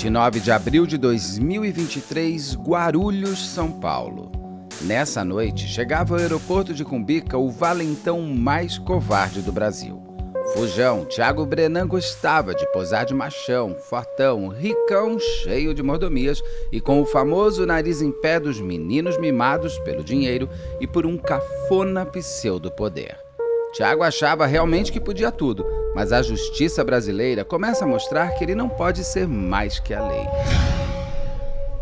29 de abril de 2023, Guarulhos, São Paulo. Nessa noite, chegava ao aeroporto de Cumbica o valentão mais covarde do Brasil. Fujão, Thiago Brenan gostava de posar de machão, fortão, ricão, cheio de mordomias e com o famoso nariz em pé dos meninos mimados pelo dinheiro e por um cafona pseudo-poder. Tiago achava realmente que podia tudo, mas a justiça brasileira começa a mostrar que ele não pode ser mais que a lei.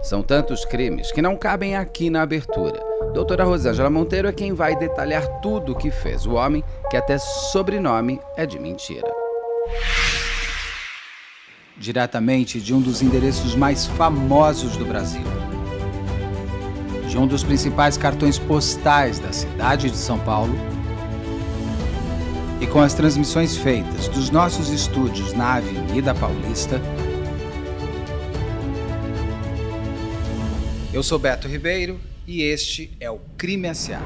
São tantos crimes que não cabem aqui na abertura. Doutora Rosângela Monteiro é quem vai detalhar tudo o que fez o homem, que até sobrenome é de mentira. Diretamente de um dos endereços mais famosos do Brasil. De um dos principais cartões postais da cidade de São Paulo, e com as transmissões feitas dos nossos estúdios na Avenida Paulista. Eu sou Beto Ribeiro e este é o Crime S.A.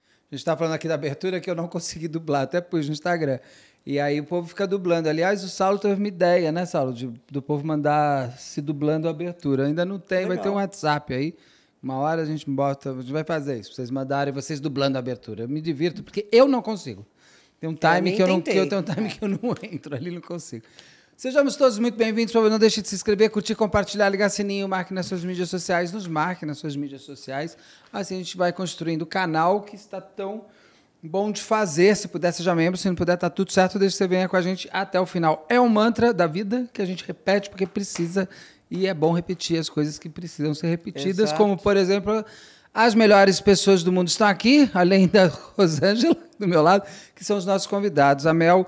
A gente está falando aqui da abertura que eu não consegui dublar, até pus no Instagram. E aí o povo fica dublando. Aliás, o Saulo teve uma ideia, né, Saulo? De, do povo mandar se dublando a abertura. Ainda não tem, Legal. vai ter um WhatsApp aí uma hora a gente bota, a gente vai fazer isso. Vocês mandarem, vocês dublando a abertura. Eu me divirto, porque eu não consigo. Tem um time eu que eu não que eu tenho um time é. que eu não entro ali, não consigo. Sejamos todos muito bem-vindos. Não deixe de se inscrever, curtir, compartilhar, ligar sininho, marque nas suas mídias sociais, nos marque nas suas mídias sociais. Assim a gente vai construindo o canal que está tão bom de fazer. Se puder, seja membro. Se não puder, tá tudo certo. Deixe que você venha com a gente até o final. É um mantra da vida que a gente repete porque precisa e é bom repetir as coisas que precisam ser repetidas, Exato. como, por exemplo, as melhores pessoas do mundo estão aqui, além da Rosângela, do meu lado, que são os nossos convidados. A Mel.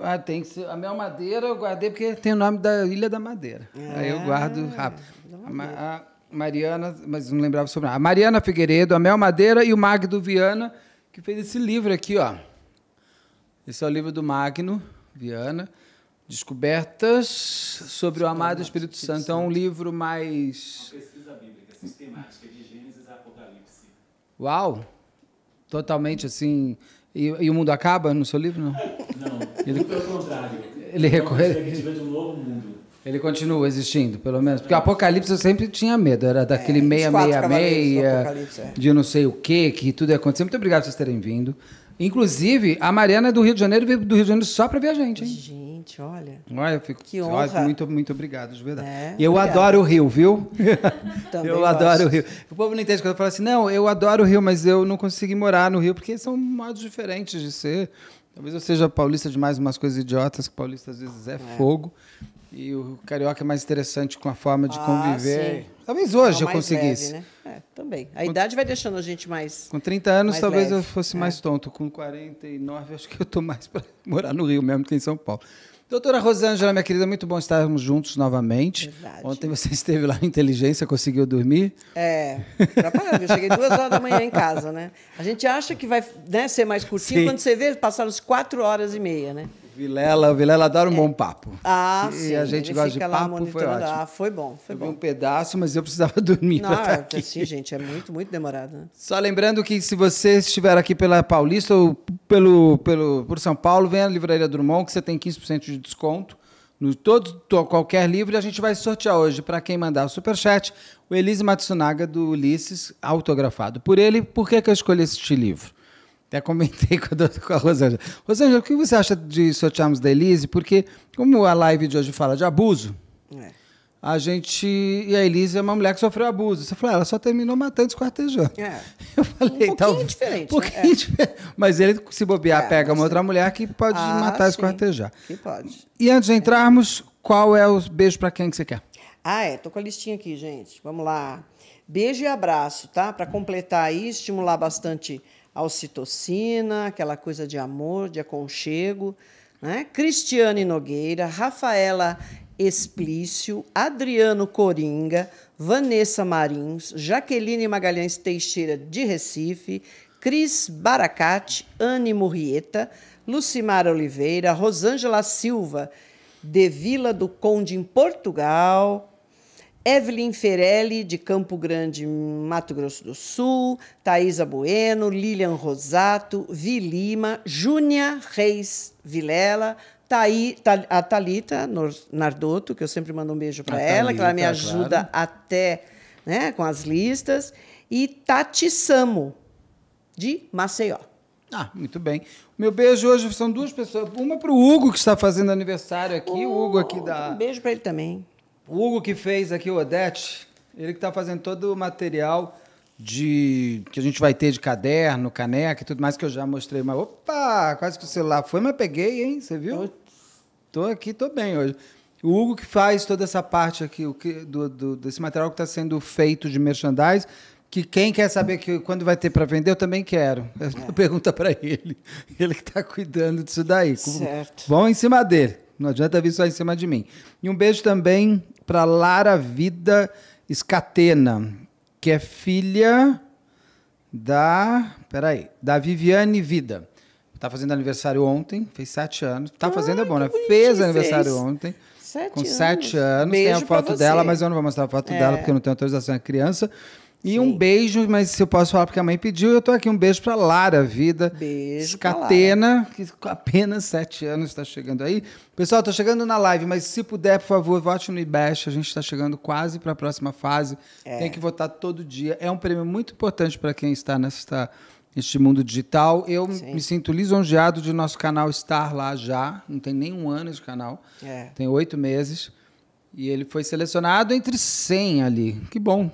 a ah, tem que ser, a Mel Madeira eu guardei porque tem o nome da Ilha da Madeira. É, Aí eu guardo rápido. A, a, Mariana, mas não lembrava sobre nada. A Mariana Figueiredo, a Mel Madeira e o Magno Viana, que fez esse livro aqui, ó. Esse é o livro do Magno Viana. Descobertas sobre o Amado Espírito Santo. É um livro mais. Uma pesquisa bíblica sistemática é de Gênesis a Apocalipse. Uau! Totalmente assim. E, e, o mundo acaba no seu livro, não? Não, ele, pelo contrário. Ele recorre. de um novo mundo. Ele continua existindo, pelo menos. Porque o Apocalipse eu sempre tinha medo. Era daquele 666, é, meia, meia, meia, de não sei o quê, que tudo ia acontecer. Muito obrigado por vocês terem vindo. Inclusive, a Mariana é do Rio de Janeiro veio do Rio de Janeiro só para ver a gente, hein? Gente, olha. Olha, eu fico. Que honra. Olha, muito, muito obrigado, de verdade. É, eu obrigado. adoro o Rio, viu? eu adoro o Rio. O povo não entende quando eu falo assim, não, eu adoro o Rio, mas eu não consegui morar no Rio, porque são modos diferentes de ser. Talvez eu seja paulista de mais umas coisas idiotas, que paulista às vezes é, é. fogo. E o carioca é mais interessante com a forma de ah, conviver. Sim. Talvez hoje eu conseguisse. Leve, né? é, também. A com, idade vai deixando a gente mais. Com 30 anos, talvez leve. eu fosse é. mais tonto. Com 49, acho que eu estou mais para morar no Rio mesmo que em São Paulo. Doutora Rosângela, minha querida, muito bom estarmos juntos novamente. Verdade. Ontem você esteve lá em Inteligência, conseguiu dormir? É, trabalhando. Eu cheguei duas horas da manhã em casa, né? A gente acha que vai né, ser mais curtinho, Sim. quando você vê, passaram as quatro horas e meia, né? Vilela, Vilela dar um é. bom papo. Ah, e sim. a gente gosta de papo, foi ótimo. Ah, foi bom, foi eu bom. Vi um pedaço, mas eu precisava dormir para estar é, aqui. Assim, gente, é muito, muito demorado. Né? Só lembrando que se você estiver aqui pela Paulista ou pelo, pelo, por São Paulo, venha à Livraria Drummond, que você tem 15% de desconto no todo qualquer livro, e a gente vai sortear hoje para quem mandar o superchat, o Elise Matsunaga do Ulisses, autografado por ele. Por que, que eu escolhi este livro? Até comentei com a, doutora, com a Rosângela. Rosângela, o que você acha de sortearmos da Elise? Porque, como a live de hoje fala de abuso, é. a gente. E a Elise é uma mulher que sofreu abuso. Você falou, ah, ela só terminou matando esquartejando. É. Eu falei, um pouquinho diferente. Um pouquinho né? É. diferente. Mas ele, se bobear, é, pega uma sim. outra mulher que pode ah, matar sim. esquartejar. Que pode. E antes de entrarmos, qual é o beijo para quem que você quer? Ah, é. Tô com a listinha aqui, gente. Vamos lá. Beijo e abraço, tá? Para completar aí, estimular bastante a ocitocina, aquela coisa de amor, de aconchego. Né? Cristiane Nogueira, Rafaela Explício, Adriano Coringa, Vanessa Marins, Jaqueline Magalhães Teixeira de Recife, Cris Baracate, Anne Murrieta, Lucimar Oliveira, Rosângela Silva, de Vila do Conde, em Portugal, Evelyn Ferelli, de Campo Grande, Mato Grosso do Sul, Thaisa Bueno, Lilian Rosato, Vi Lima, Júnia Reis Vilela, Thaí, a Thalita Nardoto, que eu sempre mando um beijo para ela, Thalita, que ela me ajuda claro. até né, com as listas, e Tati Samo, de Maceió. Ah, muito bem. Meu beijo hoje são duas pessoas. Uma para o Hugo, que está fazendo aniversário aqui. Oh, o Hugo aqui da. Um beijo para ele também o Hugo que fez aqui o Odete, ele que está fazendo todo o material de que a gente vai ter de caderno, caneca e tudo mais que eu já mostrei. Mas opa, quase que o celular foi, mas peguei, hein? Você viu? Tô, aqui, tô bem hoje. O Hugo que faz toda essa parte aqui, o que, do, do desse material que está sendo feito de merchandising, que quem quer saber que quando vai ter para vender, eu também quero. É. Pergunta para ele. Ele que está cuidando disso daí. Certo. Bom em cima dele. Não adianta vir só em cima de mim. E um beijo também para Lara Vida Escatena, que é filha da. Peraí. Da Viviane Vida. Tá fazendo aniversário ontem, fez sete anos. Tá Ai, fazendo é bom, né? Fez aniversário fez. ontem. Sete com anos. sete anos. Beijo tem a foto dela, mas eu não vou mostrar a foto é. dela porque eu não tenho autorização. É criança. E Sim. um beijo, mas se eu posso falar porque a mãe pediu, eu tô aqui. Um beijo pra Lara Vida. Beijo. Catena, que com apenas sete anos está chegando aí. Pessoal, tô chegando na live, mas se puder, por favor, vote no IBEST. A gente está chegando quase para a próxima fase. É. Tem que votar todo dia. É um prêmio muito importante para quem está nesta, neste mundo digital. Eu Sim. me sinto lisonjeado de nosso canal estar lá já. Não tem nem um ano de canal. É. Tem oito meses. E ele foi selecionado entre 100 ali. Que bom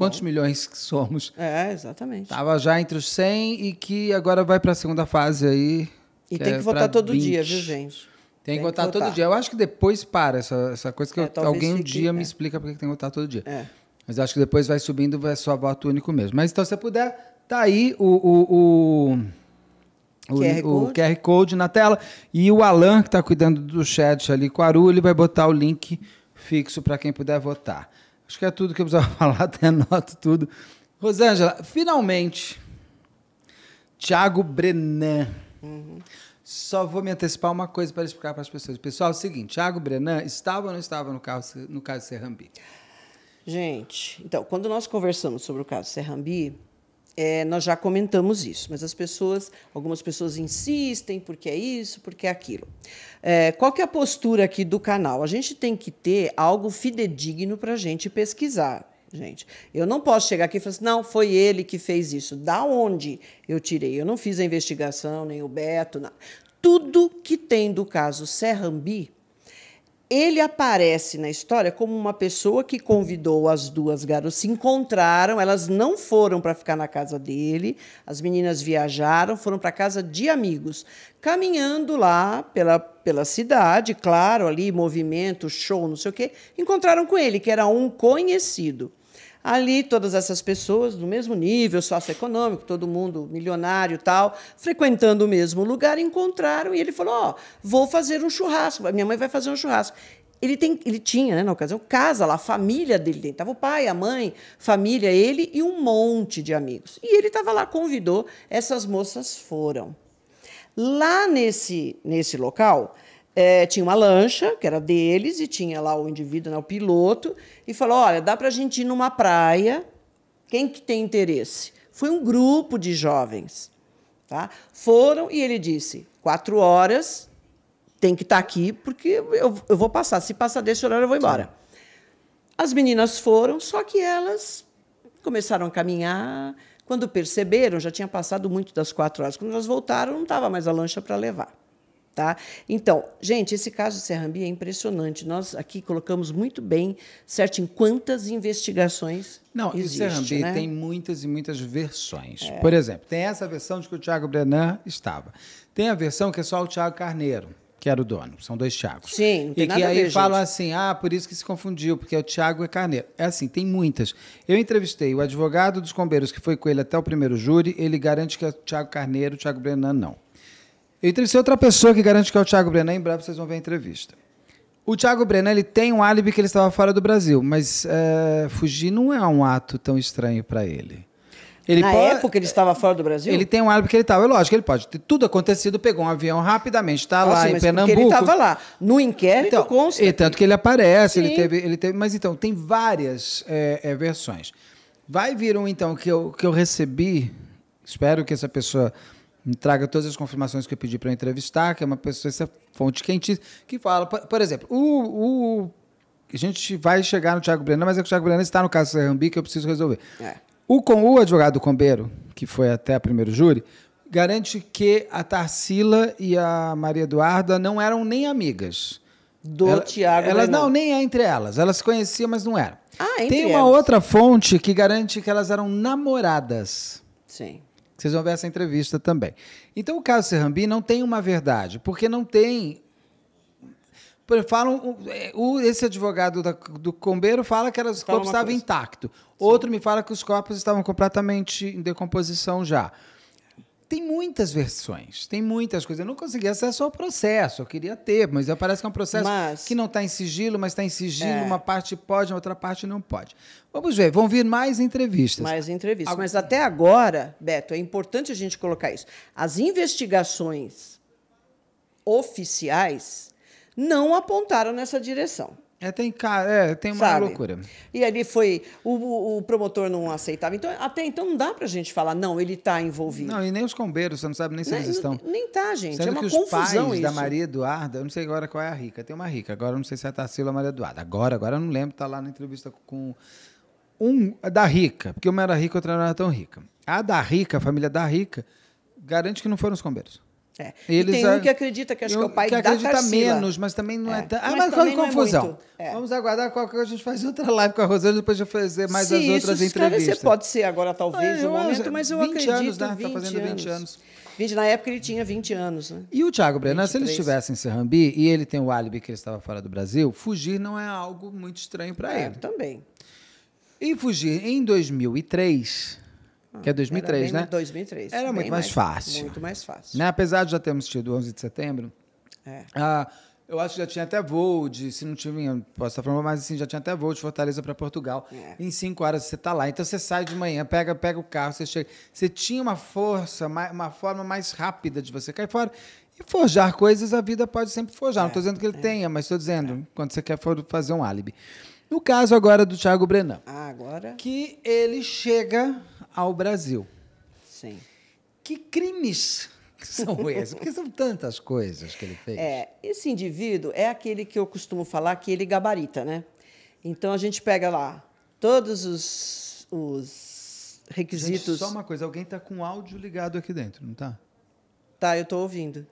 quantos milhões que somos. É, exatamente. Tava já entre os 100 e que agora vai para a segunda fase aí. E que tem é que votar todo 20. dia, viu, gente? Tem, que, votar, todo dia. Eu acho que depois para essa, essa coisa que é, eu, alguém um dia é. me explica porque tem que votar todo dia. É. Mas acho que depois vai subindo, vai é só voto único mesmo. Mas então, se você puder, tá aí o, o, o o QR, o, QR Code na tela. E o Alan, que está cuidando do chat ali com a Aru, ele vai botar o link fixo para quem puder votar. Acho que é tudo que eu precisava falar, até anoto tudo. Rosângela, finalmente, Tiago Brenan. Uhum. Só vou me antecipar uma coisa para explicar para as pessoas. Pessoal, é o seguinte, Tiago Brenan estava ou não estava no caso, no caso Serrambi? Gente, então, quando nós conversamos sobre o caso Serrambi, é, nós já comentamos isso, mas as pessoas, algumas pessoas insistem porque é isso, porque é aquilo. É, qual que é a postura aqui do canal? A gente tem que ter algo fidedigno para a gente pesquisar, gente. Eu não posso chegar aqui e falar assim, não, foi ele que fez isso. Da onde eu tirei? Eu não fiz a investigação, nem o Beto, nada. Tudo que tem do caso Serrambi ele aparece na história como uma pessoa que convidou as duas garotas, se encontraram, elas não foram para ficar na casa dele, as meninas viajaram, foram para casa de amigos, caminhando lá pela, pela cidade, claro, ali movimento, show, não sei o quê, encontraram com ele, que era um conhecido. Ali, todas essas pessoas, do mesmo nível socioeconômico, todo mundo milionário e tal, frequentando o mesmo lugar, encontraram e ele falou: Ó, oh, vou fazer um churrasco, minha mãe vai fazer um churrasco. Ele, tem, ele tinha, né, na ocasião, casa lá, a família dele dentro. Estava o pai, a mãe, família, ele e um monte de amigos. E ele estava lá, convidou, essas moças foram. Lá nesse, nesse local, é, tinha uma lancha, que era deles, e tinha lá o indivíduo, né, o piloto, e falou: olha, dá para a gente ir numa praia, quem que tem interesse? Foi um grupo de jovens. Tá? Foram e ele disse: quatro horas, tem que estar tá aqui, porque eu, eu vou passar. Se passar desse horário, eu vou embora. As meninas foram, só que elas começaram a caminhar. Quando perceberam, já tinha passado muito das quatro horas. Quando elas voltaram, não estava mais a lancha para levar. Tá? Então, gente, esse caso do Serrambi é impressionante. Nós aqui colocamos muito bem, certo, em quantas investigações Não, existe, e Serrambi né? tem muitas e muitas versões. É. Por exemplo, tem essa versão de que o Tiago Brenan estava. Tem a versão que é só o Tiago Carneiro, que era o dono. São dois Tiagos. Sim, não tem E que aí ver, falam gente. assim, ah, por isso que se confundiu, porque é o Tiago é Carneiro. É assim, tem muitas. Eu entrevistei o advogado dos Combeiros que foi com ele até o primeiro júri, ele garante que é o Tiago Carneiro, o Tiago Brenan não. Eu entrevistei outra pessoa que garante que é o Thiago Brenan, em breve vocês vão ver a entrevista. O Thiago Brenan ele tem um álibi que ele estava fora do Brasil, mas é, fugir não é um ato tão estranho para ele. ele. Na pode, época ele estava fora do Brasil? Ele tem um álibi que ele estava. É lógico, ele pode ter tudo acontecido, pegou um avião rapidamente, está lá em Pernambuco. ele estava lá. No inquérito então, consta. E tanto que ele aparece, ele teve, ele teve. Mas então, tem várias é, é, versões. Vai vir um, então, que eu, que eu recebi, espero que essa pessoa me traga todas as confirmações que eu pedi para entrevistar, que é uma pessoa, essa fonte quentíssima, que fala, por, por exemplo, o, o, a gente vai chegar no Thiago Brenan, mas é que o Thiago Brenan está no caso Serrambi que eu preciso resolver. É. O, com, o advogado Combeiro, que foi até a primeiro júri, garante que a Tarsila e a Maria Eduarda não eram nem amigas. Do Ela, Tiago. Elas não, nem é entre elas. Elas se conheciam, mas não eram. Ah, entre Tem uma elas. outra fonte que garante que elas eram namoradas. Sim. Vocês vão ver essa entrevista também. Então, o caso Serrambi não tem uma verdade, porque não tem. Falam, é, o, esse advogado do combeiro fala que era, os corpos estavam intactos. Outro me fala que os corpos estavam completamente em decomposição já. Tem muitas versões, tem muitas coisas. Eu não consegui acesso ao processo, eu queria ter, mas parece que é um processo mas, que não está em sigilo, mas está em sigilo, é. uma parte pode, outra parte não pode. Vamos ver, vão vir mais entrevistas. Mais entrevistas. Mas até agora, Beto, é importante a gente colocar isso. As investigações oficiais não apontaram nessa direção. É, tem, é, tem uma Sabe? loucura. E ali foi. O, o, promotor não aceitava. Então, até então não dá pra gente falar, não, ele tá envolvido. Não, e nem os combeiros, você não sabe nem se eles estão. Nem tá, gente. Sendo é uma que confusão os confusão pais isso. da Maria Eduarda, eu não sei agora qual é a rica. Tem uma rica, agora eu não sei se é a Tarsila ou a Maria Eduarda. Agora, agora eu não lembro, tá lá na entrevista com um da rica, porque uma era rica, outra não era tão rica. A da rica, a família da rica, garante que não foram os combeiros. É. Eles, e tem um que acredita, que acho eu, que é o pai que acredita Tarsila. menos, mas também não é, é tão... Ah, mas, mas qual é confusão? É Vamos aguardar qual que a gente faz outra live com a Rosana, depois de fazer mais Sim, as outras entrevistas. Você pode ser agora, talvez, ah, é, o momento, mas eu acredito. Anos, né? 20 tá fazendo 20 anos. 20, na época ele tinha 20 anos. Né? E o Thiago Brenan, se ele estivesse em Serrambi e ele tem o álibi que ele estava fora do Brasil, fugir não é algo muito estranho para é, ele. Também. E fugir em 2003 que é 2003, era bem, né? 2003. Era muito mais, mais, fácil. Muito mais fácil. Né? Apesar de já termos tido 11 de setembro, é. ah, eu acho que já tinha até voo de, se não tinha, posso estar falando, mas assim, já tinha até voo de Fortaleza para Portugal. É. Em cinco horas você está lá. Então você sai de manhã, pega, pega o carro, você chega. Você tinha uma força, uma forma mais rápida de você cair fora. E forjar coisas, a vida pode sempre forjar. É. Não estou dizendo que ele é. tenha, mas estou dizendo, é. quando você quer fazer um álibi. No caso agora do Thiago Brenan. Ah, agora. Que ele chega ao Brasil. Sim. Que crimes são esses? Porque são tantas coisas que ele fez. É, esse indivíduo é aquele que eu costumo falar que ele gabarita, né? Então a gente pega lá todos os, os requisitos. Gente, só uma coisa, alguém está com áudio ligado aqui dentro, não está? Tá, eu estou ouvindo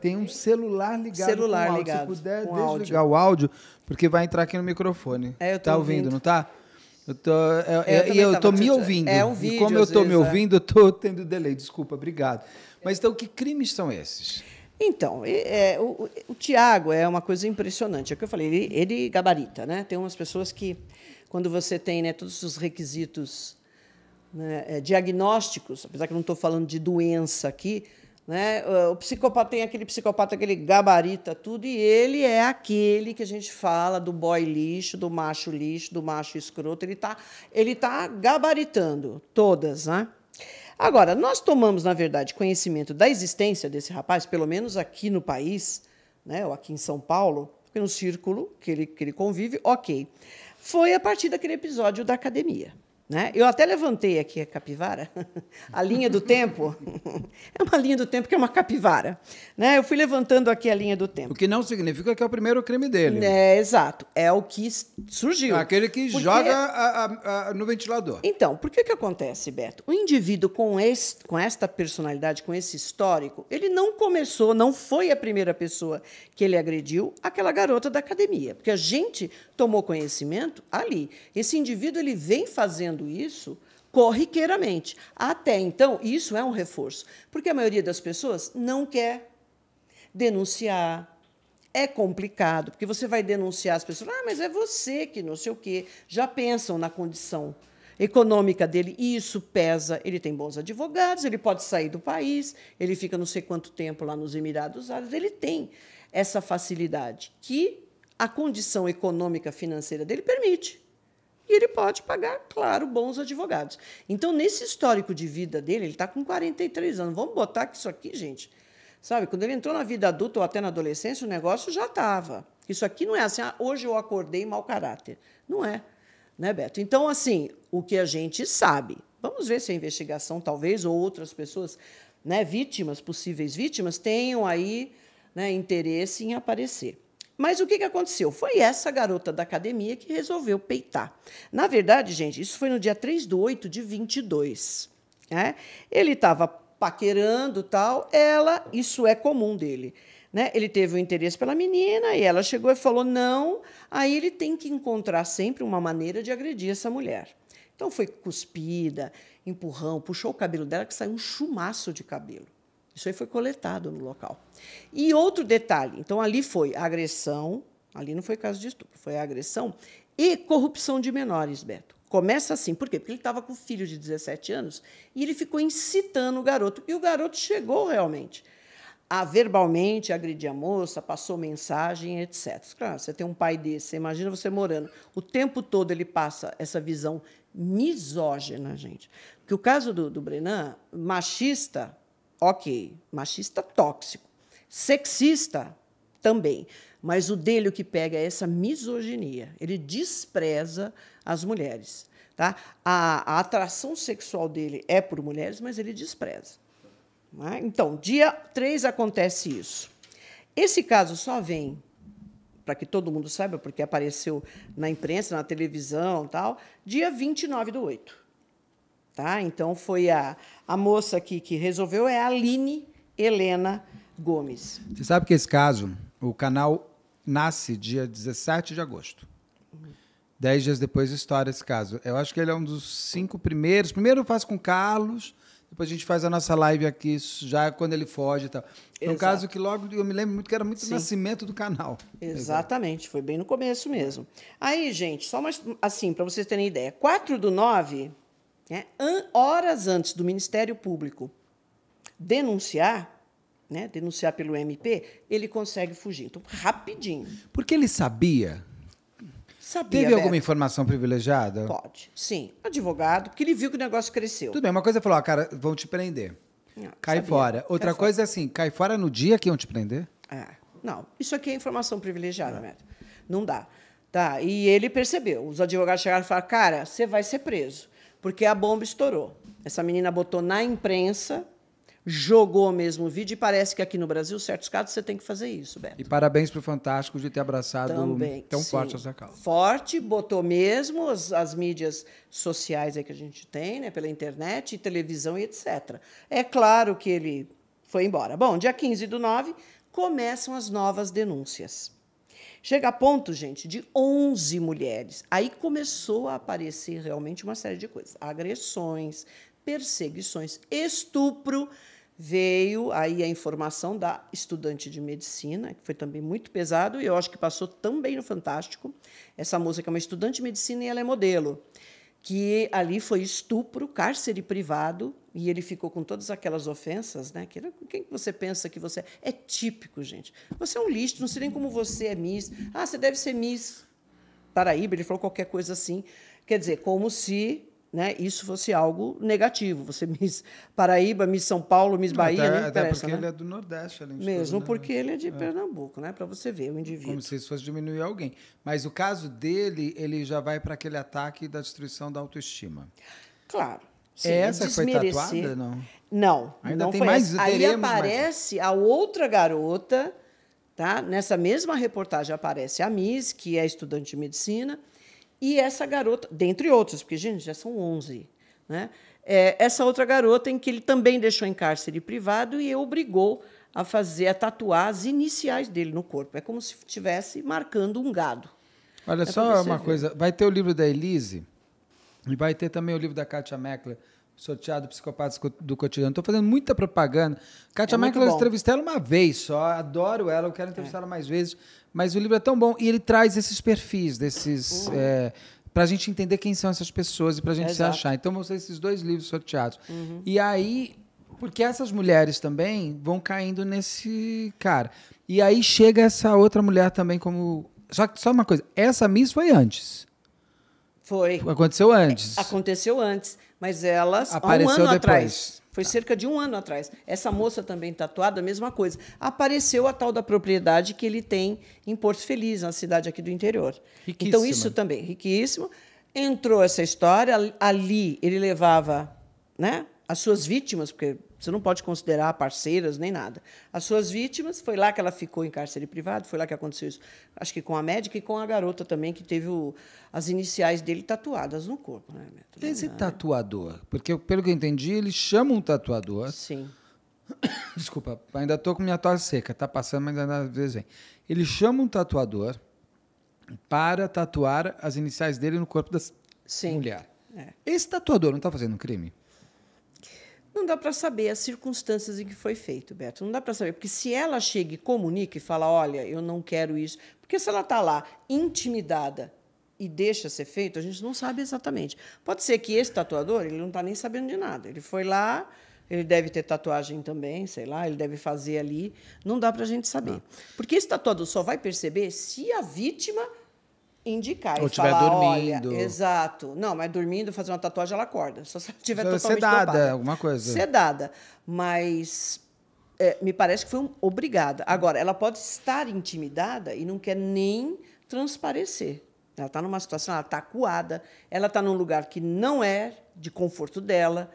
tem um celular ligado. Celular áudio. ligado. Se puder desligar áudio. o áudio, porque vai entrar aqui no microfone. É, eu tô tá ouvindo, ouvindo não tá? Eu tô, é, eu, é, eu, eu tô me ouvindo. É um vídeo, e como eu tô vezes, me é. ouvindo, eu tô tendo delay. Desculpa, obrigado. Mas então, que crimes são esses? Então, é, o, o Tiago é uma coisa impressionante. É o que eu falei, ele, ele gabarita, né? Tem umas pessoas que, quando você tem né, todos os requisitos né, diagnósticos, apesar que eu não estou falando de doença aqui, né? O psicopata tem aquele psicopata, aquele gabarita, tudo, e ele é aquele que a gente fala do boy lixo, do macho lixo, do macho escroto. Ele está ele tá gabaritando todas, né? Agora, nós tomamos, na verdade, conhecimento da existência desse rapaz, pelo menos aqui no país, né, ou aqui em São Paulo, no círculo que ele, que ele convive, ok. Foi a partir daquele episódio da academia. Né? Eu até levantei aqui a capivara, a linha do tempo. É uma linha do tempo que é uma capivara. Né? Eu fui levantando aqui a linha do tempo. O que não significa que é o primeiro crime dele. É, exato. É o que surgiu. É aquele que porque... joga a, a, a, no ventilador. Então, por que, que acontece, Beto? O indivíduo com, esse, com esta personalidade, com esse histórico, ele não começou, não foi a primeira pessoa que ele agrediu, aquela garota da academia. Porque a gente tomou conhecimento ali. Esse indivíduo ele vem fazendo fazendo isso corriqueiramente. Até então, isso é um reforço, porque a maioria das pessoas não quer denunciar. É complicado, porque você vai denunciar as pessoas, ah, mas é você que não sei o quê. Já pensam na condição econômica dele, isso pesa. Ele tem bons advogados, ele pode sair do país, ele fica não sei quanto tempo lá nos Emirados Árabes, ele tem essa facilidade que a condição econômica financeira dele permite e ele pode pagar, claro, bons advogados. Então, nesse histórico de vida dele, ele está com 43 anos. Vamos botar que isso aqui, gente, sabe, quando ele entrou na vida adulta ou até na adolescência, o negócio já estava. Isso aqui não é assim, ah, hoje eu acordei mau caráter. Não é, né, Beto? Então, assim, o que a gente sabe, vamos ver se a investigação, talvez, ou outras pessoas, né, vítimas, possíveis vítimas, tenham aí né, interesse em aparecer. Mas o que, que aconteceu? Foi essa garota da academia que resolveu peitar. Na verdade, gente, isso foi no dia 3 do 8 de 22. Né? Ele estava paquerando tal, ela, isso é comum dele. Né? Ele teve um interesse pela menina e ela chegou e falou não. Aí ele tem que encontrar sempre uma maneira de agredir essa mulher. Então foi cuspida, empurrão, puxou o cabelo dela que saiu um chumaço de cabelo. Isso aí foi coletado no local. E outro detalhe: então, ali foi agressão, ali não foi caso de estupro, foi agressão e corrupção de menores, Beto. Começa assim, por quê? Porque ele estava com um filho de 17 anos e ele ficou incitando o garoto. E o garoto chegou realmente a verbalmente agredir a moça, passou mensagem, etc. Claro, você tem um pai desse, você imagina você morando. O tempo todo ele passa essa visão misógina, gente. Que o caso do, do Brenan, machista, ok. Machista tóxico. Sexista também. Mas o dele o que pega é essa misoginia. Ele despreza as mulheres. Tá? A, a atração sexual dele é por mulheres, mas ele despreza. Né? Então, dia 3 acontece isso. Esse caso só vem para que todo mundo saiba, porque apareceu na imprensa, na televisão tal, dia 29 do 8. Tá? Então, foi a, a moça aqui que resolveu é a Aline Helena Gomes. Você sabe que esse caso, o canal nasce dia 17 de agosto. Dez dias depois estoura esse caso. Eu acho que ele é um dos cinco primeiros. Primeiro eu faço com Carlos, depois a gente faz a nossa live aqui, já quando ele foge e tal. É um caso que logo eu me lembro muito que era muito Sim. nascimento do canal. Exatamente, Exato. foi bem no começo mesmo. Aí, gente, só mais assim, para vocês terem ideia: 4 do 9 né, horas antes do Ministério Público denunciar, né, denunciar pelo MP, ele consegue fugir. Então, rapidinho. Porque ele sabia. Sabia, Teve alguma informação privilegiada? Pode, sim. Advogado, porque ele viu que o negócio cresceu. Tudo bem, uma coisa é falar, cara, vão te prender. Não, ah, cai sabia. fora. Outra cai coisa fora. é assim, cai fora no dia que vão te prender? É, não. Isso aqui é informação privilegiada, é. Beto. Não dá. Tá, e ele percebeu. Os advogados chegaram e falaram, cara, você vai ser preso porque a bomba estourou. Essa menina botou na imprensa, jogou mesmo o vídeo, e parece que aqui no Brasil, certos casos, você tem que fazer isso, Beto. E parabéns para o Fantástico de ter abraçado Também, tão sim. forte essa causa. Forte, botou mesmo as, as, mídias sociais aí que a gente tem, né, pela internet, e televisão e etc. É claro que ele foi embora. Bom, dia 15 do 9, começam as novas denúncias. Chega a ponto, gente, de 11 mulheres. Aí começou a aparecer realmente uma série de coisas: agressões, perseguições, estupro. Veio aí a informação da estudante de medicina, que foi também muito pesado, e eu acho que passou também no Fantástico. Essa moça que é uma estudante de medicina e ela é modelo, que ali foi estupro, cárcere privado, e ele ficou com todas aquelas ofensas, né? Que quem você pensa que você é? É típico, gente. Você é um lixo, não sei nem como você é Miss. Ah, você deve ser Miss Paraíba, ele falou qualquer coisa assim. Quer dizer, como se né, isso fosse algo negativo. Você é Miss Paraíba, Miss São Paulo, Miss Bahia. Até, até interessa, porque né? ele é do Nordeste, além de Mesmo tudo, né? porque ele é de é. Pernambuco, né? Para você ver o indivíduo. Como se isso fosse diminuir alguém. Mas o caso dele, ele já vai para aquele ataque da destruição da autoestima. Claro. Sim, é essa foi tatuada, não? Não, ainda não tem mais. Essa. Aí aparece mais... a outra garota, tá? Nessa mesma reportagem aparece a Miss, que é estudante de medicina, e essa garota, dentre outros, porque gente já são 11, né? É, essa outra garota em que ele também deixou em cárcere privado e obrigou a fazer a tatuar as iniciais dele no corpo. É como se estivesse marcando um gado. Olha é só uma ver. coisa, vai ter o livro da Elise. E vai ter também o livro da Katia Meckler, sorteado Psicopatas do Cotidiano. Estou fazendo muita propaganda. Katia é Meckler, eu entrevistei ela uma vez só, adoro ela, eu quero entrevistá-la é. mais vezes. Mas o livro é tão bom e ele traz esses perfis, desses. Uhum. É, para a gente entender quem são essas pessoas e para a gente Exato. se achar. Então, vão ser esses dois livros sorteados. Uhum. E aí, porque essas mulheres também vão caindo nesse cara. E aí chega essa outra mulher também como. Só, só uma coisa, essa Miss foi antes. Foi. Aconteceu antes. Aconteceu antes, mas elas Apareceu há um ano depois. atrás. Foi tá. cerca de um ano atrás. Essa moça também tatuada, a mesma coisa. Apareceu a tal da propriedade que ele tem em Porto Feliz, na cidade aqui do interior. Então, Riquíssima. Então, isso também, riquíssimo. Entrou essa história, ali ele levava né, as suas vítimas, porque você não pode considerar parceiras nem nada. As suas vítimas, foi lá que ela ficou em cárcere privado, foi lá que aconteceu isso. Acho que com a médica e com a garota também, que teve o, as iniciais dele tatuadas no corpo. Né, Esse né? tatuador, porque pelo que eu entendi, ele chama um tatuador. Sim. Desculpa, ainda estou com minha tosse seca, está passando, mas ainda às vezes vem. Ele chama um tatuador para tatuar as iniciais dele no corpo da Sim. mulher. É. Esse tatuador não está fazendo um crime? Não dá para saber as circunstâncias em que foi feito, Beto. Não dá para saber. Porque se ela chega e comunica e fala, olha, eu não quero isso. Porque se ela está lá intimidada e deixa ser feito, a gente não sabe exatamente. Pode ser que esse tatuador ele não está nem sabendo de nada. Ele foi lá, ele deve ter tatuagem também, sei lá, ele deve fazer ali. Não dá para a gente saber. Ah. Porque esse tatuador só vai perceber se a vítima indicar. Ou estiver dormindo. exato. Não, mas dormindo, fazer uma tatuagem, ela acorda. Só se ela estiver é totalmente Sedada, dopada. alguma coisa. Sedada. Mas é, me parece que foi um, obrigada. Agora, ela pode estar intimidada e não quer nem transparecer. Ela está numa situação, ela está acuada, ela está num lugar que não é de conforto dela,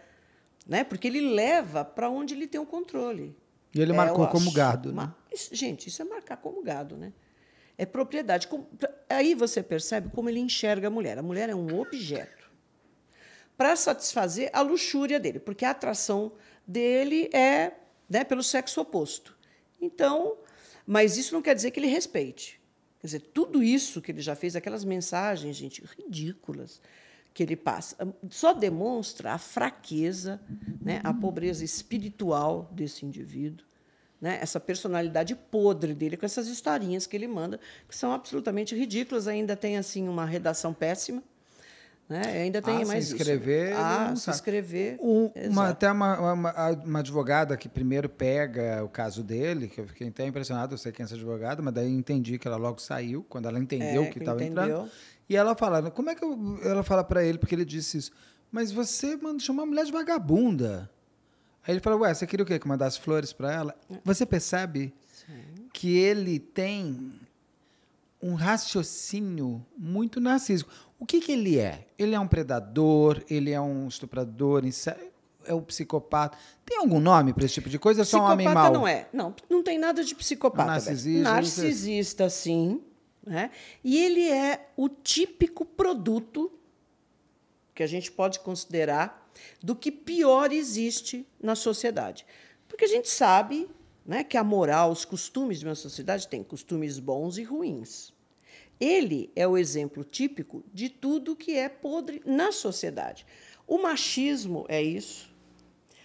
né? porque ele leva para onde ele tem o controle. E ele é, marcou como gado. Né? gente, isso é marcar como gado, né? É propriedade. Aí você percebe como ele enxerga a mulher. A mulher é um objeto para satisfazer a luxúria dele, porque a atração dele é né, pelo sexo oposto. Então, mas isso não quer dizer que ele respeite. Quer dizer, tudo isso que ele já fez, aquelas mensagens, gente, ridículas que ele passa, hum, só demonstra a fraqueza, né, a pobreza espiritual desse indivíduo né, essa personalidade podre dele com essas historinhas que ele manda, que são absolutamente ridículas. Ainda tem assim uma redação péssima. Né? Ainda tem ah, mais ah, é se escrever isso. Ah, se Um, uma, até uma, uma, uma, advogada que primeiro pega o caso dele, que eu fiquei até impressionado, eu sei quem é essa advogada, mas daí entendi que ela logo saiu, quando ela entendeu é, que estava entrando. E ela fala, como é que eu, ela fala para ele, porque ele disse isso, mas você mano, chamou uma mulher de vagabunda. Aí ele falou: ué, você queria o quê? Que mandasse flores para ela? É. Você percebe Sim. que ele tem um raciocínio muito narcísico. O que, que ele é? Ele é um predador, ele é um estuprador, é, é o um psicopata. Tem algum nome para esse tipo de coisa? É só um homem mau? não é. Não, não tem nada de psicopata. Narcisista, Narcisista, sim. Né? E ele é o típico produto que a gente pode considerar do que pior existe na sociedade. Porque a gente sabe né, que a moral, os costumes de uma sociedade têm costumes bons e ruins. Ele é o exemplo típico de tudo que é podre na sociedade. O machismo é isso,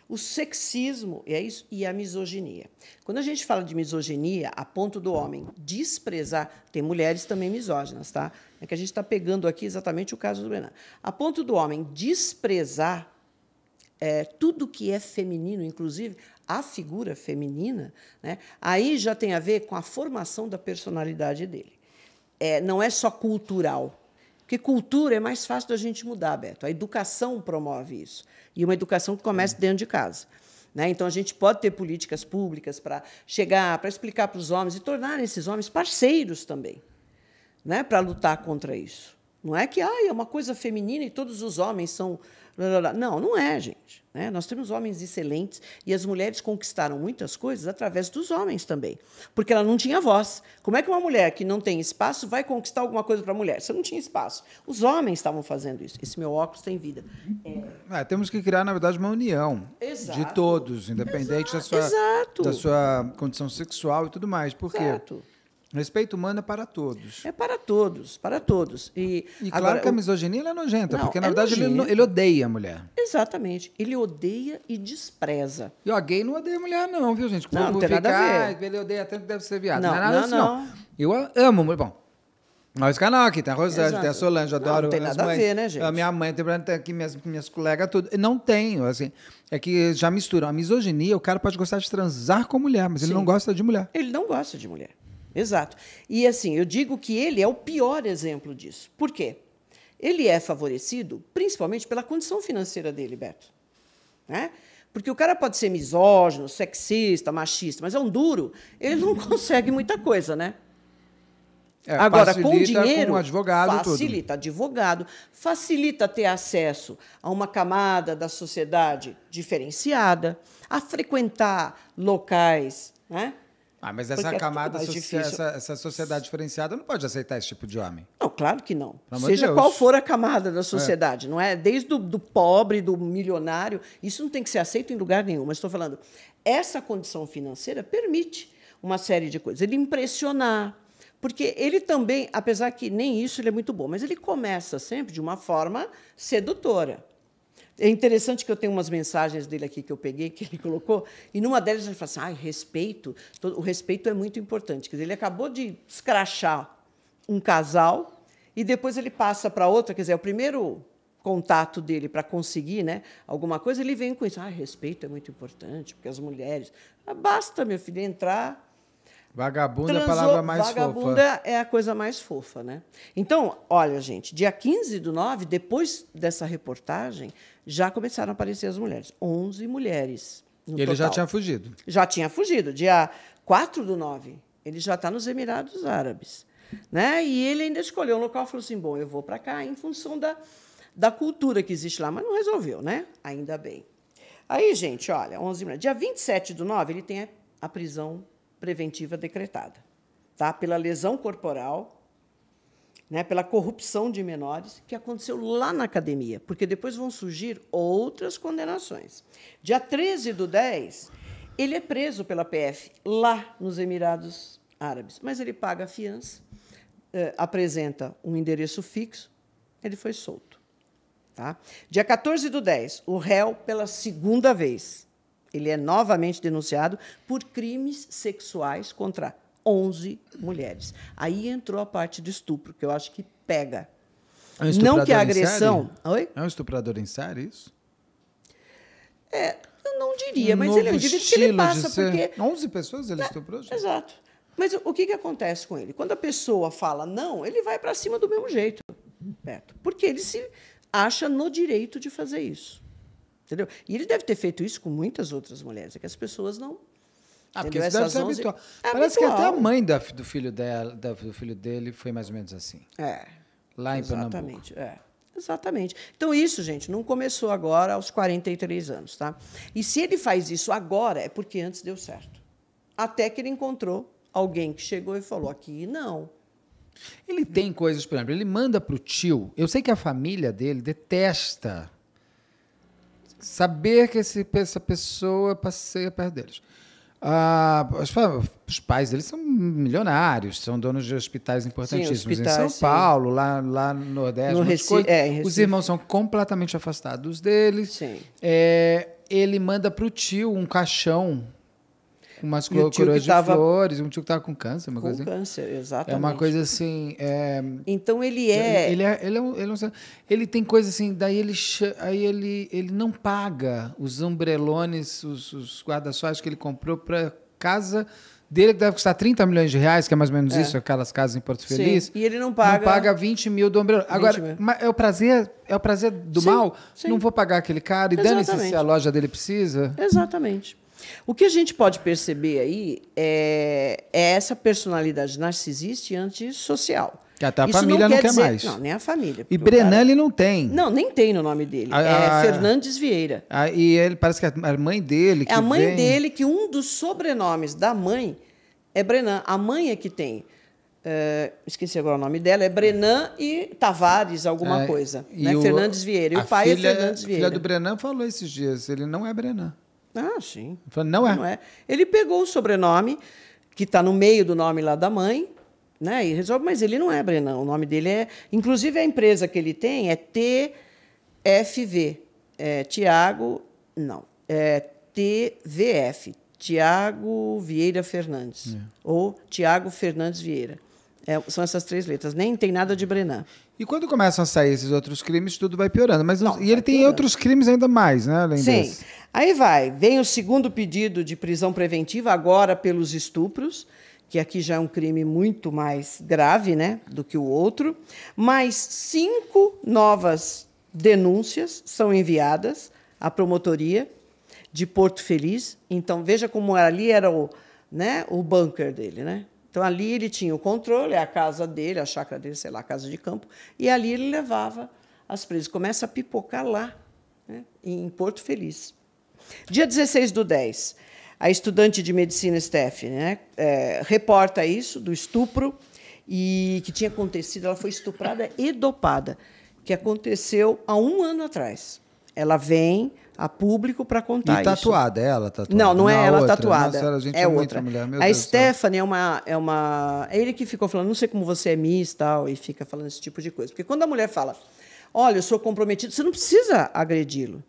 o sexismo é isso e a misoginia. Quando a gente fala de misoginia, a ponto do homem desprezar, tem mulheres também misóginas, tá? É que a gente está pegando aqui exatamente o caso do Brenan. A ponto do homem desprezar é, tudo que é feminino, inclusive a figura feminina, né, aí já tem a ver com a formação da personalidade dele. É, não é só cultural. Porque cultura é mais fácil da gente mudar, Beto. A educação promove isso. E uma educação que começa é. dentro de casa. Né? Então, a gente pode ter políticas públicas para chegar, para explicar para os homens e tornar esses homens parceiros também, né? para lutar contra isso. Não é que ah, é uma coisa feminina e todos os homens são não, não é, gente. Né? Nós temos homens excelentes e as mulheres conquistaram muitas coisas através dos homens também, porque ela não tinha voz. Como é que uma mulher que não tem espaço vai conquistar alguma coisa para a mulher? Você não tinha espaço. Os homens estavam fazendo isso. Esse meu óculos tem vida. É... É, temos que criar, na verdade, uma união Exato. de todos, independente Exato. Da, sua, Exato. da sua condição sexual e tudo mais. Por quê? Exato. Porque Respeito humano é para todos. É para todos, para todos. E, e agora, claro que a misoginia é nojenta, não, porque na é verdade ele, ele, odeia a mulher. Exatamente. Ele odeia e despreza. E o gay não odeia mulher, não, viu, gente? Não, não tem ficar, nada a ver. Ele odeia tanto que deve ser viado. Não, não é nada não, não. não. Eu amo mulher. Bom, nós canal aqui, tem a Rosângela, Exato. tem a Solange, eu adoro. Não, não tem nada mães, a ver, né, gente? A minha mãe, tem aqui minhas, minhas colegas, tudo. Não tenho, assim. É que já misturam. A misoginia, o cara pode gostar de transar com mulher, mas Sim. ele não gosta de mulher. Ele não gosta de mulher. Exato. E assim, eu digo que ele é o pior exemplo disso. Por quê? Ele é favorecido principalmente pela condição financeira dele, Beto. Né? Porque o cara pode ser misógino, sexista, machista, mas é um duro, ele não consegue muita coisa, né? É, Agora, com dinheiro, com advogado, facilita tudo. advogado, facilita ter acesso a uma camada da sociedade diferenciada, a frequentar locais né, ah, mas essa Porque é camada, é essa, essa, sociedade diferenciada não pode aceitar esse tipo de homem. Não, claro que não. Pelo Seja Deus. qual for a camada da é. sociedade, é. não é? Desde do, do, pobre, do milionário, isso não tem que ser aceito em lugar nenhum. Mas estou falando, essa condição financeira permite uma série de coisas. Ele impressionar, porque ele também, apesar que nem isso ele é muito bom, mas ele começa sempre de uma forma sedutora. É interessante que eu tenho umas mensagens dele aqui que eu peguei, que ele colocou, e numa delas ele fala assim: ah, respeito. O respeito é muito importante. Quer dizer, ele acabou de escrachar um casal e depois ele passa para outra. Quer dizer, é o primeiro contato dele para conseguir né, alguma coisa, ele vem com isso: ah, respeito é muito importante, porque as mulheres. Ah, basta, meu filho, entrar Vagabunda Transou, é a palavra mais vagabunda fofa. Vagabunda é a coisa mais fofa, né? Então, olha, gente, dia 15 do 9, depois dessa reportagem, já começaram a aparecer as mulheres. 11 mulheres. No e ele total. já tinha fugido? Já tinha fugido. Dia 4 do 9, ele já está nos Emirados Árabes. Né? E ele ainda escolheu um local e falou assim: bom, eu vou para cá em função da, da cultura que existe lá, mas não resolveu, né? Ainda bem. Aí, gente, olha, 11 mulheres. Dia 27 do 9, ele tem a, a prisão preventiva decretada, tá? Pela lesão corporal, né? Pela corrupção de menores que aconteceu lá na academia, porque depois vão surgir outras condenações. Dia 13 do 10, ele é preso pela PF lá nos Emirados Árabes, mas ele paga a fiança, eh, apresenta um endereço fixo, ele foi solto. Tá? Dia 14 do 10, o réu, pela segunda vez, ele é novamente denunciado por crimes sexuais contra 11 mulheres. Aí entrou a parte do estupro, que eu acho que pega. É um Não que a agressão. Oi? É um estuprador em série, isso? É, eu não diria, um mas ele é um direito que ele passa porque. 11 pessoas ele estuprou? Já. Exato. Mas o que, que acontece com ele? Quando a pessoa fala não, ele vai para cima do mesmo jeito, Beto, porque ele se acha no direito de fazer isso. Entendeu? E ele deve ter feito isso com muitas outras mulheres, é que as pessoas não. Ah, porque isso deve ser 11... habitual. É Parece habitual. que até a mãe da, do, filho dela, do filho dele foi mais ou menos assim. É. Lá em Exatamente, Pernambuco. É. Exatamente. Então, isso, gente, não começou agora aos 43 anos, tá? E se ele faz isso agora, é porque antes deu certo. Até que ele encontrou alguém que chegou e falou: aqui não. Ele tem coisas, por exemplo, ele manda para o tio. Eu sei que a família dele detesta saber que esse, essa pessoa passeia perto deles. Ah, os, pais eles são milionários, são donos de hospitais importantíssimos sim, hospitais, em São sim. Paulo, lá, lá no Nordeste. No Recife, é, os irmãos são completamente afastados deles. É, ele manda para o tio um caixão umas coroas de flores, um tio que estava com câncer, uma com coisa Com assim. câncer, exatamente. É uma coisa assim... É... Então, ele é... Ele, é, ele, é ele, é um, ele é tem coisa assim, daí ele, aí ele, ele não paga os umbrelones, os, os guarda-sóis que ele comprou para casa dele que deve custar 30 milhões de reais, que é mais ou menos é. isso, aquelas casas em Porto Feliz. Sim. E ele não paga. Não paga 20 mil do ombreiro. Agora, é o prazer, é o prazer do sim, mal. Sim. Não vou pagar aquele cara e dane-se se a loja dele precisa. Exatamente. O que a gente pode perceber aí é, é essa personalidade narcisista e antissocial. Que até a Isso família não, não quer, dizer, mais. Não, nem a família. E Brenan cara... ele não tem. Não, nem tem no nome dele. A, é a, Fernandes Vieira. A, e ele parece que é a mãe dele. é a mãe vem... dele que um dos sobrenomes da mãe é Brenan. A mãe é que tem. Uh, esqueci agora o nome dela, é Brenan e Tavares, alguma é, coisa. Né? O, Fernandes Vieira. E o pai é filha, é Fernandes Vieira. A filha do Brenan falou esses dias, ele não é Brenan. Ah, sim. falei, não é. não é. Ele pegou o sobrenome, que está no meio do nome lá da mãe, né? E resolve, mas ele não é Brenão. O nome dele é. Inclusive, a empresa que ele tem é TFV. É Tiago. Não. É TVF. Tiago Vieira Fernandes. É. Ou Tiago Fernandes Vieira. É, são essas três letras. Nem tem nada de Brenan. E quando começam a sair esses outros crimes, tudo vai piorando. Mas não, e ele tem piorando. outros crimes ainda mais, né? Além Sim. Desse. Aí vai, vem o segundo pedido de prisão preventiva, agora pelos estupros, que aqui já é um crime muito mais grave né, do que o outro, mais cinco novas denúncias são enviadas à promotoria de Porto Feliz. Então, veja como ali era o, né, o bunker dele. Né? Então, ali ele tinha o controle, a casa dele, a chácara dele, sei lá, a casa de campo, e ali ele levava as presas. Começa a pipocar lá, né, em Porto Feliz. Dia 16 do 10, a estudante de medicina Stephanie né, é, reporta isso, do estupro, e que tinha acontecido, ela foi estuprada e dopada, que aconteceu há um ano atrás. Ela vem a público para contar e tatuada, isso. ela tatuada. Não, não é, é ela outra. Né? tatuada. Nossa, gente é, é outra. Mulher, a Deus Stephanie é uma, é uma. É ele que ficou falando, não sei como você é miss tal, e fica falando esse tipo de coisa. Porque quando a mulher fala, olha, eu sou comprometido, você não precisa agredi-lo.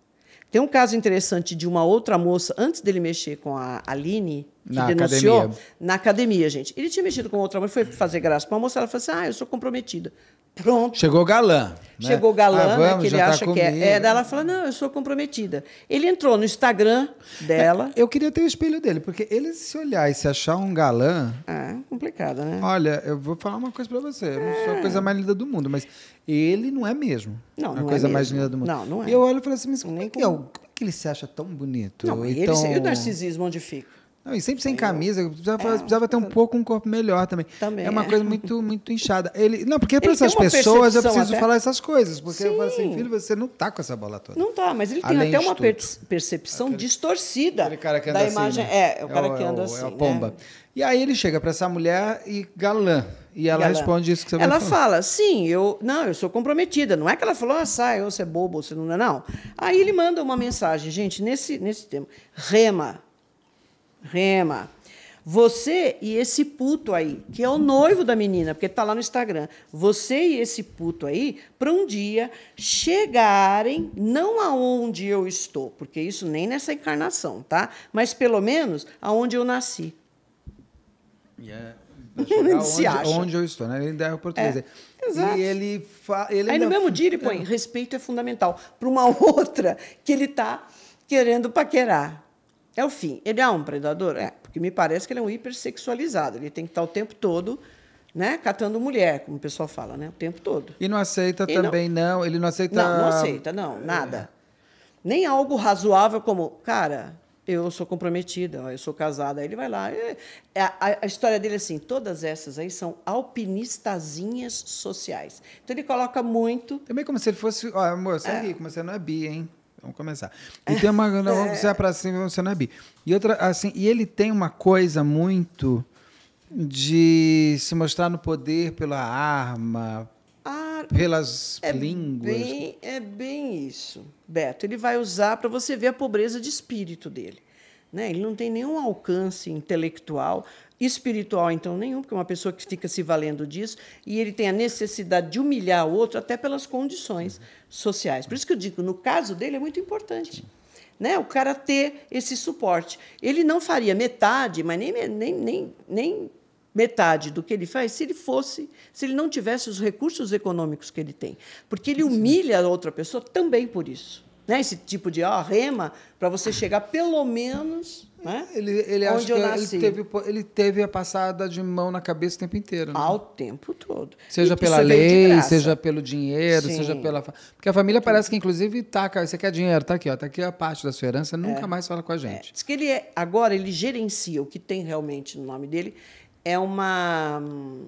Tem um caso interessante de uma outra moça, antes dele mexer com a Aline, que na denunciou, academia. na academia, gente. Ele tinha mexido com outra moça, foi fazer graça com uma moça, ela falou assim: ah, eu sou comprometida. Pronto. Chegou galã. Né? Chegou galã, ah, né, vamos, né, que ele acha comigo. que é. é. ela fala: não, eu sou comprometida. Ele entrou no Instagram dela. É, eu queria ter o espelho dele, porque ele, se olhar e se achar um galã. É, complicado, né? Olha, eu vou falar uma coisa para você. Eu não sou a é. coisa mais linda do mundo, mas ele não é mesmo. Não, a é coisa é mais linda do mundo. Não, não é. E eu olho e falo assim, mas como, é que, é como... é, como é que ele se acha tão bonito? Não, então... ele, e o então narcisismo onde fica? Não, e sempre sem camisa, precisava, é, precisava ter um pouco um corpo melhor também. também é uma é. coisa muito muito inchada. Ele, não, porque para essas pessoas eu preciso até... falar essas coisas, porque Sim. eu falo assim, filho, você não tá com essa bola toda. Não tá, mas ele Além tem até uma per percepção aquele, distorcida aquele cara que anda da assim, imagem. Né? É, é o cara é, que anda é assim. É né? a pomba. Né? E aí ele chega para essa mulher e galã. E ela galã. responde isso que você vai Ela fala, sim, eu não, eu sou comprometida. Não é que ela falou, ah, sai, ou você é bobo, ou você não é, não. Aí ele manda uma mensagem, gente, nesse, nesse tema. Rema, Rema. Você e esse puto aí, que é o noivo da menina, porque tá lá no Instagram. Você e esse puto aí, para um dia chegarem não aonde eu estou, porque isso nem nessa encarnação, tá? Mas pelo menos aonde eu nasci. Yeah. É, onde, onde, eu estou, né? Ele o português. É. Exato. E ele, fa... ele Aí no mesmo dia ele é. põe, respeito é fundamental, para uma outra que ele está querendo paquerar. É o fim. Ele é um predador? É, porque me parece que ele é um hipersexualizado. Ele tem que estar o tempo todo né, catando mulher, como o pessoal fala, né? O tempo todo. E não aceita e também, não. não. Ele não aceita. Não, não aceita, não, nada. É. Nem algo razoável como, cara, eu sou comprometida, eu sou casada. Aí ele vai lá. É, é, a, a, história dele é assim: todas essas aí são alpinistazinhas sociais. Então ele coloca muito. Também como se ele fosse. Ó, amor, você é, é rico, mas você não é bi, hein? Vamos começar. E é. tem uma. É. Vamos precisar para cima, você não é bi. E outra, assim, e ele tem uma coisa muito de se mostrar no poder pela arma, ah, pelas é línguas. Bem, é bem isso, Beto. Ele vai usar para você ver a pobreza de espírito dele. Né? Ele não tem nenhum alcance intelectual. Espiritual, então, nenhum, porque é uma pessoa que fica se valendo disso e ele tem a necessidade de humilhar o outro até pelas condições sociais. Por isso que eu digo, no caso dele é muito importante. Né? O cara ter esse suporte. Ele não faria metade, mas nem, nem, nem, nem metade do que ele faz se ele fosse, se ele não tivesse os recursos econômicos que ele tem. Porque ele humilha a outra pessoa também por isso né, esse tipo de ó, rema, para você chegar pelo menos né, ele, ele onde eu nasci. Ele teve, ele teve a passada de mão na cabeça o tempo inteiro. Né? Ao tempo todo. Seja e pela lei, seja pelo dinheiro, Sim. seja pela... Porque a família parece que, inclusive, taca, tá você quer dinheiro, tá aqui, ó, tá aqui a parte da sua herança, é. nunca é. mais fala com a é. gente. É. Diz que ele é, agora ele gerencia o que tem realmente no nome dele, é uma hum,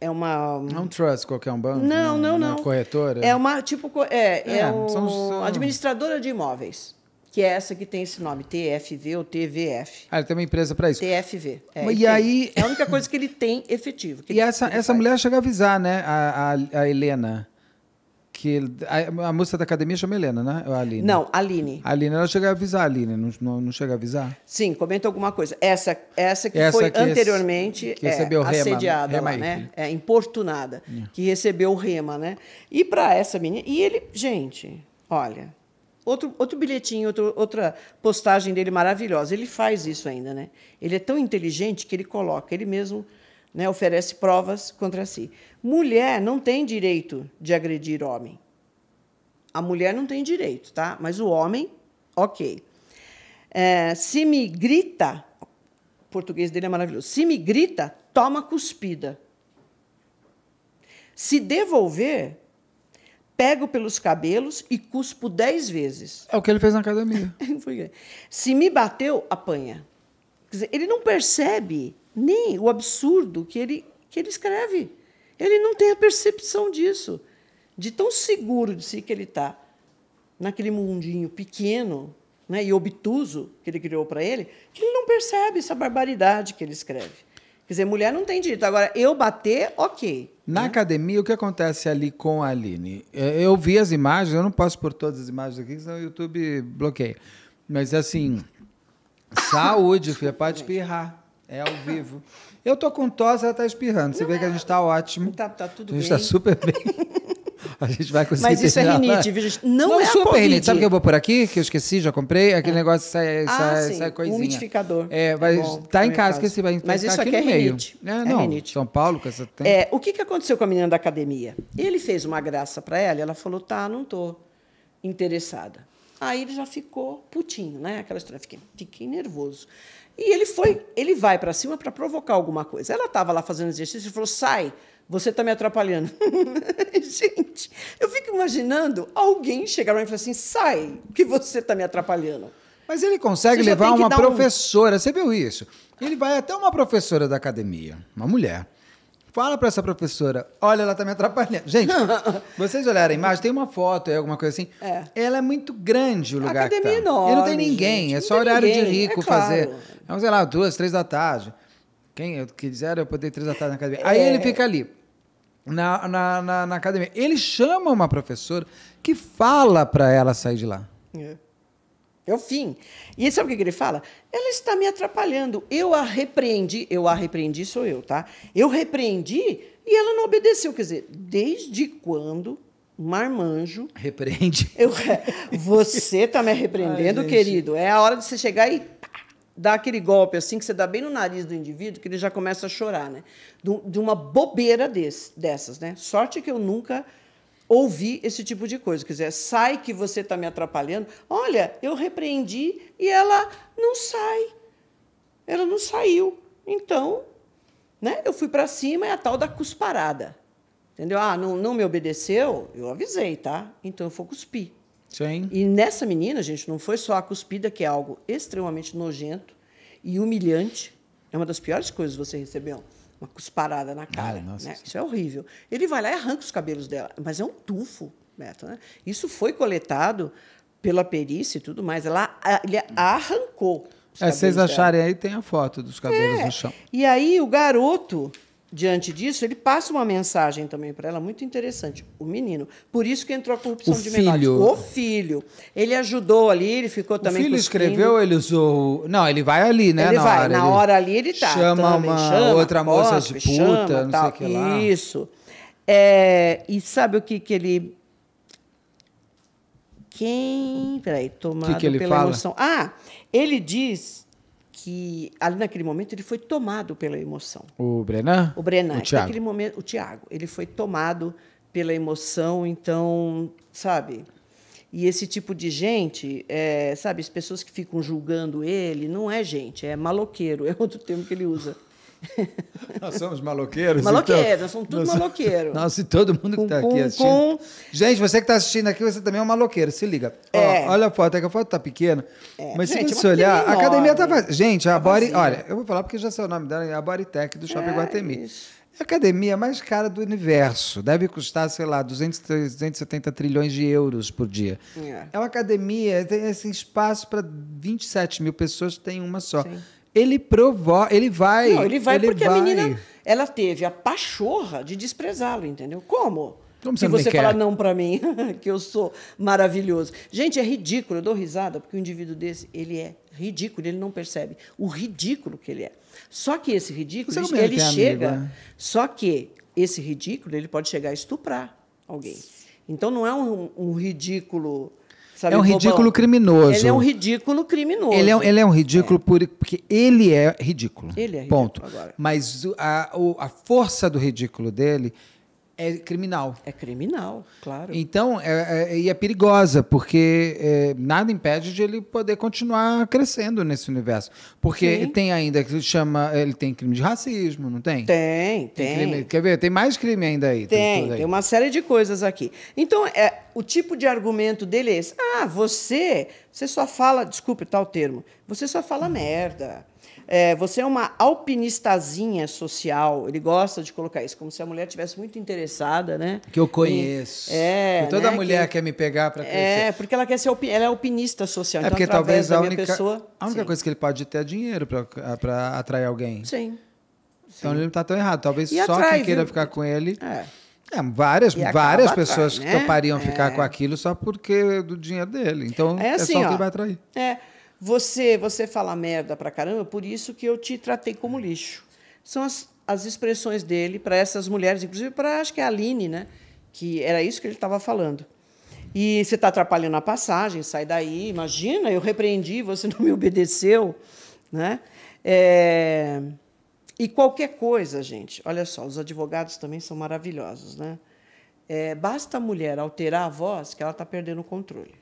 é uma. Não é um trust qualquer, um banco? Não, né? não, não. É não. corretora? É uma, tipo, é, é, é um, são, são... administradora de imóveis, que é essa que tem esse nome, TFV ou TVF. Ah, ele tem uma empresa para isso. TFV. É, e tem. aí... É a única coisa que ele tem efetivo. e essa, essa faz. mulher chega a avisar, né, a, a, a Helena que a, a moça da academia chama Helena, né? A Aline. Não, Aline. A Aline, ela chega a avisar a Aline, não, não, não, chega a avisar? Sim, comenta alguma coisa. Essa, essa que essa foi que anteriormente que recebeu é, rema, assediada, rema lá, né? É, importunada, yeah. É. que recebeu rema, né? E para essa menina. E ele, gente, olha. Outro, outro bilhetinho, outro, outra postagem dele maravilhosa. Ele faz isso ainda, né? Ele é tão inteligente que ele coloca, ele mesmo né, oferece provas contra si. Mulher não tem direito de agredir homem. A mulher não tem direito, tá? Mas o homem, ok. É, se me grita, o português dele é maravilhoso. Se me grita, toma cuspida. Se devolver, pego pelos cabelos e cuspo dez vezes. É o que ele fez na academia. Se me bateu, apanha. Quer dizer, ele não percebe nem o absurdo que ele, que ele escreve. Ele não tem a percepção disso, de tão seguro de si que ele está naquele mundinho pequeno né, e obtuso que ele criou para ele, que ele não percebe essa barbaridade que ele escreve. Quer dizer, mulher não tem direito. Agora, eu bater, ok. Na né? academia, o que acontece ali com a Aline? É, eu vi as imagens, eu não posso pôr todas as imagens aqui, senão o YouTube bloqueia. Mas, assim, saúde, filha, pode espirrar. É ao vivo. Eu tô com tosse, ela tá espirrando. Você Não vê é. que a é. gente tá ótimo. Tá, tá tudo bem. A gente bem. tá super bem. A gente vai conseguir Mas isso é rinite, viu? Não, Não é super COVID. rinite. Sabe o que eu vou por aqui? Que eu esqueci, já comprei. Aquele é. negócio sai, ah, sai, sai coisinha. umidificador. É, é mas é tá em casa, esqueci. Vai mas tá isso aqui, aqui é rinite. É, é não, é rinite. São Paulo, que essa tem... É, o que, que aconteceu com a menina da academia? Ele fez uma graça para ela, ela falou, tá, não tô interessada. Aí ele já ficou putinho, né? Aquela história, fiquei, fiquei nervoso. E ele foi, ele vai para cima para provocar alguma coisa. Ela estava lá fazendo exercício e falou: sai, você está me atrapalhando. Gente, eu fico imaginando alguém chegar lá e falar assim: sai, que você está me atrapalhando. Mas ele consegue levar uma professora, um... você viu isso? Ele vai até uma professora da academia, uma mulher fala para essa professora, olha, ela tá me atrapalhando. Gente, vocês olharam a imagem, tem uma foto, é alguma coisa assim. É. Ela é muito grande o lugar a academia que tá. enorme, E não tem ninguém, gente, é só horário ninguém, de é rico é claro. fazer. vamos sei lá, duas, três da tarde. Quem eu quiser, eu poder ir três da tarde na academia. É. Aí ele fica ali. Na, na, na, na academia. Ele chama uma professora que fala para ela sair de lá. É. É o fim. E sabe o que ele fala? Ela está me atrapalhando. Eu a repreendi. Eu a repreendi, sou eu, tá? Eu repreendi e ela não obedeceu. Quer dizer, desde quando marmanjo. Repreende. Eu, você está me repreendendo, Ai, querido. É a hora de você chegar e dar aquele golpe assim, que você dá bem no nariz do indivíduo, que ele já começa a chorar, né? De, de uma bobeira desse, dessas, né? Sorte que eu nunca ouvir esse tipo de coisa. Quer dizer, sai que você está me atrapalhando. Olha, eu repreendi e ela não sai. Ela não saiu. Então, né, eu fui para cima, é a tal da cusparada. Entendeu? Ah, não, não me obedeceu? Eu avisei, tá? Então eu vou cuspir. Sim. E nessa menina, gente, não foi só a cuspida, que é algo extremamente nojento e humilhante. É uma das piores coisas que você recebeu uma cusparada na cara. Ai, ah, né? Isso é horrível. Ele vai lá e arranca os cabelos dela, mas é um tufo, Beto. Né? Isso foi coletado pela perícia e tudo mais. Ela, ele arrancou. Os é, vocês acharem dela. aí, tem a foto dos cabelos é. no chão. E aí o garoto diante disso, ele passa uma mensagem também para ela muito interessante. O menino. Por isso que entrou a corrupção o de filho. menores. O filho. Ele ajudou ali, ele ficou também. O filho escreveu, ele usou. Não, ele vai ali, né? Ele na vai. Hora, na ele... hora ali ele tá. Chama também, uma chama, outra moça de puta, chama, não tal. sei o que lá. Isso. É, e sabe o que, que ele. Quem. Peraí, tomado que que ele pela fala? emoção. Ah, ele diz que ali naquele momento ele foi tomado pela emoção. O Brenan? O Brenan. O Thiago. Naquele momento, o Tiago. Ele foi tomado pela emoção, então, sabe? E esse tipo de gente, é, sabe, as pessoas que ficam julgando ele, não é gente, é maloqueiro, é outro termo que ele usa. Nós somos maloqueiros? Então. Maloqueiros, então, nós somos tudo nós, maloqueiro. Nossa, e todo mundo que está aqui assistindo. Gente, você que está assistindo aqui, você também é um maloqueiro, se liga. É. Ó, olha a foto, é que a foto está pequena. É. Mas gente, se você olhar, enorme. a academia tá vazia. Gente, a tá Body. Vazia. Olha, eu vou falar porque já sei o nome dela, é a Bodytech do Shopping é, Guatemi. É A academia mais cara do universo. Deve custar, sei lá, 200, 270 trilhões de euros por dia. É, é uma academia, tem assim, espaço para 27 mil pessoas, tem uma só. Sim. Ele provoca, ele vai. Não, ele vai ele porque vai. a menina ela teve a pachorra de desprezá-lo, entendeu? Como? Como você, você não para mim, que eu sou maravilhoso. Gente, é ridículo, eu dou risada, porque um indivíduo desse, ele é ridículo, ele não percebe o ridículo que ele é. Só que esse ridículo, ele, ele chega, amiga. Né? só que esse ridículo, ele pode chegar a estuprar alguém. Então não é um, um ridículo Sabe, é um ridículo criminoso. Ele é um ridículo criminoso. Ele é, ele é um ridículo é. Por, porque ele é ridículo. Ele é ridículo. Ponto. Agora. Mas a, a força do ridículo dele é criminal. É criminal, claro. Então, é, é, e é perigosa, porque é, nada impede de ele poder continuar crescendo nesse universo. Porque Sim. tem ainda que chama. Ele tem crime de racismo, não tem? Tem, tem. tem. Crime, quer ver? Tem mais crime ainda aí. Tem, tem, tem uma série de coisas aqui. Então, é, o tipo de argumento dele é esse. Ah, você, você só fala. Desculpe tal termo. Você só fala merda é, você é uma alpinistazinha social. Ele gosta de colocar isso, como se a mulher tivesse muito interessada, né? Que eu conheço. E, é, que né, toda né? mulher que, quer me pegar para conhecer. É, porque ela quer ser ela é alpinista social. É então, porque talvez a única, pessoa, a única coisa que ele pode ter é dinheiro para atrair alguém. Sim. Então ele não está tão errado. Talvez e só atrai, quem queira viu? ficar com ele. É. É, várias várias pessoas que né? topariam é. ficar com aquilo só porque do dinheiro dele. Então é, assim, é só assim, o que vai atrair. É. Você, você fala merda pra caramba, por isso que eu te tratei como lixo. São as, as expressões dele para essas mulheres, inclusive para acho que é a Aline, né? Que era isso que ele estava falando. E você está atrapalhando a passagem, sai daí. Imagina, eu repreendi, você não me obedeceu, né? É... E qualquer coisa, gente. Olha só, os advogados também são maravilhosos, né? É, basta a mulher alterar a voz que ela está perdendo o controle.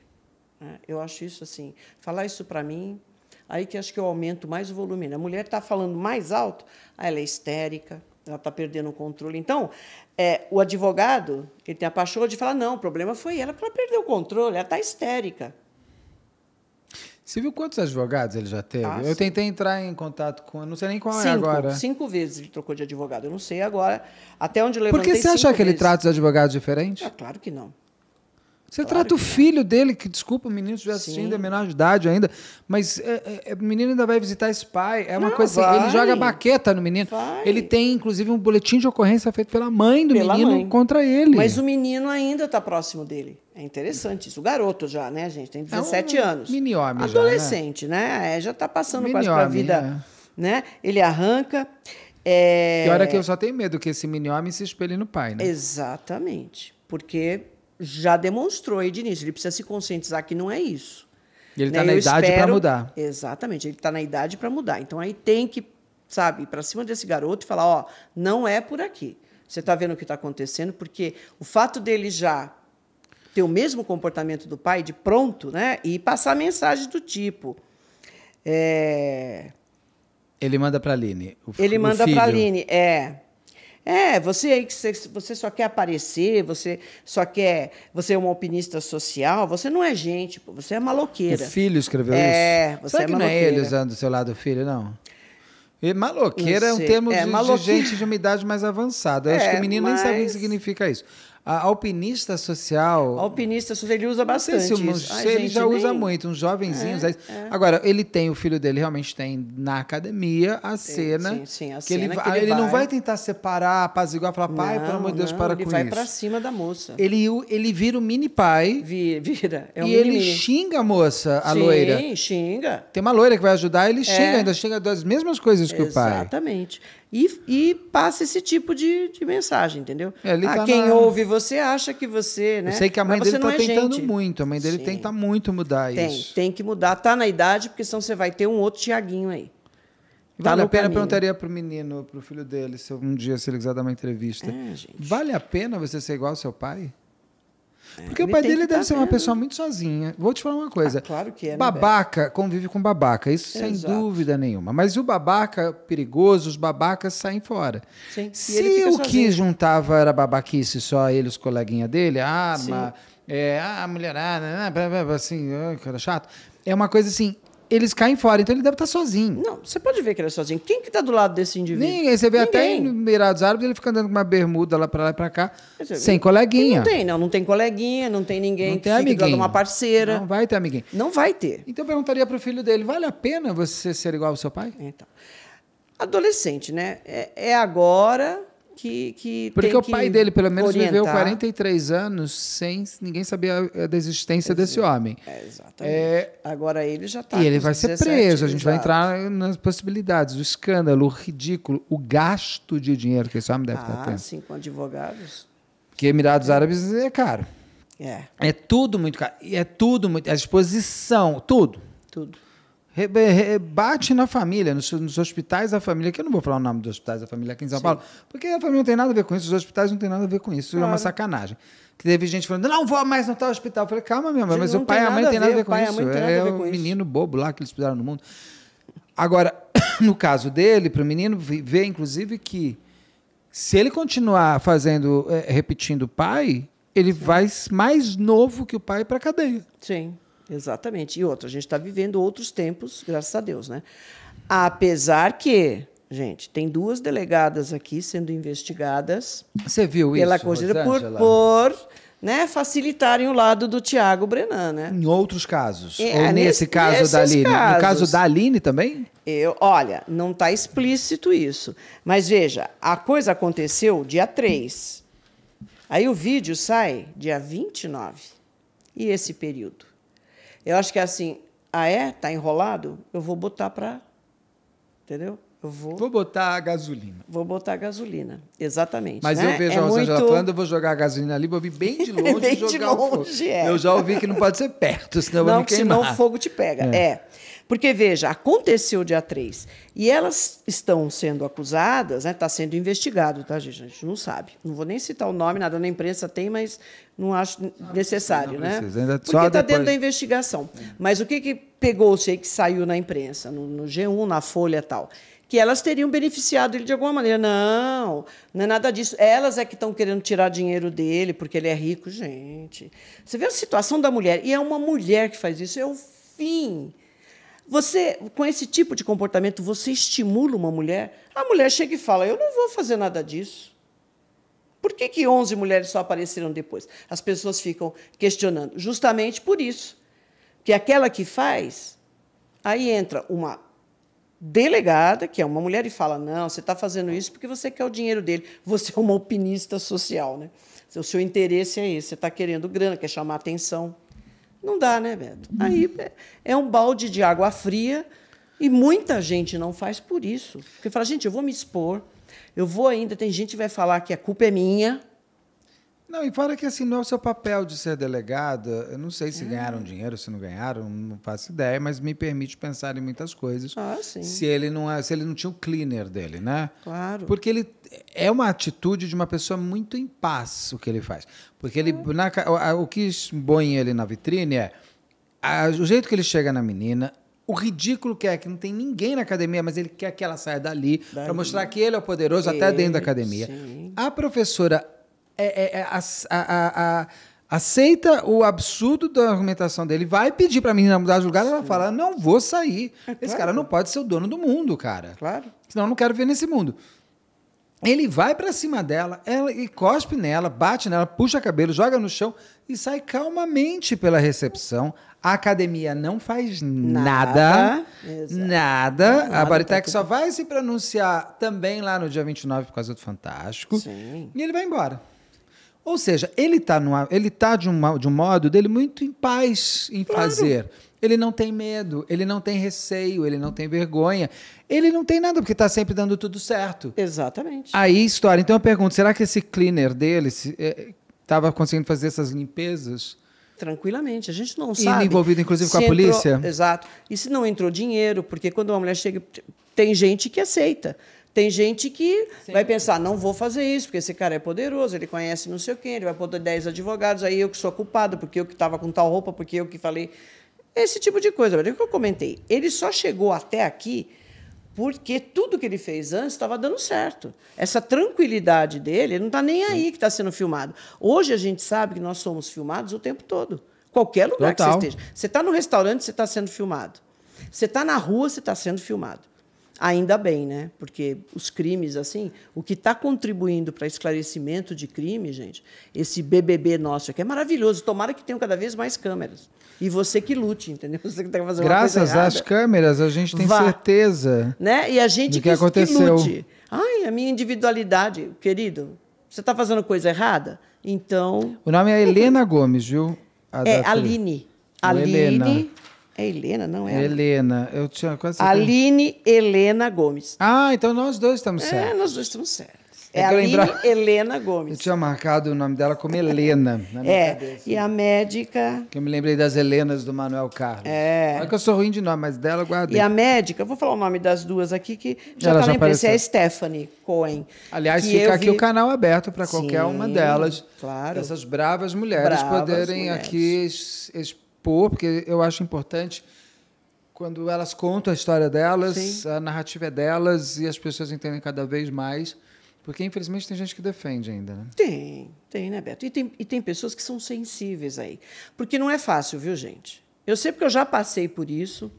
Né? Eu acho isso assim. Falar isso para mim, aí que acho que eu aumento mais o volume. Né? A mulher está falando mais alto, ela é histérica, ela está perdendo o controle. Então, é, o advogado ele tem a paixão de falar: não, o problema foi ela, porque ela perdeu o controle, ela está histérica. Você viu quantos advogados ele já teve? Ah, eu sim. tentei entrar em contato com. Não sei nem qual é cinco, é agora. Cinco vezes ele trocou de advogado. Eu não sei agora. Até onde eu levantei. Por que você acha que vezes. ele trata os advogados diferente? É, claro que não. Você claro trata o filho é. dele, que desculpa, o menino estiver assistindo, é menor de idade ainda, mas é, o é, é, menino ainda vai visitar esse pai. É uma não, coisa assim, ele joga baqueta no menino. Vai. Ele tem, inclusive, um boletim de ocorrência feito pela mãe do pela menino mãe. contra ele. Mas o menino ainda está próximo dele. É interessante isso. O garoto já, né, gente? Tem 17 é um anos. Mini homem. Adolescente, já, né? né? É, já está passando mini quase para a vida. Né? Ele arranca. É... E olha que eu só tenho medo que esse mini homem se espelhe no pai, né? Exatamente. Porque já demonstrou aí de início. Ele precisa se conscientizar que não é isso. ele está né? na Eu idade espero... para mudar. Exatamente, ele está na idade para mudar. Então aí tem que, sabe, para cima desse garoto e falar: ó, não é por aqui. Você está vendo o que está acontecendo, porque o fato dele já ter o mesmo comportamento do pai de pronto, né? E passar mensagem do tipo. É... Ele manda para a Aline. O, ele manda para a Aline, é. É, você aí que você só quer aparecer, você só quer. Você é uma opinista social, você não é gente, você é maloqueira. O filho escreveu é, isso? É, você Será é que maloqueira. não é ele usando o seu lado filho, não? E maloqueira é um termo é, de, de, gente de uma idade mais avançada. Eu é, acho que o é, menino mas... nem sabe o que significa isso. A alpinista social. Alpinista social, ele usa bastante. Se, se Ai, ele gente, já nem... usa muito, uns jovenzinhos. É, é. Agora, ele tem, o filho dele realmente tem na academia a tem, cena. Sim, sim, a que cena. Ele, que ele, ele vai... não vai tentar separar, a paz igual. falar, pai, não, pelo amor de Deus, para com isso. Ele vai para cima da moça. Ele, ele vira o mini pai. Vira. vira é um e mini ele mini. xinga a moça, a sim, loira. Sim, xinga. Tem uma loira que vai ajudar, ele é. xinga, ainda xinga das mesmas coisas que Exatamente. o pai. Exatamente e, e passa esse tipo de, de mensagem, entendeu? É, a ah, tá quem na... ouve você acha que você, né? Eu sei que a mãe Mas dele está é tentando gente. muito, a mãe dele Sim. tenta muito mudar tem, isso. Tem que mudar, tá na idade, porque senão você vai ter um outro Tiaguinho aí. Tá vale a pena, perguntaria perguntaria o menino, para o filho dele, se um dia se ele quiser dar uma entrevista. É, vale a pena você ser igual ao seu pai? Porque ele o pai dele deve tá ser vendo. uma pessoa muito sozinha. Vou te falar uma coisa. Ah, claro que é. Né, babaca né, convive com babaca, isso Exato. sem dúvida nenhuma. Mas o babaca perigoso, os babacas saem fora. Sim. Se o que juntava era babaquice só ele os coleguinhas dele, arma, ah, é, a ah, mulherada, né, assim, cara ah, chato. É uma coisa assim, eles caem fora, então ele deve estar sozinho. Não, você pode ver que ele é sozinho. Quem que está do lado desse indivíduo? Ninguém. Você vê Ninguém. até em Emirados Árabes, ele fica andando com uma bermuda lá para lá e para cá, você sem vê? coleguinha. não tem, não. Não tem coleguinha, não tem ninguém não que tem fique uma parceira. Não vai ter amiguinho. Não vai ter. Então eu perguntaria para o filho dele, vale a pena você ser igual ao seu pai? Então, adolescente, né? é, é agora que, que Porque o pai dele, pelo menos, orientar. viveu 43 anos sem ninguém saber a, a da existência Exato. desse homem. É, exatamente. É, Agora ele já está. E ele vai 17, ser preso. A gente exato. vai entrar nas possibilidades. O escândalo, o ridículo, o gasto de dinheiro que esse homem deve tá ah, estar tendo. sim, com advogados. Porque Emirados é. Árabes é caro. É. É tudo muito caro. É tudo muito. A exposição, tudo. Tudo rebate na família, nos, nos, hospitais da família, que eu não vou falar o nome dos hospitais da família aqui em São Sim. Paulo, porque a família não tem nada a ver com isso, os hospitais não tem nada a ver com isso, claro. é uma sacanagem. Que teve gente falando, não vou mais no tal hospital. Eu falei, calma, minha mãe, mas o pai e a mãe não tem nada a é ver com isso. É o menino bobo lá que eles fizeram no mundo. Agora, no caso dele, para o menino ver, inclusive, que se ele continuar fazendo, eh, repetindo o pai, ele Sim. vai mais novo que o pai para a cadeia. Sim. Exatamente. E outra, a gente está vivendo outros tempos, graças a Deus, né? Apesar que, gente, tem duas delegadas aqui sendo investigadas. Você viu pela isso? Pela por, por né, facilitarem o lado do Tiago Brenan, né? Em outros casos. É, Ou nesse, nesse caso da Aline. Casos. No caso da Aline também? Eu, olha, não está explícito isso. Mas veja, a coisa aconteceu dia 3. Aí o vídeo sai dia 29. E esse período? Eu acho que é assim, ah é? Tá enrolado? Eu vou botar para. Entendeu? Eu vou. Vou botar a gasolina. Vou botar a gasolina, exatamente. Mas né? eu vejo é a Rosângela muito... falando, eu vou jogar a gasolina ali, vou vir bem de longe bem jogar de longe, É. Eu já ouvi que não pode ser perto, senão não, eu vou me queimar. Senão o fogo te pega. É. é. Porque, veja, aconteceu dia 3 e elas estão sendo acusadas, está né? Tá sendo investigado, tá, gente? A gente não sabe. Não vou nem citar o nome, nada na imprensa tem, mas não acho necessário, não né? precisa, né? Porque está depois... dentro da investigação. Mas o que, que pegou-se aí que saiu na imprensa, no, no G1, na Folha e tal? Que elas teriam beneficiado ele de alguma maneira. Não, não é nada disso. Elas é que estão querendo tirar dinheiro dele, porque ele é rico, gente. Você vê a situação da mulher, e é uma mulher que faz isso, é o fim. Você, com esse tipo de comportamento, você estimula uma mulher, a mulher chega e fala: Eu não vou fazer nada disso. Por que, que 11 mulheres só apareceram depois? As pessoas ficam questionando. Justamente por isso. Que aquela que faz, aí entra uma delegada, que é uma mulher, e fala: não, você está fazendo isso porque você quer o dinheiro dele. Você é uma opinista social, né? O seu interesse é esse, você está querendo grana, quer chamar atenção. Não dá, né, Beto? Aí é, é um balde de água fria e muita gente não faz por isso. Porque fala, gente, eu vou me expor, eu vou ainda, tem gente que vai falar que a culpa é minha. Não, e fora que assim, não é o seu papel de ser delegada. Eu não sei se é. ganharam dinheiro, se não ganharam, não faço ideia, mas me permite pensar em muitas coisas. Ah, sim. Se ele não, é, se ele não tinha o cleaner dele, né? Claro. Porque ele é uma atitude de uma pessoa muito em paz o que ele faz. Porque ele. É. Na, o, o que expõe ele na vitrine é a, o jeito que ele chega na menina, o ridículo que é, que não tem ninguém na academia, mas ele quer que ela saia dali para mostrar que ele é o poderoso até dentro da academia. Sim. A professora é, é, é a, a, a, aceita o absurdo da argumentação dele, vai pedir para a menina mudar de lugar, sim. ela fala: não vou sair. É Esse claro. cara não pode ser o dono do mundo, cara. Claro. Senão eu não quero ver nesse mundo. Ele vai para cima dela, ela e cospe nela, bate nela, puxa cabelo, joga no chão e sai calmamente pela recepção. A academia não faz nada, nada. nada. nada a Baritec só vai se pronunciar também lá no dia 29 por causa do Fantástico. Sim. E ele vai embora. Ou seja, ele está ele tá de, um de um modo dele muito em paz em claro. fazer. Ele não tem medo, ele não tem receio, ele não tem vergonha, ele não tem nada, porque está sempre dando tudo certo. Exatamente. Aí, história. Então eu pergunto: será que esse cleaner dele estava eh, é, conseguindo fazer essas limpezas? Tranquilamente, a gente não e sabe. envolvido, inclusive, com a entrou, polícia? Exato. E se não entrou dinheiro, porque quando uma mulher chega. Tem gente que aceita. Tem gente que vai pensar, não vou fazer isso, porque esse cara é poderoso, ele conhece não sei o quê, ele vai poder 10 advogados, aí eu que sou culpado, porque eu que estava com tal roupa, porque eu que falei esse tipo de coisa, olha o que eu comentei. Ele só chegou até aqui porque tudo que ele fez antes estava dando certo. Essa tranquilidade dele, ele não está nem aí que está sendo filmado. Hoje a gente sabe que nós somos filmados o tempo todo. Qualquer lugar Total. que você esteja. Você está no restaurante, você está sendo filmado. Você está na rua, você está sendo filmado. Ainda bem, né? Porque os crimes, assim, o que está contribuindo para esclarecimento de crime, gente, esse BBB nosso aqui é maravilhoso. Tomara que tenham cada vez mais câmeras. E você que lute, entendeu? Você que tá fazendo Graças às câmeras, a gente tem Vá. certeza. Né? E a gente que, aconteceu. Que lute. Ai, a minha individualidade, querido, você está fazendo coisa errada? Então. O nome é Helena Gomes, viu? A é, Aline. Aline. Helena. É Helena, não é? Helena, eu tinha quase Aline Helena Gomes. Ah, então nós dois estamos é, certos. É, nós dois estamos certos. É, a Aline Helena Gomes. Eu tinha marcado o nome dela como Helena na minha é, cabeça. E a médica. Que eu me lembrei das Helenas do Manuel Carlos. É. Não é que eu sou ruim de nome, mas dela eu guardei. E a médica, eu vou falar o nome das duas aqui, que já está na imprensa, é a Stephanie Cohen. Aliás, fica aqui vi... o canal aberto para qualquer Sim, uma delas. Claro. Essas bravas mulheres bravas poderem mulheres. aqui. Exp porque eu acho importante quando elas contam a história delas, Sim. a narrativa é delas e as pessoas entendem cada vez mais. Porque, infelizmente, tem gente que defende ainda, né? Tem, tem, né, Beto? E tem, e tem pessoas que são sensíveis aí. Porque não é fácil, viu, gente? Eu sei porque eu já passei por isso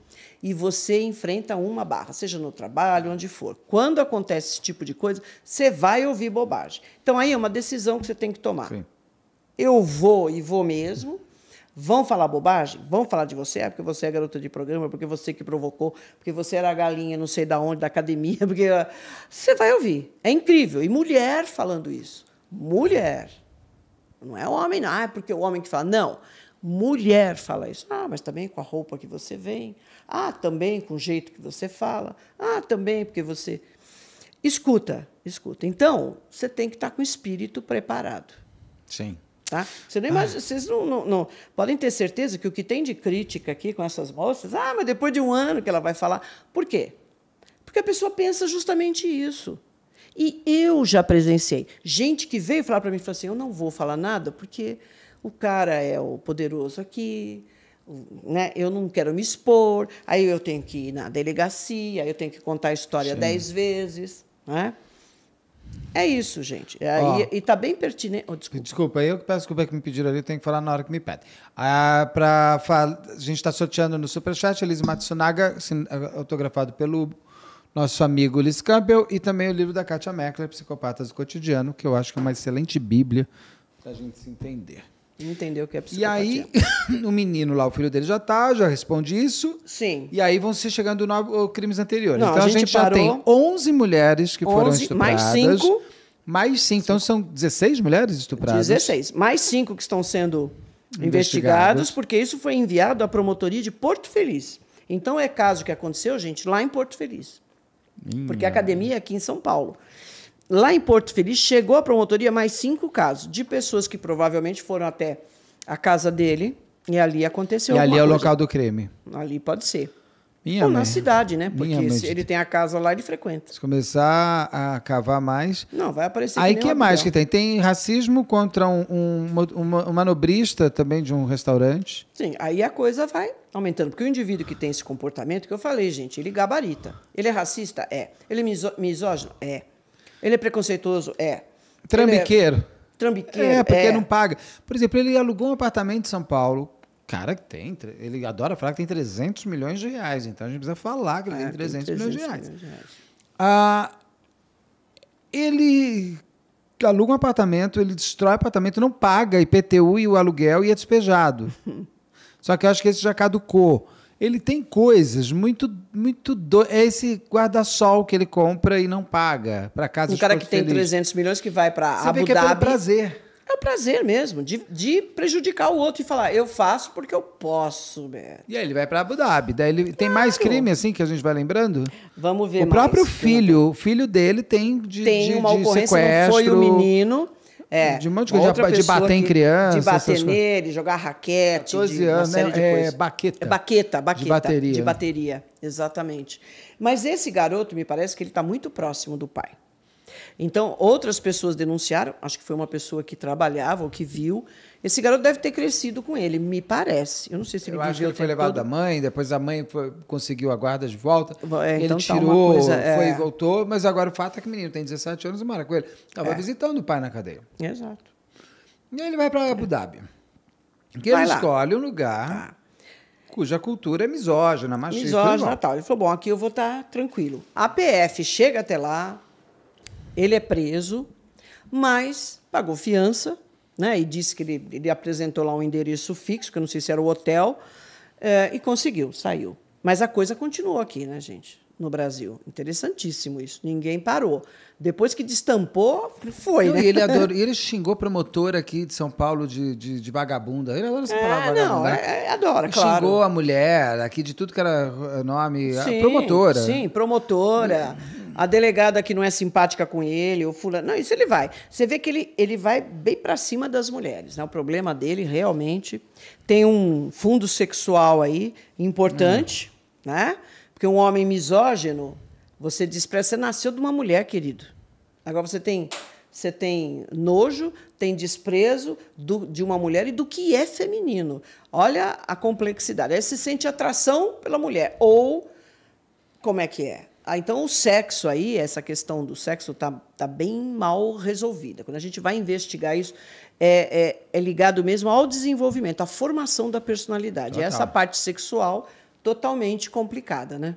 e você enfrenta uma barra, seja no trabalho, onde for. Quando acontece esse tipo de coisa, você vai ouvir bobagem. Então, aí é uma decisão que você tem que tomar. Sim. Eu vou e vou mesmo, vão falar bobagem, vão falar de você, É porque você é garota de programa, porque você que provocou, porque você era a galinha não sei da onde, da academia, porque ah, você vai ouvir. É incrível. E mulher falando isso. Mulher. Não é homem, não. Ah, é porque o homem que fala. Não. Mulher fala isso. Ah, mas também com a roupa que você vem. Ah, também com o jeito que você fala. Ah, também porque você. Escuta, escuta. Então, você tem que estar tá com o espírito preparado. Sim. Tá? Você não imagina, Vocês não, não, não, podem ter certeza que o que tem de crítica aqui com essas moças, ah, mas depois de um ano que ela vai falar. Por quê? Porque a pessoa pensa justamente isso. E eu já presenciei gente que veio falar para mim e falou assim: eu não vou falar nada porque o cara é o poderoso aqui, né? eu não quero me expor, aí eu tenho que ir na delegacia, eu tenho que contar a história Sim. dez vezes. Né? É isso, gente. É, oh. e, e tá bem pertinente. Oh, desculpa. desculpa, eu que peço desculpa é que me pediram ali, tenho que falar na hora que me pedem. Ah, pra fal... A gente está sorteando no Superchat, Elise Matsunaga, autografado pelo nosso amigo Liz Campbell, e também o livro da Katia Meckler, Psicopatas do Cotidiano, que eu acho que é uma excelente bíblia para a gente se entender. Entendeu o que é psicopatia. E aí, o menino lá, o filho dele já tá, já responde isso. Sim. E aí vão se chegando no, crimes anteriores. Não, então a gente, a gente já tem 11 mulheres que 11, foram estupradas. Mais 5. Mais 5. Então são 16 mulheres estupradas? 16. Mais 5 que estão sendo investigados. investigados, porque isso foi enviado à promotoria de Porto Feliz. Então é caso que aconteceu, gente, lá em Porto Feliz. Minha. Porque a academia é aqui em São Paulo lá em Porto Feliz chegou à promotoria mais cinco casos de pessoas que provavelmente foram até a casa dele e ali aconteceu. E ali é o coisa. local do crime. Ali pode ser. Minha Ou mãe. na cidade, né? Porque se ele tem a casa lá, ele frequenta. Se começar a cavar mais. Não, vai aparecer. Aí que, que mais que tem? Tem racismo contra um, um, um, um manobrista também de um restaurante. Sim, aí a coisa vai aumentando. Porque o indivíduo que tem esse comportamento, que eu falei, gente, ele gabarita. Ele é racista? É. Ele é misógino? É. Ele é preconceituoso? É. Trambiqueiro? É... Trambiqueiro. É, porque é. não paga. Por exemplo, ele alugou um apartamento em São Paulo. Cara, que tem. Ele adora falar que tem 300 milhões de reais. Então a gente precisa falar que ele ah, tem, 300 tem 300, milhões de reais. Milhões de reais. Ah, ele aluga um apartamento, ele destrói o apartamento, não paga IPTU e o aluguel e é despejado. Só que eu acho que esse já caducou ele tem coisas muito muito do... é esse guarda-sol que ele compra e não paga para casa. Um cara que tem 300 milhões que vai para Abu que é Dhabi. É prazer. É o prazer mesmo de, de prejudicar o outro e falar eu faço porque eu posso, Beto. E aí ele vai para Abu Dhabi. Daí ele claro. tem mais crime assim que a gente vai lembrando. Vamos ver. O mais, próprio filho, o filho dele tem de, tem de, uma de ocorrência, sequestro. Não foi o menino é. De um monte de coisa. De, de bater em criança. De bater nele, jogar raquete. 12 anos, né? É, baqueta. É baqueta, baqueta. De bateria. De bateria, exatamente. Mas esse garoto, me parece que ele está muito próximo do pai. Então, outras pessoas denunciaram, acho que foi uma pessoa que trabalhava ou que viu, esse garoto deve ter crescido com ele, me parece. Eu não sei se ele Eu acho que ele foi levado todo. da mãe, depois a mãe foi, conseguiu a guarda de volta. É, então ele tá tirou, tá coisa, é. foi e voltou, mas agora o fato é que o menino tem 17 anos e mora com ele. Estava é. visitando o pai na cadeia. Exato. E aí ele vai para é. Abu Dhabi. Que ele lá. escolhe um lugar tá. cuja cultura é misógina, machista. Misógina tal. Tá. Ele falou: bom, aqui eu vou estar tá tranquilo. A PF chega até lá, ele é preso, mas pagou fiança né? E disse que ele, ele apresentou lá um endereço fixo, que eu não sei se era o hotel, é, e conseguiu, saiu. Mas a coisa continuou aqui, né, gente? No Brasil. Interessantíssimo isso. Ninguém parou. Depois que destampou, foi, não, né? E ele, adora, ele xingou promotora aqui de São Paulo de, de, de vagabunda. Ele adora essa é, palavra né? é, Não, é, adora, claro. Xingou a mulher aqui de tudo que era nome. Sim, promotora. Sim, promotora. Hum a delegada que não é simpática com ele, ou fulano. Não, isso ele vai. Você vê que ele, ele vai bem para cima das mulheres. Né? O problema dele realmente tem um fundo sexual aí importante, hum. né? Porque um homem misógino, você diz para você nasceu de uma mulher, querido. Agora você tem você tem nojo, tem desprezo do, de uma mulher e do que é feminino. Olha a complexidade. Aí se sente atração pela mulher. Ou como é que é? Ah, então, o sexo aí, essa questão do sexo está tá bem mal resolvida. Quando a gente vai investigar isso, é, é, é ligado mesmo ao desenvolvimento, à formação da personalidade. Total. essa parte sexual totalmente complicada, né?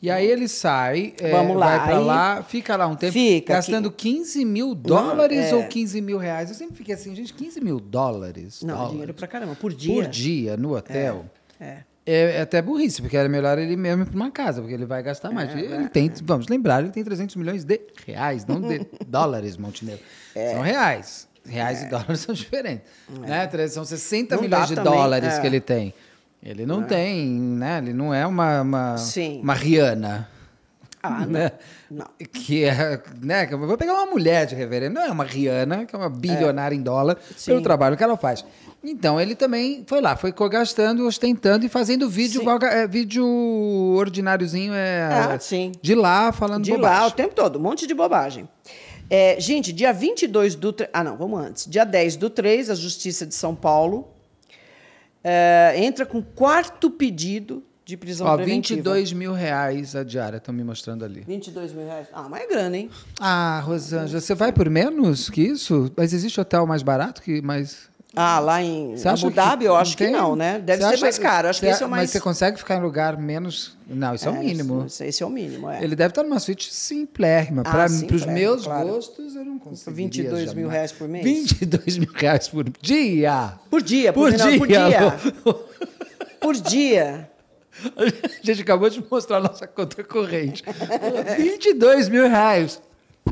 E aí ele sai, é, Vamos lá, vai para lá, fica lá um tempo, fica gastando aqui. 15 mil dólares não, é. ou 15 mil reais. Eu sempre fiquei assim, gente, 15 mil dólares? Não, dólares, dinheiro para caramba, por dia. Por dia, no é, hotel. É, é. É, é, até burrice, porque era melhor ele mesmo para uma casa, porque ele vai gastar mais. É, ele é. tem, vamos lembrar, ele tem 300 milhões de reais, não de dólares, Montenegro. É. São reais. Reais e é. dólares são diferentes. Né? São 60 não milhões de também, dólares que ele tem. Ele não, não tem, né? Ele não é uma, uma, Sim. uma Rihanna. Ah, Né? não. Que é, né? Que eu vou pegar uma mulher de reverendo, não é uma Rihanna, que é uma bilionária é. em dólar, Sim. pelo trabalho que ela faz. Então ele também foi lá, foi gastando, ostentando e fazendo vídeo, é, vídeo ordináriozinho é, ah, de lá, falando de bobagem. De lá o tempo todo, um monte de bobagem. É, gente, dia 22 do. Ah, não, vamos antes. Dia 10 do 3, a Justiça de São Paulo é, entra com quarto pedido de prisão Ó, preventiva. 22 mil reais a diária, estão me mostrando ali. 22 mil reais? Ah, mas é grana, hein? Ah, Rosângela, você vai por menos que isso? Mas existe hotel mais barato que mais... Ah, lá em Abu Dhabi, eu acho que não, né? Deve ser mais caro. Acho que esse é o é, mais... Mas você consegue ficar em lugar menos. Não, isso é, é o é, mínimo. Isso, esse é o mínimo, é. Ele deve estar numa suíte simplérrima. Ah, Para os meus claro. gostos, eu não consigo. 22 jamais. mil reais por mês? 22 mil reais por dia. Por dia, por, por dia. Não, por dia. por dia. A gente acabou de mostrar a nossa conta corrente. 22 mil reais.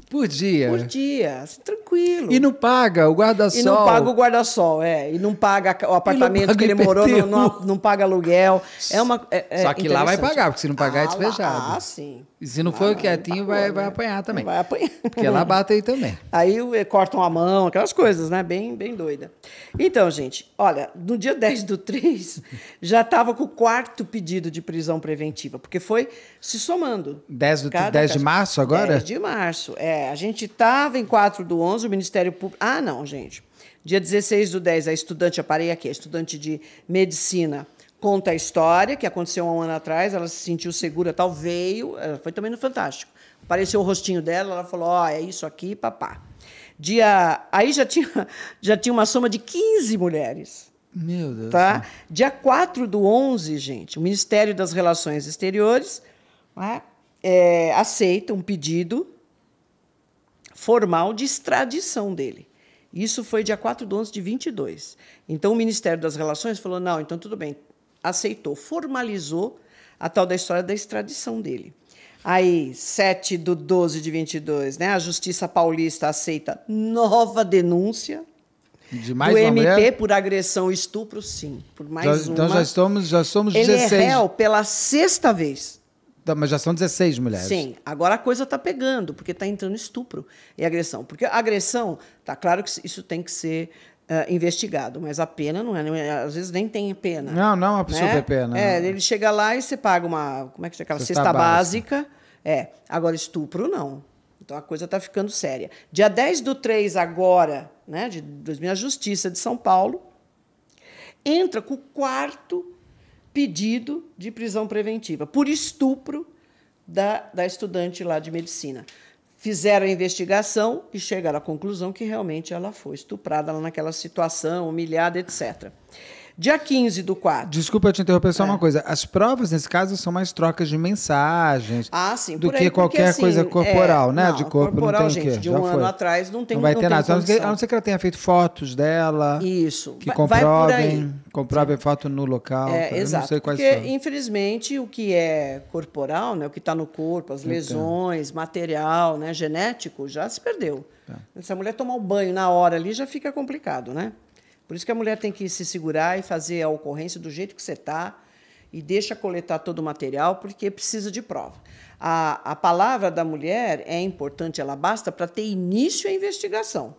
Por dia. Por dia, assim, tranquilo. E não paga o guarda-sol. E não paga o guarda-sol, é. E não paga o apartamento que ele IPTU. morou, não, não, não, paga aluguel. É uma, é, é Só que lá vai pagar, porque se não pagar é ah, é despejado. Ah, sim. E se não ah, for quietinho, vai, vai né? apanhar também. Vai apanhar. Porque lá bate aí também. Aí eh, cortam a mão, aquelas coisas, né? Bem, bem doida. Então, gente, olha, no dia 10 do 3, já estava com o quarto pedido de prisão preventiva, porque foi se somando. 10, do, 10 de março agora? 10 de março, é, a gente estava em 4 do 11, o Ministério Público. Ah, não, gente. Dia 16 do 10, a estudante, aparei aqui, a estudante de medicina conta a história que aconteceu um ano atrás, ela se sentiu segura, tal, veio, foi também no Fantástico. Apareceu o rostinho dela, ela falou: "Ó, oh, é isso aqui, papá". Dia aí já tinha já tinha uma soma de 15 mulheres. Meu Deus. Tá? Dia 4 do 11, gente, o Ministério das Relações Exteriores né, é, aceita um pedido formal de extradição dele. Isso foi dia 4 de 11 de 22. Então, o Ministério das Relações falou: não, então tudo bem, aceitou, formalizou a tal da história da extradição dele. Aí, 7 de 12 de 22, né? A Justiça Paulista aceita nova denúncia de mais do MP mulher? por agressão e estupro, sim. Por mais já, então uma. Então já estamos, já somos Ele 16. Ele é réu pela sexta vez. Tá, mas já são 16 mulheres. Sim, agora a coisa está pegando, porque está entrando estupro e agressão. Porque agressão, tá claro que isso tem que ser uh, investigado, mas a pena é, não é, às vezes nem tem pena. Não, não é possível né? pena. É, ele chega lá e você paga uma, como é que chama? Aquela cesta, básica. básica. É, agora estupro não. Então a coisa está ficando séria. Dia 10 do 3 agora, né, de 2000, a Justiça de São Paulo entra com o quarto pedido de prisão preventiva por estupro da, da estudante lá de medicina. Fizeram a investigação e chegaram à conclusão que realmente ela foi estuprada lá naquela situação, humilhada, etc. Dia 15 do 4. Desculpa eu te interromper, só é. uma coisa. As provas, nesse caso, são mais trocas de mensagens ah, sim, do aí, que qualquer porque, assim, coisa assim, corporal, é, né? Não, de corpo corporal, não tem gente, o quê? de um Já ano foi. atrás não tem Não vai não ter nada. A não ser que ela tenha feito fotos dela. Isso. Que vai, comprovem, vai comprovem sim. foto no local. É, exato. não sei quais porque, são. infelizmente, o que é corporal, né? o que está no corpo, as lesões, então. material, né? genético, já se perdeu. Tá. Se a mulher tomar o banho na hora ali, já fica complicado, né? Por isso que a mulher tem que se segurar e fazer a ocorrência do jeito que você está e deixa coletar todo o material, porque precisa de prova. A, a palavra da mulher é importante, ela basta para ter início à investigação.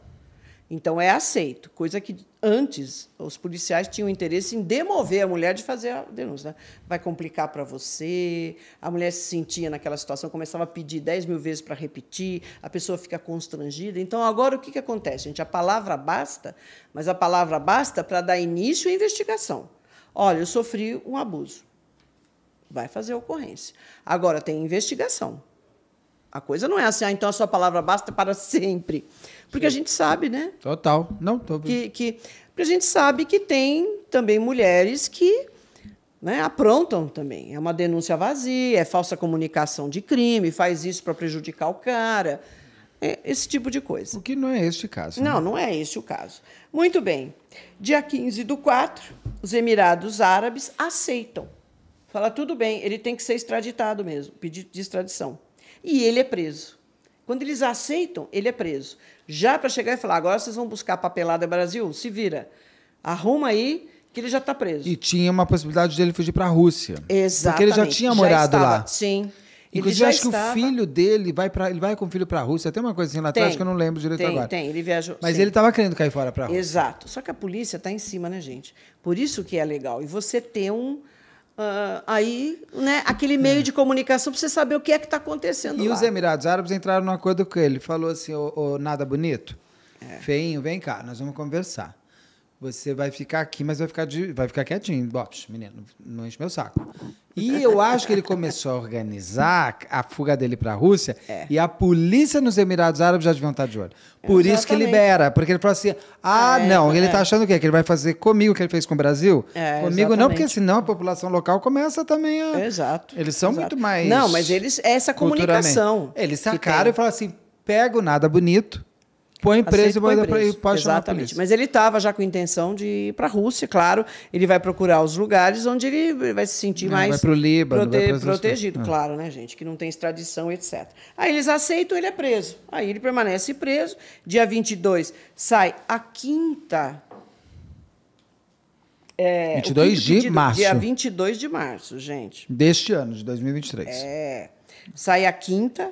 Então é aceito, coisa que antes, os policiais tinham interesse em demover a mulher de fazer a denúncia. Né? Vai complicar para você. A mulher se sentia naquela situação, começava a pedir 10 mil vezes para repetir, a pessoa fica constrangida. Então, agora o que, que acontece, gente? A palavra basta, mas a palavra basta para dar início à investigação. Olha, eu sofri um abuso. Vai fazer a ocorrência. Agora tem investigação. A coisa não é assim, ah, então a sua palavra basta para sempre. Porque Sim. a gente sabe, né? Total. Não, tô... que, que Porque a gente sabe que tem também mulheres que né, aprontam também. É uma denúncia vazia, é falsa comunicação de crime, faz isso para prejudicar o cara. É esse tipo de coisa. O que não é este caso. Não, né? não é este o caso. Muito bem. Dia 15 do 4, os Emirados Árabes aceitam. Fala, tudo bem, ele tem que ser extraditado mesmo, pedido de extradição e ele é preso. Quando eles aceitam, ele é preso. Já para chegar e falar, agora vocês vão buscar papelada Brasil, se vira. Arruma aí que ele já está preso. E tinha uma possibilidade dele fugir para a Rússia. Exatamente. Porque ele já tinha morado já lá. Sim. Inclusive, acho estava... que o filho dele vai para ele vai com o filho para a Rússia. Tem uma coisa assim lá atrás que eu não lembro direito tem, agora. Tem, ele viajou. Mas sim. ele estava querendo cair fora para a Rússia. Exato. Só que a polícia está em cima, né, gente? Por isso que é legal. E você ter um Uh, aí, né, aquele meio é. de comunicação para você saber o que é que está acontecendo. E lá. os Emirados Árabes entraram no acordo com ele. Falou assim: ô, nada bonito, é. feinho, vem cá, nós vamos conversar. Você vai ficar aqui, mas vai ficar, de, vai ficar quietinho. Bops, menino, não enche meu saco. E eu acho que ele começou a organizar a fuga dele para a Rússia é. e a polícia nos Emirados Árabes já deviam estar de olho. É, Por isso que libera, porque ele falou assim: ah, é, não, é. ele está é. achando o quê? Que ele vai fazer comigo o que ele fez com o Brasil? É, comigo exatamente. não, porque senão a população local começa também a. Exato. Eles são exato. muito mais. Não, mas eles. Essa comunicação. Eles sacaram e falaram assim: pego nada bonito põe preso e manda para ir para Exatamente. Mas ele estava já com intenção de ir para a Rússia, claro. Ele vai procurar os lugares onde ele vai se sentir não, mais vai Líbano, prote protegido, ah. claro, né, gente? Que não tem extradição, etc. Aí eles aceitam, ele é preso. Aí ele permanece preso. Dia 22 sai a quinta. É, 22 de pedido, março. Dia 22 de março, gente. Deste ano, de 2023. É. Sai a quinta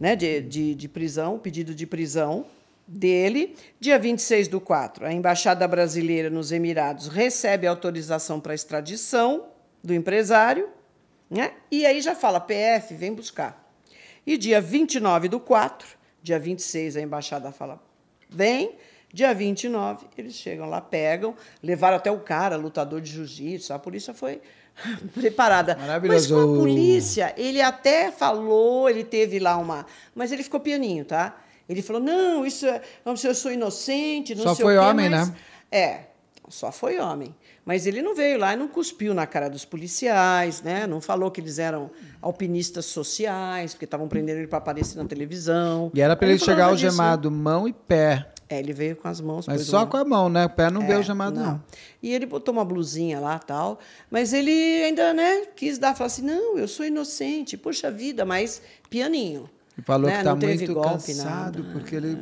né, de, de, de prisão, pedido de prisão dele. Dia 26 do 4, a Embaixada Brasileira nos Emirados recebe autorização para extradição do empresário, né? E aí já fala, PF, vem buscar. E dia 29 do 4, dia 26, a Embaixada fala, vem. Dia 29, eles chegam lá, pegam, levaram até o cara, lutador de jiu-jitsu, a polícia foi preparada. Maravilhoso. Mas com a polícia, ele até falou, ele teve lá uma. Mas ele ficou pianinho, tá? Ele falou: não, isso é, não, eu sou inocente, não só sei o quê. Só foi homem, mas... né? É, só foi homem. Mas ele não veio lá e não cuspiu na cara dos policiais, né? Não falou que eles eram alpinistas sociais, porque estavam prendendo ele para aparecer na televisão. E era para ele chegar algemado, né? gemado mão e pé. É, ele veio com as mãos. Mas só uma... com a mão, né? O pé não é, veio algemado, não. não. E ele botou uma blusinha lá tal. Mas ele ainda, né, quis dar, falar assim: não, eu sou inocente, puxa vida, mas pianinho. E falou né? que está muito golpe, cansado, porque ele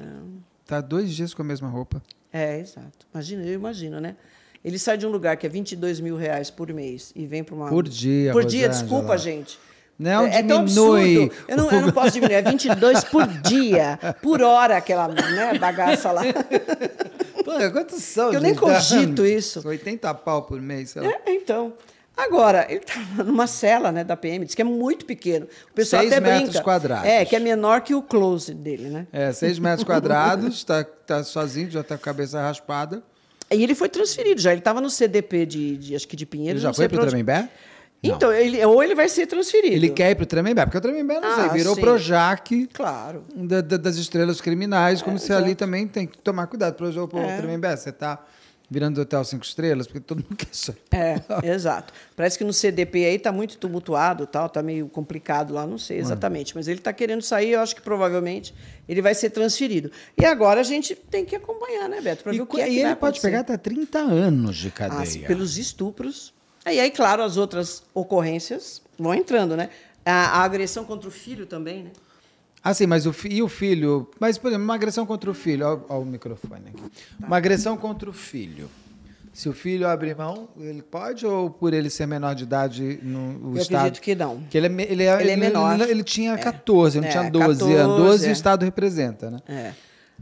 está dois dias com a mesma roupa. É, exato. Imagina, eu imagino, né? Ele sai de um lugar que é 22 mil reais por mês e vem para uma. Por dia, Por dia, desculpa, gente. Não é, é diminui. É eu, não, eu não, posso diminuir, é 22 por dia, por hora aquela né, bagaça lá. Pô, quantos são? Eu nem cogito isso. 80 pau por mês, sei lá. É, então. Agora, ele estava tá numa cela né, da PM, diz que é muito pequeno. O pessoal seis até metros brinca. quadrados. É, que é menor que o close dele, né? É, seis metros quadrados, está tá sozinho, já está com a cabeça raspada. E ele foi transferido já, ele estava no CDP de, de, acho que de Pinheiro. Ele já foi para o Tremembé? Então, ele, ou ele vai ser transferido. Ele quer ir para o Tremembé, porque o Tremembé, não ah, sei, virou sim. Projac claro. Da, da, das estrelas criminais, é, como se exato. ali também tem que tomar cuidado. Para o é. Tremembé, você está virando hotel cinco estrelas, porque todo mundo quer só. É, exato. Parece que no CDP aí está muito tumultuado, tal, está meio complicado lá, não sei exatamente, mas ele está querendo sair, eu acho que provavelmente ele vai ser transferido. E agora a gente tem que acompanhar, né, Beto, para ver o que é que E ele pode pegar até 30 anos de ah, cadeia. Ah, pelos estupros. E aí, claro, as outras ocorrências vão entrando, né? A, a agressão contra o filho também, né? Assim, mas o, e o filho? Mas, por exemplo, uma agressão contra o filho. Olha, o microfone aqui. Tá. Uma agressão contra o filho. Se o filho abrir mão, ele pode ou por ele ser menor de idade no o Eu estado? acredito que não. Que ele, é, ele, é, ele, é ele é menor. Ele, ele tinha 14, é. não tinha 12 14, anos. 12 o é. estado representa, né? É.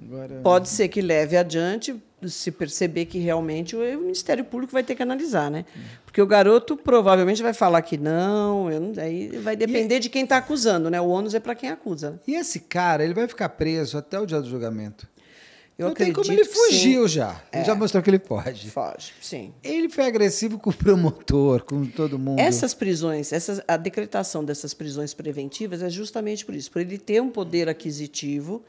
Agora... Pode ser que leve adiante, se perceber que realmente o Ministério Público vai ter que analisar, né? Hum. Porque o garoto provavelmente vai falar que não, eu não aí vai depender e... de quem está acusando, né? O ônus é para quem acusa. E esse cara, ele vai ficar preso até o dia do julgamento? Eu não tem como ele fugiu já. É. Ele já mostrou que ele pode. Foge, sim. Ele foi agressivo com o promotor, com todo mundo. Essas prisões, essas, a decretação dessas prisões preventivas é justamente por isso, por ele ter um poder aquisitivo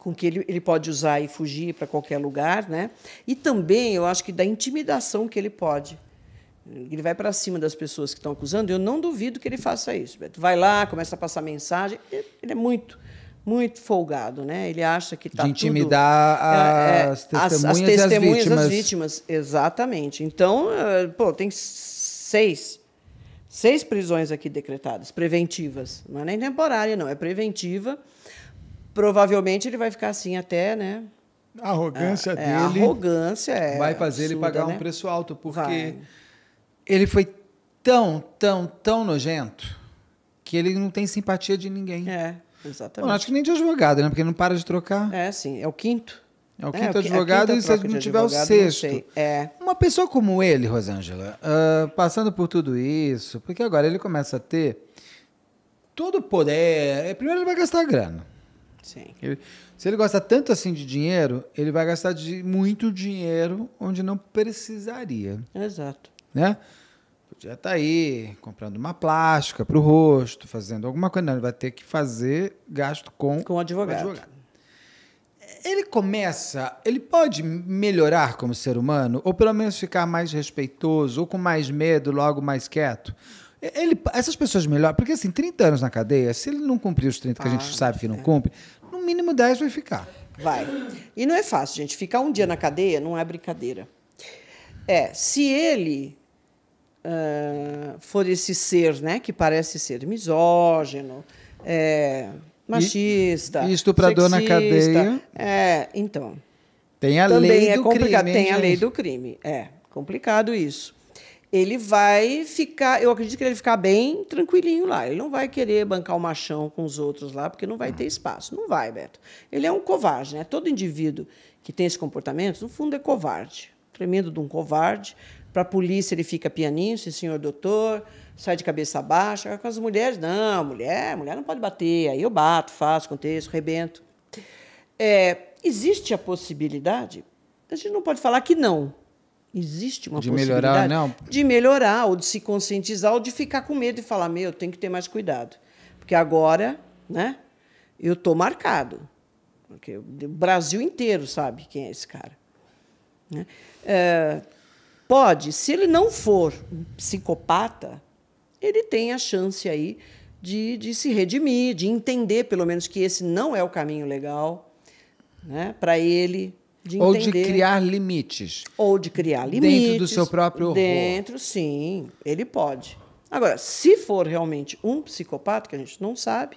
com que ele, ele pode usar e fugir para qualquer lugar, né? E também eu acho que da intimidação que ele pode. Ele vai para cima das pessoas que estão acusando. Eu não duvido que ele faça isso. Vai lá, começa a passar mensagem. Ele é muito, muito folgado, né? Ele acha que está tudo... intimidar é, é, as, testemunhas as, as testemunhas e as vítimas. As vítimas, exatamente. Então, é, pô, tem seis, seis prisões aqui decretadas, preventivas. Não é nem temporária, não, é preventiva provavelmente ele vai ficar assim até, né? A arrogância é, é dele. A arrogância é. Vai fazer absurda, ele pagar né? um preço alto, porque vai. ele foi tão, tão, tão nojento que ele não tem simpatia de ninguém. É, exatamente. Bom, acho que nem de advogado, né? Porque ele não para de trocar. É, sim. É o quinto. É o é, quinto é, advogado e se não tiver o sexto. É. Uma pessoa como ele, Rosângela, uh, passando por tudo isso, porque agora ele começa a ter todo o poder. Primeiro ele vai gastar grana. Sim. Ele, se ele gosta tanto assim de dinheiro, ele vai gastar de muito dinheiro onde não precisaria. Exato. Né? Podia estar tá aí comprando uma plástica para o rosto, fazendo alguma coisa. Não, ele vai ter que fazer gasto com, com o advogado. advogado. Ele começa, ele pode melhorar como ser humano, ou pelo menos ficar mais respeitoso, ou com mais medo, logo mais quieto. Ele, essas pessoas melhor, porque assim, 30 anos na cadeia, se ele não cumprir os 30 ah, que a gente ah, sabe que não é. cumpre, no mínimo 10 vai ficar. Vai. E não é fácil, gente. Ficar um dia na cadeia não é brincadeira. É, se ele uh, for esse ser, né, que parece ser misógino, é, machista, e, estuprador sexista, na cadeia. É, então. Tem a lei é do crime. Tem a lei do crime. É complicado isso ele vai ficar, eu acredito que ele vai ficar bem tranquilinho lá. Ele não vai querer bancar o machão com os outros lá, porque não vai ter espaço. Não vai, Beto. Ele é um covarde, né? Todo indivíduo que tem esse comportamento, no fundo, é covarde. Tremendo de um covarde. Para a polícia, ele fica pianinho, sim, senhor doutor, sai de cabeça baixa. Com as mulheres, não, mulher, mulher não pode bater. Aí eu bato, faço, aconteço, rebento. É, existe a possibilidade, a gente não pode falar que não, Existe uma de possibilidade melhorar, não. de melhorar, ou de se conscientizar, ou de ficar com medo e falar, meu, tem tenho que ter mais cuidado. Porque agora, né, eu tô marcado. Porque o Brasil inteiro sabe quem é esse cara. Né? É, pode, se ele não for um psicopata, ele tem a chance aí de, de se redimir, de entender, pelo menos, que esse não é o caminho legal né, para ele, de ou de criar limites. Ou de criar limites. Dentro do seu próprio horror. Dentro, sim, ele pode. Agora, se for realmente um psicopata, que a gente não sabe,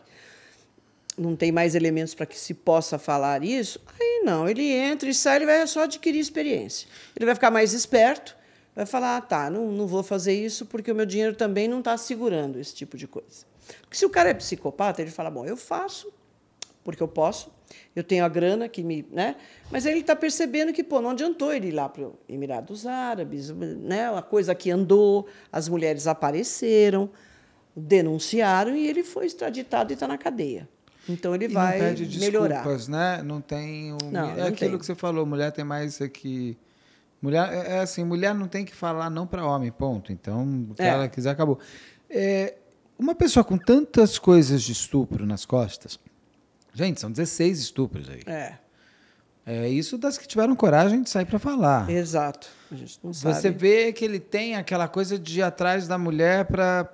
não tem mais elementos para que se possa falar isso, aí não, ele entra e sai, ele vai só adquirir experiência. Ele vai ficar mais esperto, vai falar, ah, tá, não, não vou fazer isso porque o meu dinheiro também não está segurando esse tipo de coisa. Porque se o cara é psicopata, ele fala, bom, eu faço porque eu posso, eu tenho a grana que me. Né? Mas ele está percebendo que pô, não adiantou ele ir lá para os Emirados Árabes, né? a coisa que andou, as mulheres apareceram, denunciaram e ele foi extraditado e está na cadeia. Então ele e vai não pede melhorar. Desculpas, né? Não tem não, é não aquilo tem. que você falou, mulher tem mais aqui. É mulher é, é assim, mulher não tem que falar não para homem, ponto. Então, o que é. ela quiser acabou. É, uma pessoa com tantas coisas de estupro nas costas, Gente, são 16 estupros aí. É. É isso das que tiveram coragem de sair para falar. Exato. A gente não Você sabe. vê que ele tem aquela coisa de ir atrás da mulher para.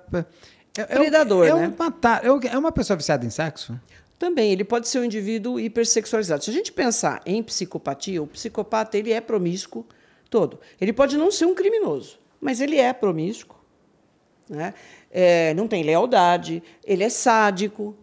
É, é Predador, é, né? é né? Um matar, é uma pessoa viciada em sexo? Também, ele pode ser um indivíduo hipersexualizado. Se a gente pensar em psicopatia, o psicopata ele é promíscuo todo. Ele pode não ser um criminoso, mas ele é promíscuo. Né? É, não tem lealdade, ele é sádico,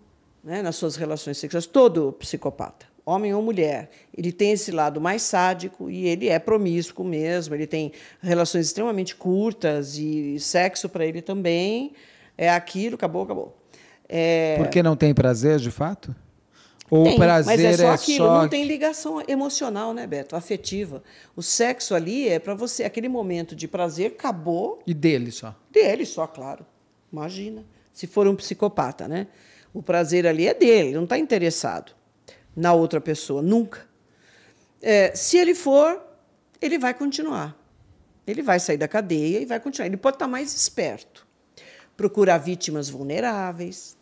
né, nas suas relações sexuais. Todo psicopata, homem ou mulher, ele tem esse lado mais sádico e ele é promíscuo mesmo. Ele tem relações extremamente curtas e sexo para ele também é aquilo, acabou, acabou. É... Porque não tem prazer, de fato? Ou tem, o prazer mas é só é aquilo, só... não tem ligação emocional, né, Beto? Afetiva. O sexo ali é para você, aquele momento de prazer, acabou. E dele só. Dele só, claro. Imagina. Se for um psicopata, né? O prazer ali é dele, não está interessado na outra pessoa, nunca. É, se ele for, ele vai continuar. Ele vai sair da cadeia e vai continuar. Ele pode estar tá mais esperto. Procurar vítimas vulneráveis,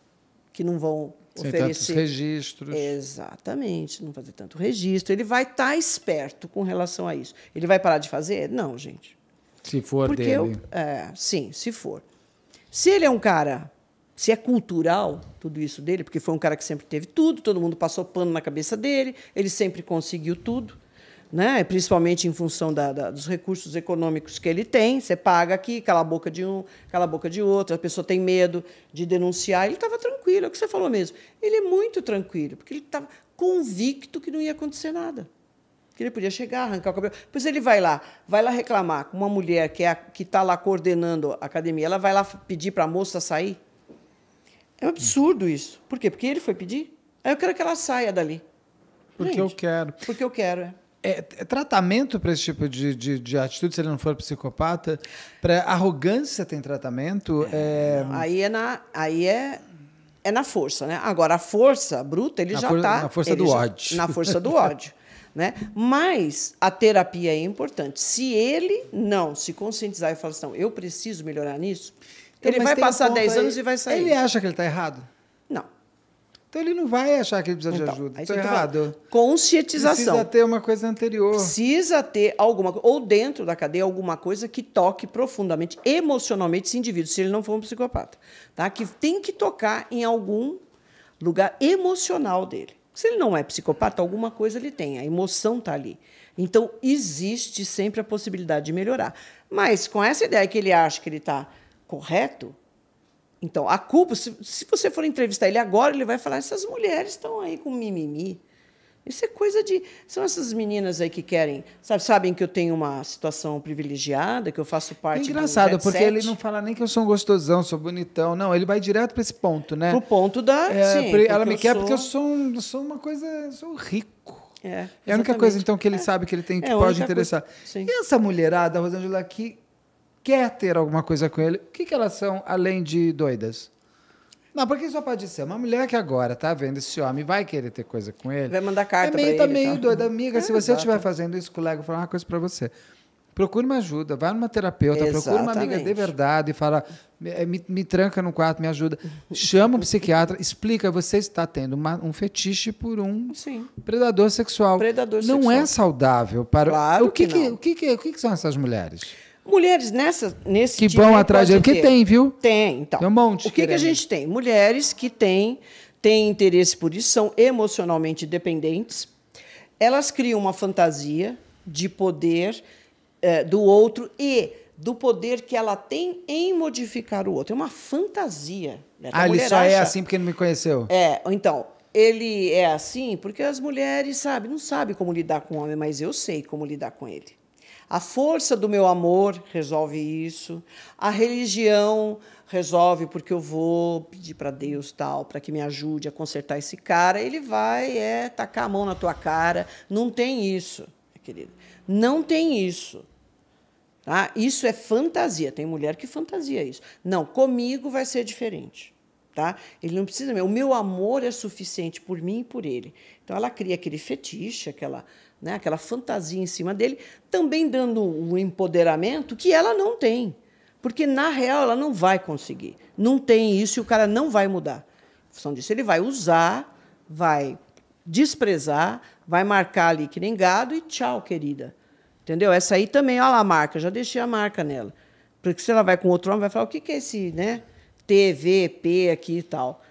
que não vão Sem oferecer. Tantos registros. Exatamente, não fazer tanto registro. Ele vai estar tá esperto com relação a isso. Ele vai parar de fazer? Não, gente. Se for Porque dele. Eu, é, sim, se for. Se ele é um cara se é cultural tudo isso dele, porque foi um cara que sempre teve tudo, todo mundo passou pano na cabeça dele, ele sempre conseguiu tudo, né? principalmente em função da, da, dos recursos econômicos que ele tem. Você paga aqui, cala a boca de um, cala a boca de outro, a pessoa tem medo de denunciar. Ele estava tranquilo, é o que você falou mesmo. Ele é muito tranquilo, porque ele estava convicto que não ia acontecer nada que ele podia chegar, arrancar o cabelo. Pois ele vai lá, vai lá reclamar com uma mulher que é está lá coordenando a academia, ela vai lá pedir para a moça sair? É um absurdo isso. Por quê? Porque ele foi pedir. Aí eu quero que ela saia dali. Porque Gente, eu quero. Porque eu quero, é. É, é, tratamento para esse tipo de, de, de, atitude, se ele não for psicopata? Para arrogância tem tratamento? É... é aí, é na, aí é, é na força, né? Agora, a força bruta, ele na já está... Na força do já, ódio. Na força do ódio. né? Mas a terapia é importante. Se ele não se conscientizar e falar assim, eu preciso melhorar nisso, então, ele vai passar 10 anos e vai sair. Ele acha que ele está errado? Não. Então ele não vai achar que ele precisa então, de ajuda. Estou errado. Conscientização. Precisa ter uma coisa anterior. Precisa ter alguma coisa, ou dentro da cadeia, alguma coisa que toque profundamente, emocionalmente, esse indivíduo, se ele não for um psicopata. Tá? Que tem que tocar em algum lugar emocional dele. Se ele não é psicopata, alguma coisa ele tem, a emoção está ali. Então, existe sempre a possibilidade de melhorar. Mas com essa ideia que ele acha que ele está correto? Então, a culpa, se, se você for entrevistar ele agora, ele vai falar: essas mulheres estão aí com mimimi. Isso é coisa de. São essas meninas aí que querem. Sabe, sabem que eu tenho uma situação privilegiada, que eu faço parte é Engraçado, porque ele não fala nem que eu sou um gostosão, sou bonitão. Não, ele vai direto para esse ponto, né? Pro ponto da. É, sim, pra, ela me quer sou... porque eu sou, um, sou uma coisa. Sou rico. É, é a única coisa, então, que ele é. sabe que ele tem que é pode interessar. Coisa, e essa mulherada, Rosângela, que quer ter alguma coisa com ele, o que, que elas são além de doidas? Não, porque só pode ser uma mulher que agora tá vendo esse homem vai querer ter coisa com ele. Vai mandar carta é meio, pra tá ele. Meio tá meio doida. Amiga, é, se você estiver fazendo isso, colega, vou falar uma coisa para você. Procure uma ajuda, vai numa terapeuta, Exatamente. procure uma amiga de verdade e fala, eh, me, me tranca no quarto, me ajuda. Chama o psiquiatra, explica, você está tendo uma, um fetiche por um Sim. predador sexual. Predador não é sexual. é saudável para claro o que, que, que, o que, que, o que, que são essas mulheres? Mulheres nessa, nesse Que tipo vão atrás dele, que tem, viu? Tem, então. Tem um monte. O que, que a gente tem? Mulheres que têm, têm interesse por isso, são emocionalmente dependentes, elas criam uma fantasia de poder eh, do outro e do poder que ela tem em modificar o outro. É uma fantasia. Né? Então, ah, ele só é acha, é assim porque não me conheceu. É, então, ele é assim porque as mulheres, sabe, não sabem como lidar com o homem, mas eu sei como lidar com ele. A força do meu amor resolve isso. A religião resolve porque eu vou pedir para Deus tal, para que me ajude a consertar esse cara. Ele vai é tacar a mão na tua cara. Não tem isso, querida. Não tem isso. Tá? Isso é fantasia. Tem mulher que fantasia isso. Não, comigo vai ser diferente. Tá? Ele não precisa. O meu amor é suficiente por mim e por ele. Então ela cria aquele fetiche, aquela né, aquela fantasia em cima dele, também dando um empoderamento que ela não tem. Porque, na real, ela não vai conseguir. Não tem isso e o cara não vai mudar. Em função disso, ele vai usar, vai desprezar, vai marcar ali que nem gado e tchau, querida. Entendeu? Essa aí também, olha lá a marca, já deixei a marca nela. Porque se ela vai com outro homem, vai falar: o que, que é esse, né? TVP aqui e tal.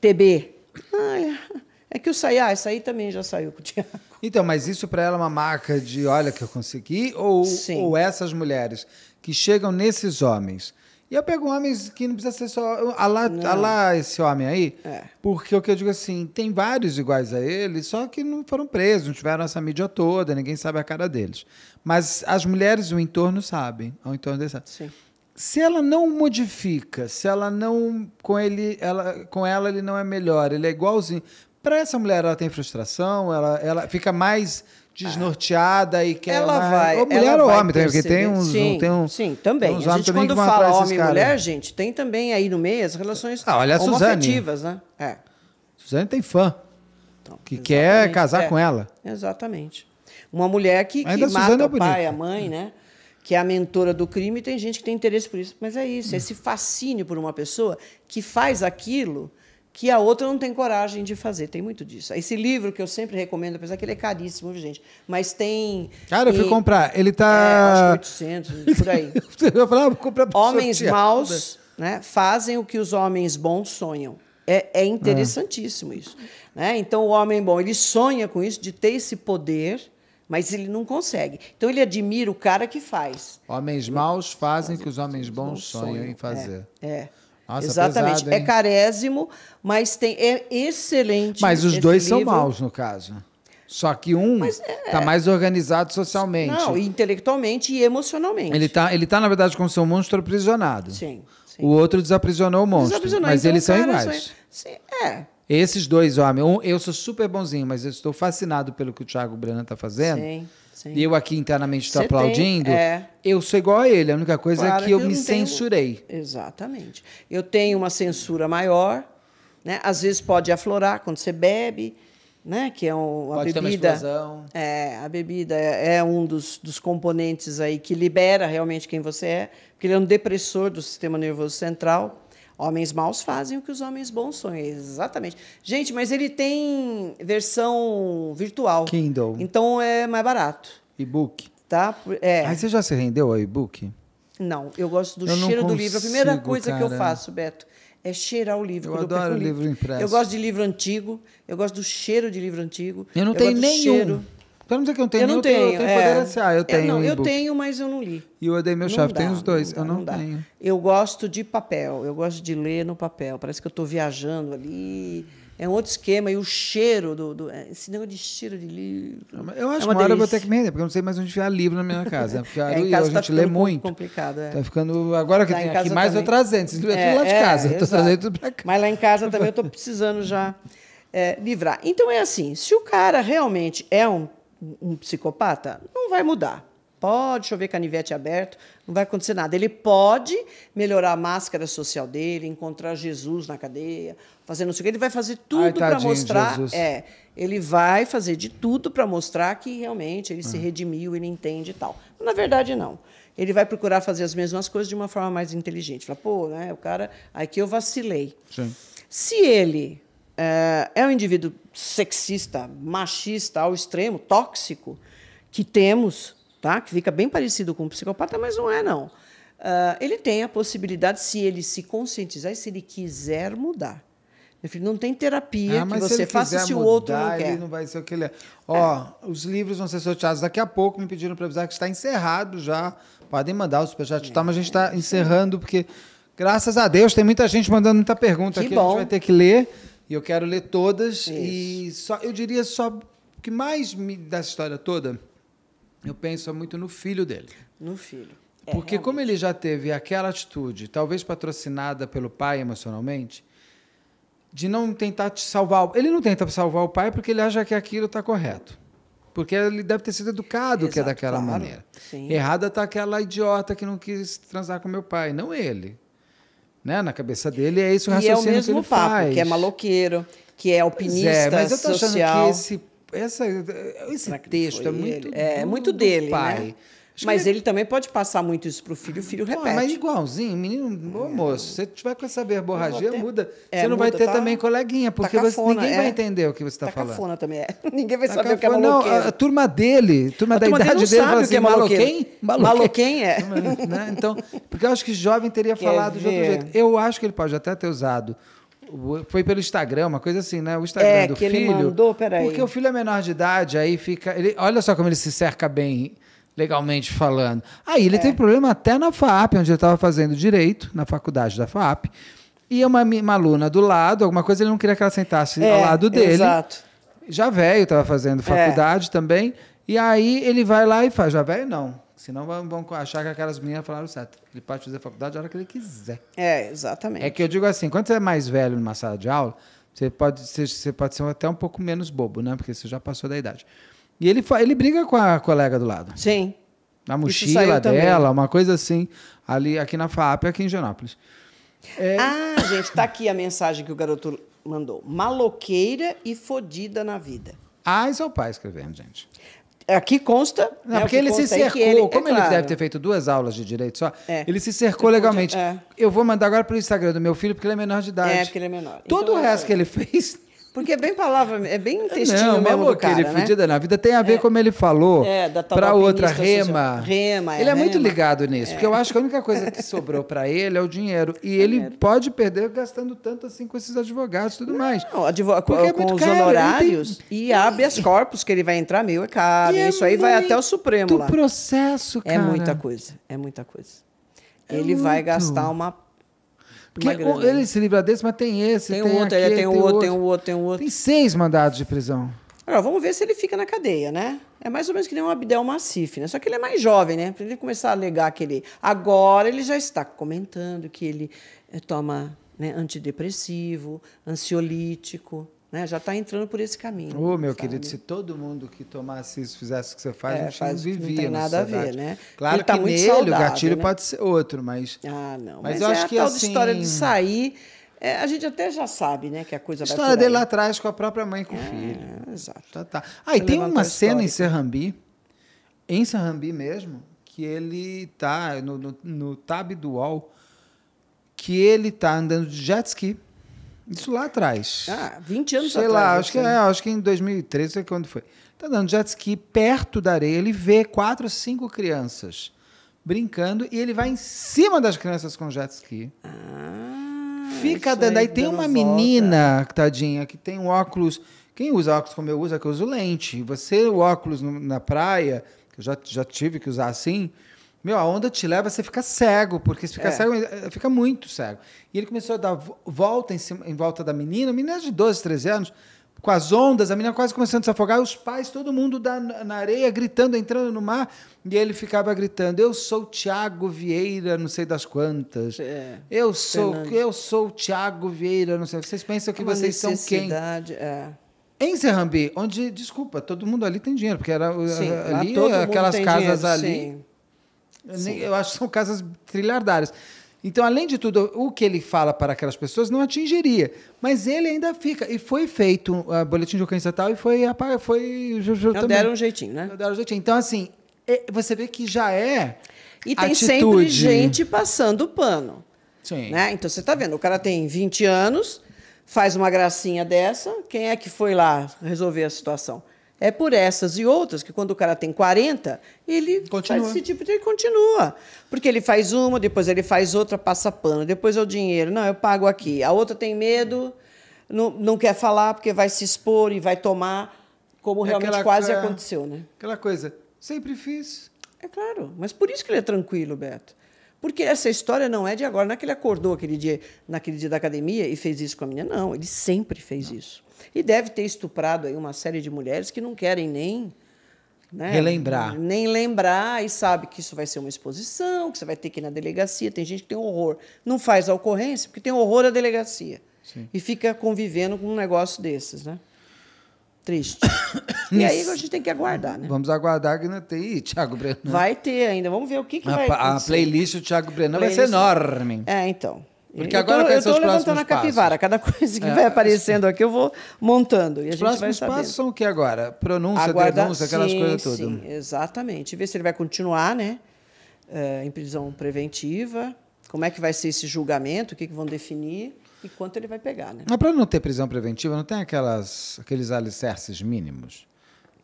TB. Ah, é. é que o saí, ah, essa aí também já saiu com o Tiago. Então, mas isso para ela é uma marca de olha que eu consegui? Ou, ou essas mulheres que chegam nesses homens? E eu pego homens que não precisa ser só. Alá, lá esse homem aí. É. Porque o que eu digo assim, tem vários iguais a ele, só que não foram presos, não tiveram essa mídia toda, ninguém sabe a cara deles. Mas as mulheres o entorno sabem, ao entorno dessa. Sim. Se ela não modifica, se ela não. Com, ele, ela, com ela ele não é melhor, ele é igualzinho. Para essa mulher, ela tem frustração, ela, ela fica mais desnorteada ah. e quer ela mais... vai ou mulher ou homem perceber. porque tem uns sim, tem um sim também uns a gente quando fala homem e mulher gente tem também aí no meio as relações ah, olha a Suzane. né é Suzane tem fã então, que quer casar é. com ela exatamente uma mulher que, que mata Suzane é o é pai a mãe né que é a mentora do crime tem gente que tem interesse por isso mas é isso é esse fascínio por uma pessoa que faz aquilo que a outra não tem coragem de fazer. Tem muito disso. Esse livro que eu sempre recomendo, apesar que ele é caríssimo, gente, mas tem. Cara, eu fui e, comprar. Ele está É, 800, por aí. eu falava, ah, vou comprar Homens maus né, fazem o que os homens bons sonham. É, é interessantíssimo isso. Né? Então, o homem bom, ele sonha com isso, de ter esse poder mas ele não consegue. Então ele admira o cara que faz. Homens maus fazem o que os homens bons sonham em é. fazer. É. é. Nossa, Exatamente. Pesado, é carésimo, mas tem, é excelente. Mas os dois livro. são maus, no caso. Só que um está é... Tá mais organizado socialmente. Não, intelectualmente e emocionalmente. Ele está, ele tá, na verdade, com seu monstro aprisionado. Sim. sim. O outro desaprisionou o monstro. Desaprisionou, mas então, eles são iguais. São... é. Esses dois homens. Um, eu sou super bonzinho, mas eu estou fascinado pelo que o Thiago Brana está fazendo. Sim Sim. E eu aqui internamente estou aplaudindo. Tem, é. Eu sou igual a ele. A única coisa é claro é que, que eu, eu me censurei. Exatamente. Eu tenho uma censura maior, né? Às vezes pode aflorar quando você bebe, né? Que é um, a pode bebida. Ter uma explosão. É, a bebida é, é um dos, dos componentes aí que libera realmente quem você é, porque ele é um depressor do sistema nervoso central. Homens maus fazem o que os homens bons sonham. Exatamente. Gente, mas ele tem versão virtual. Kindle. Então é mais barato. E-book. Tá? É. Aí você já se rendeu ao e-book? Não, eu gosto do eu cheiro consigo, do livro. A primeira coisa cara. que eu faço, Beto, é cheirar o livro. Eu adoro eu livro impresso. Eu gosto de livro antigo, eu gosto do cheiro de livro antigo. Eu não eu tenho nenhum. Cheiro. Para não dizer que eu não tenho, eu não tenho, eu tenho, eu tenho é, poder eu é, tenho. Eu, não, eu tenho, mas eu não li. E o Meu Chave tem os dois, não eu não, dá. tenho. Eu gosto de papel, eu gosto de ler no papel. Parece que eu estou viajando ali. É um outro esquema. E o cheiro do. do é, esse negócio de cheiro de livro. É eu acho é uma, uma hora eu vou ter que me porque eu não sei mais onde enfiar livro na minha casa. Porque é, em casa a tá gente tá lê muito. complicado. É. Tá ficando. Agora que tem aqui mais, também. eu trazendo. Esses livros é, tudo lá de casa. Estou trazendo tudo para cá. Mas lá em casa também eu estou precisando já. livrar. Então é assim, se o cara realmente é um um psicopata, não vai mudar. Pode chover canivete aberto, não vai acontecer nada. Ele pode melhorar a máscara social dele, encontrar Jesus na cadeia, fazer não sei o que. Ele vai fazer tudo para mostrar. Jesus. É, ele vai fazer de tudo para mostrar que realmente ele é. se hum. redimiu, ele entende e tal. na verdade, não. Ele vai procurar fazer as mesmas coisas de uma forma mais inteligente. Fala, pô, né? O cara, aqui eu vacilei. Sim. Se ele é, é um indivíduo sexista, machista ao extremo, tóxico, que temos, tá? que fica bem parecido com um psicopata, mas não é, não. É, ele tem a possibilidade, se ele se conscientizar e se ele quiser mudar. não tem terapia ah, que você se faça se o mudar, outro não quer. Ele não vai ser o que ele é. é. Ó, é. os livros vão ser sorteados daqui a pouco. Me pediram para avisar que está encerrado já. Podem mandar o superchat, é. tá? Mas a gente está é, encerrando porque, graças a Deus, tem muita gente mandando muita pergunta que aqui. Bom. A gente vai ter que ler. E eu quero ler todas. Isso. E só, eu diria só que mais me, dessa história toda, eu penso muito no filho dele. No filho. É, porque como ele já teve aquela atitude, talvez patrocinada pelo pai emocionalmente, de não tentar te salvar. Ele não tenta salvar o pai porque ele acha que aquilo está correto. Porque ele deve ter sido educado Exato, que é daquela claro. maneira. Sim. Errada está aquela idiota que não quis transar com meu pai, não ele né? Na cabeça dele é isso o raciocínio e é o mesmo papo, faz. que é maloqueiro, que é, é alpinista é, mas eu tô social. achando que esse, essa, esse texto é muito, é, é muito dele, pai. Né? Mas ele... É ele... também pode passar muito isso para o filho, o filho repete. Pô, mas igualzinho, menino, ô, é. moço, se tiver com essa verborragia, ter... muda. É, você não muda, vai ter tá... também coleguinha, porque tá cafona, você, ninguém é. vai entender o que você está tá falando. Cafona também é. Ninguém vai tá saber cafona, o que é maloqueiro. Não, a, turma dele, turma a da turma idade dele, dele fala é assim, é maloquém? Maloquém é. Né? Então, porque eu acho que jovem teria Quer falado ver. de outro jeito. Eu acho que ele pode até ter usado foi pelo Instagram, uma coisa assim, né? O Instagram é, do que filho. Ele mandou, peraí. Porque o filho é menor de idade, aí fica. Ele, olha só como ele se cerca bem legalmente falando. Aí ele é. teve problema até na FAP, onde ele estava fazendo direito, na faculdade da FAP. E uma, uma aluna do lado, alguma coisa, ele não queria que ela sentasse é, ao lado dele. Exato. Já velho, estava fazendo é. faculdade é. também. E aí ele vai lá e faz. Já velho, não. Senão vão, vão achar que aquelas meninas falaram certo. Ele pode fazer faculdade a hora que ele quiser. É, exatamente. É que eu digo assim, quando você é mais velho numa sala de aula, você pode, você, você pode ser até um pouco menos bobo, né? Porque você já passou da idade. E ele, ele briga com a colega do lado. Sim. Na mochila dela, também. uma coisa assim, ali aqui na FAP, aqui em Genópolis. É... Ah, gente, tá aqui a mensagem que o garoto mandou. Maloqueira e fodida na vida. Ah, isso é o pai escrevendo, gente. Aqui consta. Não, né, porque ele se cercou. Ele, como é ele claro. deve ter feito duas aulas de direito só, é. ele se cercou legalmente. É. Eu vou mandar agora para o Instagram do meu filho, porque ele é menor de é, idade. É, porque ele é menor. Todo então, o resto é. que ele fez porque é bem palavra, é bem intestino não, mesmo do cara, ele né? Fudido, é na vida tem a ver é, como ele falou é, para outra rema. rema é, ele é, rema. muito ligado nisso, porque eu é. acho que a única coisa que sobrou para ele é o dinheiro e é ele dinheiro. pode perder gastando tanto assim com esses advogados e tudo não, mais. porque com, é com os caro, honorários tem... e habeas corpus que ele vai entrar meio é caro. E isso aí vai até o Supremo lá. processo, cara. É muita coisa, é muita coisa. ele muito. vai gastar uma porque ele se livra desse, mas tem esse, tem, tem outro, aquele, é, tem, tem, outro, outro, tem outro, tem outro. Tem seis mandados de prisão. Agora, vamos ver se ele fica na cadeia, né? É mais ou menos que nem o Abdel Massif, né? Só que ele é mais jovem, né? Para ele começar a alegar que ele. Agora ele já está comentando que ele eh, toma né, antidepressivo, ansiolítico. Né? Já está entrando por esse caminho. Ô, oh, meu sabe? querido, se todo mundo que tomasse isso, fizesse o que você faz, é, a gente faz, não vivia. Não tem nada a ver, né? Claro tá que nele saudável, o gatilho né? pode ser outro, mas. Ah, não. Mas, mas eu é acho a que tal assim... história de sair. É, a gente até já sabe, né, que a coisa a história vai. História dele lá atrás com a própria mãe com o é, filho. Exato. Tá, tá. Ah, e tem uma cena em Serrambi, em Serrambi mesmo, que ele tá no, no, no tab do UOL, que ele tá andando de jet ski isso lá atrás. Ah, 20 anos Sei atrás. Sei lá, acho que, assim. é, acho que em 2013, sei quando foi. Tá dando jet ski perto da areia, ele vê quatro, cinco crianças brincando e ele vai em cima das crianças com jet ski. Ah, Fica dando. Aí tem uma menina, tadinha, que tem um óculos. Quem usa óculos como eu uso, é que eu uso lente. Você, o óculos na praia, que eu já, já tive que usar assim meu, a onda te leva, você fica cego, porque se fica é. cego, eh, fica muito cego. E ele começou a dar volta em, cima, em volta da menina, menina de 12, 13 anos, com as ondas, a menina quase começando a se afogar, os pais, todo mundo da, na areia, gritando, entrando no mar, e ele ficava gritando: Eu sou Tiago Vieira, não sei das quantas. É, eu sou Fernandes. eu sou Tiago Vieira, não sei. Vocês pensam que Uma vocês são quem? É. Em Serrambi, onde, desculpa, todo mundo ali tem dinheiro, porque era sim, ali, aquelas casas dinheiro, ali. Sim. Sim. Eu acho que são casas trilhardárias. Então, além de tudo, o que ele fala para aquelas pessoas não atingiria. Mas ele ainda fica. E foi feito o uh, ah, boletim de ocorrência tal e foi. foi não deram um jeitinho, né? Não deram um jeitinho. Então, assim, é, você vê que já é. E tem atitude. sempre gente passando o pano. Sim. Né? Então, você está vendo, o cara tem 20 anos, faz uma gracinha dessa. Quem é que foi lá resolver a situação? É por essas e outras que quando o cara tem 40, ele continua. faz esse tipo de ele continua. Porque ele faz uma, depois ele faz outra, passa pano, depois é o dinheiro. Não, eu pago aqui. A outra tem medo, não, não quer falar porque vai se expor e vai tomar, como é realmente aquela, quase aconteceu, né? Aquela coisa, sempre fiz. É claro, mas por isso que ele é tranquilo, Beto. Porque essa história não é de agora, não é que ele acordou aquele dia, naquele dia da academia e fez isso com a menina, não, ele sempre fez não. isso. E deve ter estuprado aí uma série de mulheres que não querem nem. Né, Relembrar. Nem lembrar e sabe que isso vai ser uma exposição, que você vai ter que ir na delegacia. Tem gente que tem horror. Não faz a ocorrência porque tem horror à delegacia. Sim. E fica convivendo com um negócio desses, né? Triste. e aí a gente tem que aguardar, né? Vamos aguardar que não tem, Thiago Brenan. Vai ter ainda. Vamos ver o que, que a, vai acontecer. A playlist do Thiago Brenan playlist... vai ser enorme. É, então. Porque agora eu estou levantando a capivara. Cada coisa que é, vai aparecendo aqui eu vou montando. E os a gente próximos vai passos são o que agora? Pronúncia, Aguarda, denúncia, aquelas sim, coisas todas. Sim, exatamente. Ver se ele vai continuar né, eh, em prisão preventiva. Como é que vai ser esse julgamento? O que, que vão definir? E quanto ele vai pegar, né? Mas para não ter prisão preventiva, não tem aquelas, aqueles alicerces mínimos?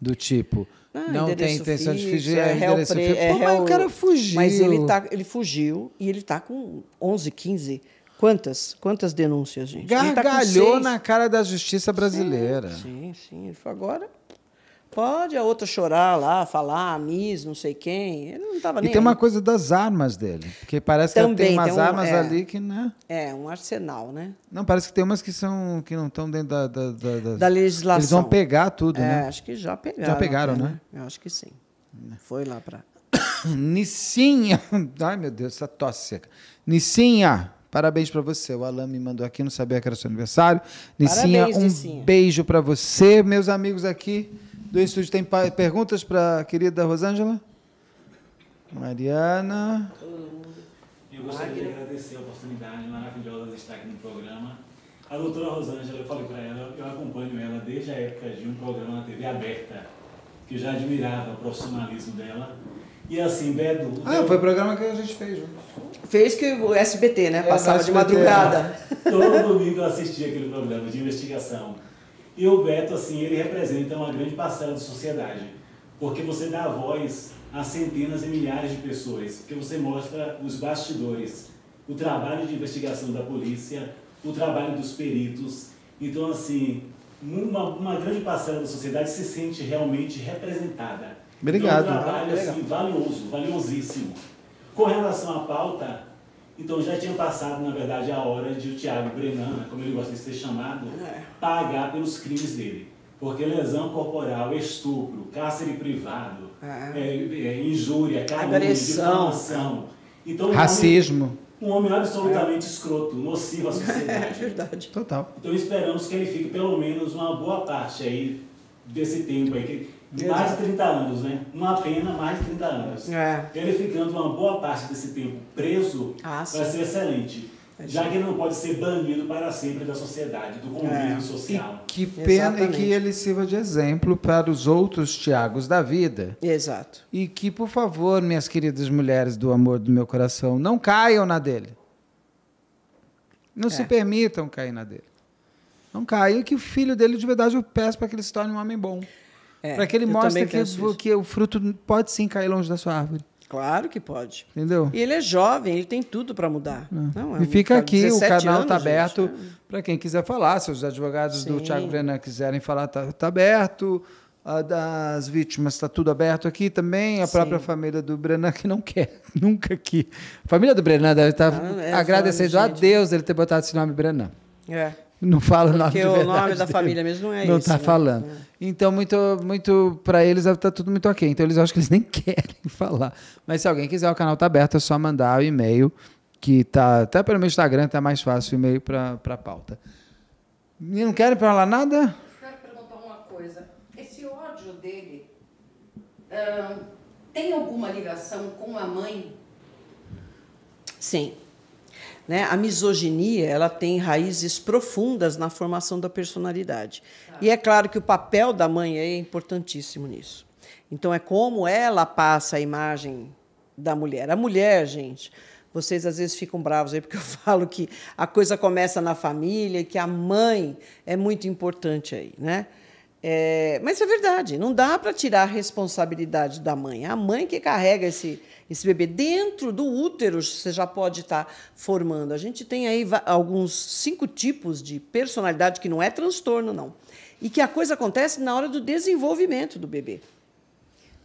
Do tipo, ah, não tem intenção de fugir, é, é pre, É Pô, mas o cara fugiu. Mas ele, tá, ele fugiu e ele está com 11, 15 Quantas? Quantas denúncias, gente? Tá Gargalhou tá na cara da justiça brasileira. Sim, sim. sim. Ele falou, agora pode a outra chorar lá, falar, Miss, não sei quem. Ele não estava nem. E tem uma coisa das armas dele, porque parece Também, que tem umas tem um, armas é, ali que né? É um arsenal, né? Não parece que tem umas que são que não estão dentro da da, da da, legislação. Eles vão pegar tudo, é, né? Acho que já pegaram. Já pegaram, até, né? né? Eu acho que sim. Foi lá para. Nissinha, ai meu Deus, essa tosse seca. Nissinha, Parabéns para você. O Alan me mandou aqui, não sabia que era seu aniversário. Nicinha, Parabéns, um Nicinha. beijo para você. Meus amigos aqui do estúdio, tem perguntas para a querida Rosângela? Mariana. Eu gostaria de agradecer a oportunidade maravilhosa de estar aqui no programa. A doutora Rosângela, eu falei para ela, eu acompanho ela desde a época de um programa na TV aberta, que eu já admirava o profissionalismo dela. E assim, Bedu. Ah, foi o programa que a gente fez juntos fez que o SBT, né? É, Passava de madrugada. Né? Todo domingo eu assistia aquele programa de investigação. E o Beto, assim, ele representa uma grande parcela da sociedade. Porque você dá voz a centenas e milhares de pessoas. Porque você mostra os bastidores, o trabalho de investigação da polícia, o trabalho dos peritos. Então, assim, uma, uma grande parcela da sociedade se sente realmente representada. Obrigado. Então, é um trabalho, ah, assim, valioso, valiosíssimo. Com relação à pauta, então já tinha passado, na verdade, a hora de o Tiago Brenan, né, como ele gosta de ser chamado, é. pagar pelos crimes dele. Porque lesão corporal, estupro, cárcere privado, é. É, é, injúria, calúnia, difamação. Então, Racismo. Um homem, um homem absolutamente é. escroto, nocivo à sociedade. É verdade. Total. Então esperamos que ele fique pelo menos uma boa parte aí desse tempo aí. Que mais de 30 anos, né? Uma pena, mais de 30 anos. É. Ele ficando uma boa parte desse tempo preso ah, vai ser excelente. É já que ele não pode ser banido para sempre da sociedade, do convívio é. social. E que pena Exatamente. que ele sirva de exemplo para os outros Tiagos da vida. Exato. E que, por favor, minhas queridas mulheres do amor do meu coração, não caiam na dele. Não é. se permitam cair na dele. Não caiam, que o filho dele de verdade eu peço para que ele se torne um homem bom. É, para que ele mostre que, o, que o fruto pode sim cair longe da sua árvore. Claro que pode. Entendeu? E ele é jovem, ele tem tudo para mudar. É. Não, é e fica aqui, o canal está aberto é. para quem quiser falar. Se os advogados sim. do Tiago Brenner quiserem falar, está tá aberto. A das vítimas está tudo aberto aqui também. A Sim. própria família do Brenan que não quer, nunca aqui. A família do Brenan deve estar tá ah, é, agradecendo a Deus ele ter botado esse nome Brenan. É não fala o nome Porque o nome da família mesmo não é não isso. Não está né? falando. É. Então, muito, muito para eles está tudo muito ok. Então, eles acham que eles nem querem falar. Mas se alguém quiser, o canal está aberto, é só mandar o e-mail, que tá até pelo meu Instagram, tá mais fácil o e-mail para a pauta. E não querem falar nada? Quero perguntar uma coisa. Esse ódio dele tem alguma ligação com a mãe? Sim. Né? A misoginia ela tem raízes profundas na formação da personalidade. Tá. E é claro que o papel da mãe é importantíssimo nisso. Então, é como ela passa a imagem da mulher. A mulher, gente, vocês às vezes ficam bravos aí porque eu falo que a coisa começa na família, que a mãe é muito importante aí, né? É, mas é verdade, não dá para tirar a responsabilidade da mãe. É a mãe que carrega esse, esse bebê. Dentro do útero, você já pode estar tá formando. A gente tem aí alguns cinco tipos de personalidade que não é transtorno, não. E que a coisa acontece na hora do desenvolvimento do bebê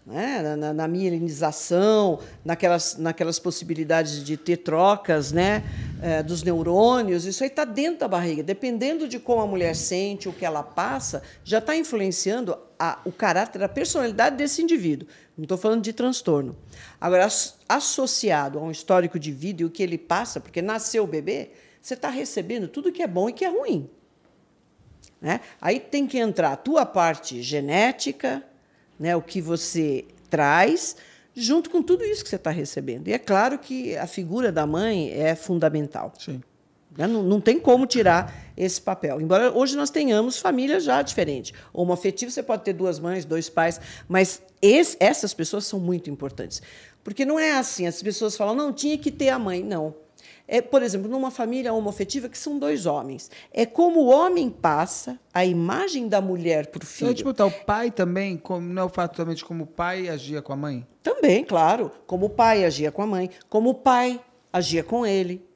né? na, na, mielinização, naquelas, naquelas possibilidades de ter trocas né? É, dos neurônios, isso aí está dentro da barriga. Dependendo de como a mulher sente, o que ela passa, já está influenciando a, o caráter, a personalidade desse indivíduo. Não estou falando de transtorno. Agora, as, associado a um histórico de vida e o que ele passa, porque nasceu o bebê, você está recebendo tudo que é bom e que é ruim. Né? Aí tem que entrar a tua parte genética, né, o que você traz, junto com tudo isso que você está recebendo. E é claro que a figura da mãe é fundamental. Sim. Né, não, não, tem como tirar esse papel. Embora hoje nós tenhamos família já diferente. afetivo, você pode ter duas mães, dois pais, mas esse, essas pessoas são muito importantes. Porque não é assim, as pessoas falam, não, tinha que ter a mãe. Não é, por exemplo, numa família homofetiva que são dois homens. É como o homem passa a imagem da mulher para o filho. Eu te perguntar, o pai também, não é o fato também de como o pai agia com a mãe? Também, claro. Como o pai agia com a mãe, como o pai agia com ele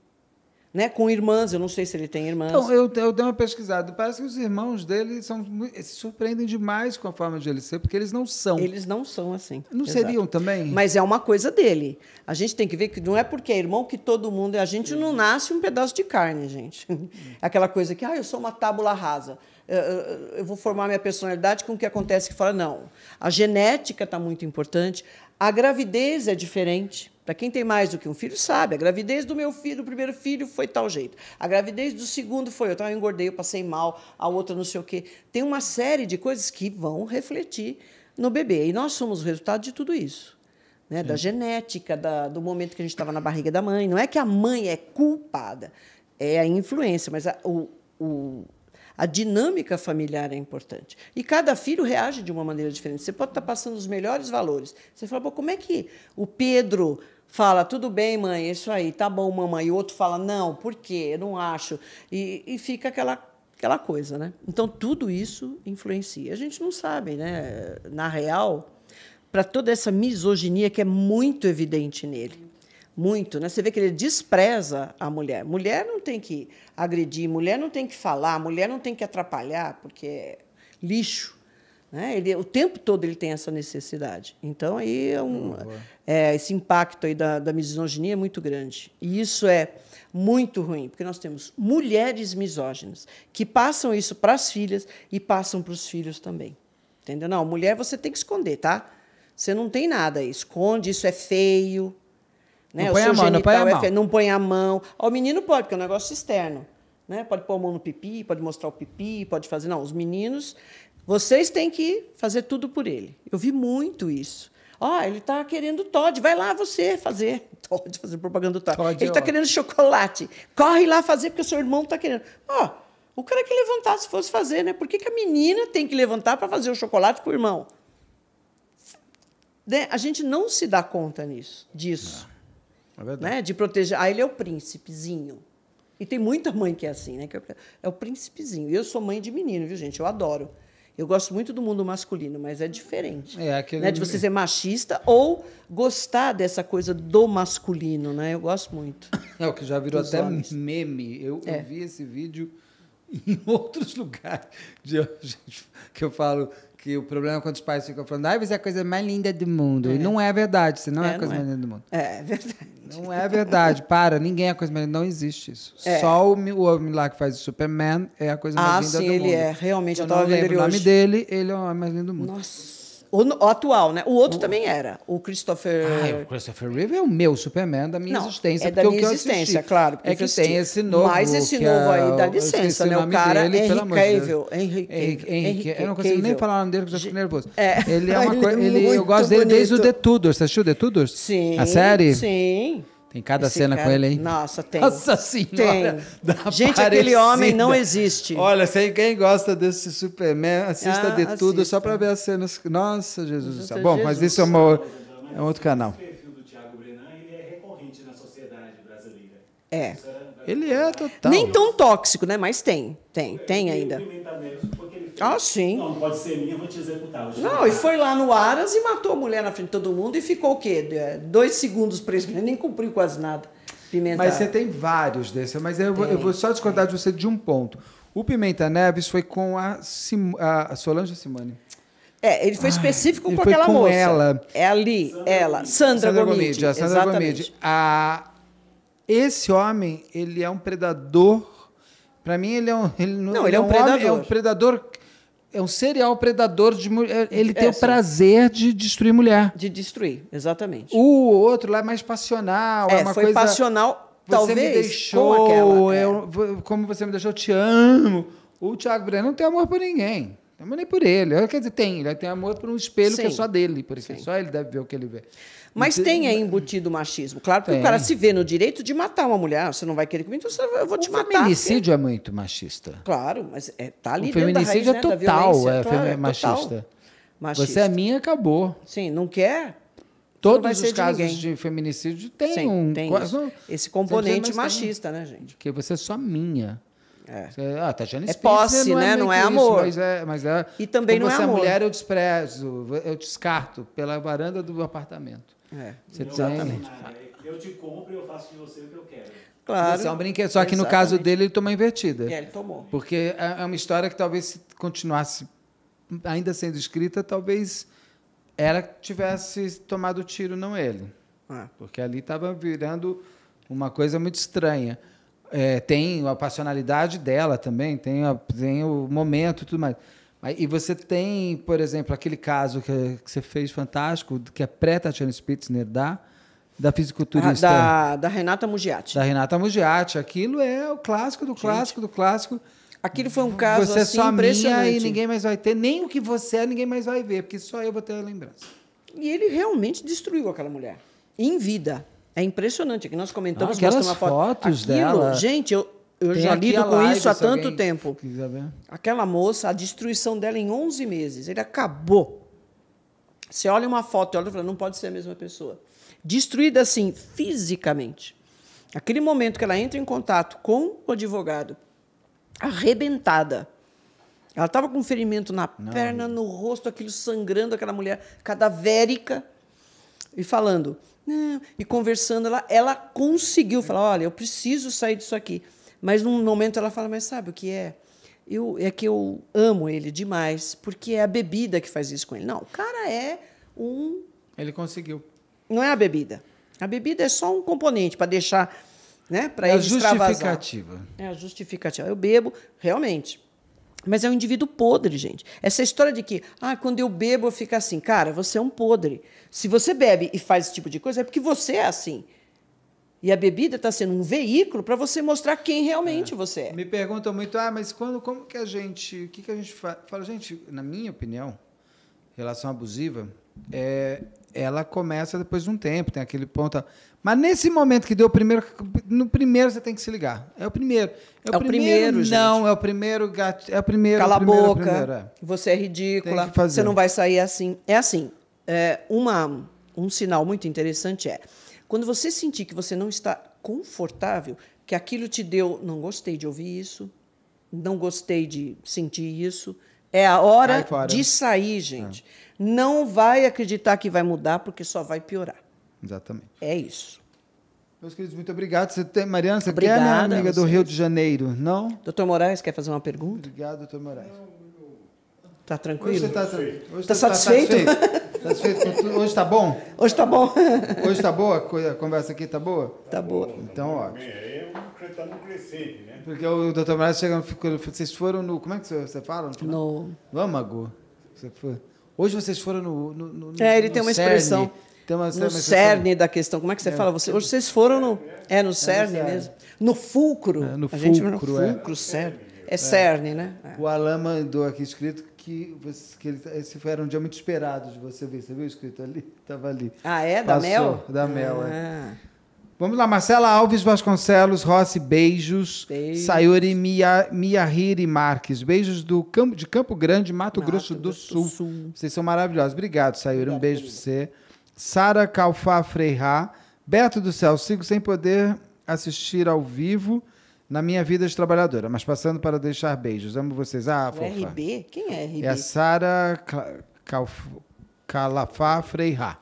né, com irmãs. Eu não sei se ele tem irmãs. Então, eu, eu dei uma pesquisada. Parece que os irmãos dele são, se surpreendem demais com a forma de ele ser, porque eles não são. Eles não são assim. Não Exato. seriam também? Mas é uma coisa dele. A gente tem que ver que não é porque é irmão que todo mundo. A gente não nasce um pedaço de carne, gente. Aquela coisa que, ah, eu sou uma tábula rasa. Eu vou formar minha personalidade com o que acontece que fala. Não. A genética está muito importante. A gravidez é diferente. Para quem tem mais do que um filho, sabe. A gravidez do meu filho, do primeiro filho, foi tal jeito. A gravidez do segundo foi outra. Eu engordei, eu passei mal, a outra não sei o quê. Tem uma série de coisas que vão refletir no bebê. E nós somos o resultado de tudo isso. Né? Da é. genética, da, do momento que a gente estava na barriga da mãe. Não é que a mãe é culpada, é a influência, mas a, o, o a dinâmica familiar é importante. E cada filho reage de uma maneira diferente. Você pode estar tá passando os melhores valores. Você fala, como é que o Pedro fala, tudo bem, mãe, isso aí, tá bom, mamãe. E o outro fala, não, por quê? Eu não acho. E, e fica aquela, aquela coisa, né? Então, tudo isso influencia. A gente não sabe, né? Na real, para toda essa misoginia que é muito evidente nele. Muito, né? Você vê que ele despreza a mulher. Mulher não tem que agredir, mulher não tem que falar, mulher não tem que atrapalhar, porque é lixo. Né? Ele, o tempo todo ele tem essa necessidade. Então, aí é um, ah, é, esse impacto aí da, da misoginia é muito grande. E isso é muito ruim, porque nós temos mulheres misóginas que passam isso para as filhas e passam para os filhos também. Entendeu? Não, mulher você tem que esconder, tá? Você não tem nada, esconde, isso é feio. Né? Não, põe a mão, não põe a é mão. É não põe a mão. O menino pode, porque é um negócio externo. Né? Pode pôr a mão no pipi, pode mostrar o pipi, pode fazer. Não, os meninos vocês têm que fazer tudo por ele. Eu vi muito isso. Ó, oh, ele está querendo Todd, vai lá você fazer. Todd, fazer propaganda do Todd. Todd ele está querendo chocolate. Corre lá fazer porque o seu irmão está querendo. Ó, oh, o cara que levantar se fosse fazer, né? Por que, que a menina tem que levantar para fazer o chocolate pro irmão? Né? A gente não se dá conta nisso, disso. É. é verdade. Né? De proteger. Ah, ele é o príncipezinho. E tem muita mãe que é assim, né? É o príncipezinho. Eu sou mãe de menino, viu, gente? Eu adoro. Eu gosto muito do mundo masculino, mas é diferente. É aquele... né? De você é. ser machista ou gostar dessa coisa do masculino, né? Eu gosto muito. É o que já virou até homens. meme. Eu, é. eu vi esse vídeo em outros lugares. De, que eu falo, que o problema é quando os pais ficam falando, ah, você é a coisa mais linda do mundo. É. E não é verdade, você não é, é a coisa mais é. linda do mundo. É, é verdade. Não é verdade, para, ninguém é a coisa mais linda, não existe isso. É. Só o, o homem lá que faz o Superman é a coisa mais ah, linda sim, do mundo. Ah, sim, ele é, realmente, eu, eu tava vendo ele hoje. o nome dele, ele é o homem mais lindo do mundo. Nossa. O, o, atual, né? O outro o... também era. O Christopher. Ah, o Christopher Reeve é o meu Superman é da minha não, existência. É da minha existência, claro. É que tem esse novo. Mas esse novo é, aí, dá licença, né? O, o cara dele, Henry Cavill. Henry, Henry, Henry, Eu não consigo Cavill. nem falar o nome dele porque eu já fico é. nervoso. É. Ele é uma coisa. É eu gosto dele desde o The Tudors. Você assistiu The Tudors? Sim. A série? Sim. Tem cada Esse cena cara... com ele, hein? Nossa, tem. Nossa senhora! Tem. Gente, aquele homem não existe. Olha, quem gosta desse Superman, assista ah, de tudo só para ver as cenas. Nossa, Jesus do céu. Bom, Jesus mas isso é, uma... é um outro canal. É. Ele é total. Nem tão tóxico, né? Mas tem, tem, tem ainda. Ah, sim. Não, pode ser minha, vou te executar. Vou não, e foi lá no Aras e matou a mulher na frente de todo mundo e ficou o quê? É, dois segundos preso, nem cumpriu quase nada. Pimenta. Mas você tem vários desses. Mas eu, tem, eu vou só discordar tem. de você de um ponto. O Pimenta Neves foi com a, Sim, a Solange Simone. É, ele foi específico Ai, com aquela com moça. Ela. É ali, Sandra ela. Sandra, Sandra Gomide. É Sandra Exatamente. Gomide. A, esse homem, ele é um predador. Para mim, ele é um. Ele não, não ele é, é, é um, predador. Homem, é um predador. É um serial predador de mulher. É, ele é, tem o prazer de destruir mulher. De destruir, exatamente. O outro lá é mais passional. É, é uma foi coisa, passional, você talvez. Me deixou, com aquela, eu, como você me deixou, eu te amo. O Thiago Breno não tem amor por ninguém. Não tem nem por ele. Quer dizer, tem. Ele tem amor por um espelho sim. que é só dele, por isso. Só ele deve ver o que ele vê. Mas tem aí embutido machismo. Claro, porque tem. o cara se vê no direito de matar uma mulher. Ah, você não vai querer comigo, então eu vou te o matar. O feminicídio porque... é muito machista. Claro, mas é, tá ali o dentro da raiz, é né, total, da é, claro, é, machista. Você é minha, acabou. Sim, não quer, Todos os casos de, de, feminicídio têm Sim, um, tem quase, um, esse componente machista, né, gente? Porque você é só minha. É. Você, ah, Tatiana tá é posse, não é né? Não é amor. mas é, mas é, e também não é amor. Você é mulher, eu desprezo, eu descarto pela varanda do apartamento. É, tem. Exatamente. Eu te compro e eu faço de você o que eu quero. Claro. Isso é um brinquedo. Só que no caso dele, ele tomou a invertida. É, ele tomou. Porque é, é uma história que talvez se continuasse ainda sendo escrita, talvez ela tivesse tomado o tiro, não ele. É. Porque ali estava virando uma coisa muito estranha. É, tem a passionalidade dela também, tem, a, tem o momento e tudo mais. E você tem, por exemplo, aquele caso que, que você fez fantástico, que é pré-Tatiana Spitzner né, dá, da fisiculturista. Da, da Renata Mugiati. Da Renata Mugiati. Aquilo é o clássico do clássico Gente. do clássico. Aquilo foi um caso você é assim, é só impressionante. Minha e ninguém mais vai ter. Nem o que você é, ninguém mais vai ver, porque só eu vou ter a lembrança. E ele realmente destruiu aquela mulher. Em vida. É impressionante. Aqui é nós comentamos. Ah, aquelas foto. fotos Aquilo, dela. Gente, eu, eu Tem já lido com live, isso há tanto tempo. Aquela moça, a destruição dela em 11 meses, ele acabou. Você olha uma foto e olha e fala, não pode ser a mesma pessoa. Destruída assim, fisicamente. Aquele momento que ela entra em contato com o advogado, arrebentada. Ela estava com um ferimento na não. perna, no rosto, aquilo sangrando, aquela mulher cadavérica. E falando, não, e conversando, ela, ela conseguiu falar: olha, eu preciso sair disso aqui. Mas num momento ela fala: Mas sabe o que é? Eu, é que eu amo ele demais, porque é a bebida que faz isso com ele. Não, o cara é um. Ele conseguiu. Não é a bebida. A bebida é só um componente para deixar. Né, para é ele a justificativa. É a justificativa. Eu bebo, realmente. Mas é um indivíduo podre, gente. Essa história de que, ah, quando eu bebo eu fico assim. Cara, você é um podre. Se você bebe e faz esse tipo de coisa, é porque você é assim. E a bebida está sendo um veículo para você mostrar quem realmente é. você é. Me perguntam muito, ah, mas quando, como que a gente, o que, que a gente faz? Fala, gente, na minha opinião, relação abusiva, é, ela começa depois de um tempo, tem aquele ponto. Mas nesse momento que deu o primeiro, no primeiro você tem que se ligar. É o primeiro. É o, é o primeiro, primeiro não, é o primeiro gato, é o primeiro. Cala primeiro, a boca. Primeiro, é. Você é ridícula. Você não vai sair assim. É assim. É uma um sinal muito interessante é quando você sentir que você não está confortável, que aquilo te deu, não gostei de ouvir isso, não gostei de sentir isso, é a hora de sair, é. gente. É. Não vai acreditar que vai mudar, porque só vai piorar. Exatamente. É isso. Meus queridos, muito obrigado. Você tem, Mariana, você Obrigada, quer, minha amiga do Rio de Janeiro, não? Doutor Moraes, quer fazer uma pergunta? Obrigado, doutor Moraes. Está tranquilo? Tá hoje está tá satisfeito? satisfeito? satisfeito Hoje está bom? Hoje está bom. Hoje está boa? A conversa aqui está boa? Está boa. boa. Então, ótimo. É um crescente, né? Porque o doutor Marato chega, vocês foram no, como é que você fala? No, no âmago. Você foi. Hoje vocês foram no... no, no é, ele no tem uma expressão. Tem uma, no uma cerne da questão. Como é que você é. fala? Você, hoje vocês foram no... É, no é, cerne, é CERN. mesmo. No fulcro. É, no fulcro, A gente, no fulcro, é. cerne. É, é. CERN, né? O Alain mandou aqui escrito que, que ele, esse foi um dia muito esperado de você ver. Você viu escrito ali? Estava ali. Ah, é? Da Passou, Mel? Da Mel, é. ah. é. Vamos lá, Marcela Alves Vasconcelos, Rossi, beijos. Sayuri Mia, Marques, beijos do campo, de Campo Grande, Mato, Mato Grosso, do, Sul. Sul. Vocês são maravilhosos. Obrigado, Sayuri. um beijo para você. Sara Calfá Freirá, Beto do Céu, sigo sem poder assistir ao vivo na minha vida de trabalhadora, mas passando para deixar beijos. Amo vocês. Ah, fofa. RB? Quem é RB? É a Sara Cal... Calafá Freirá.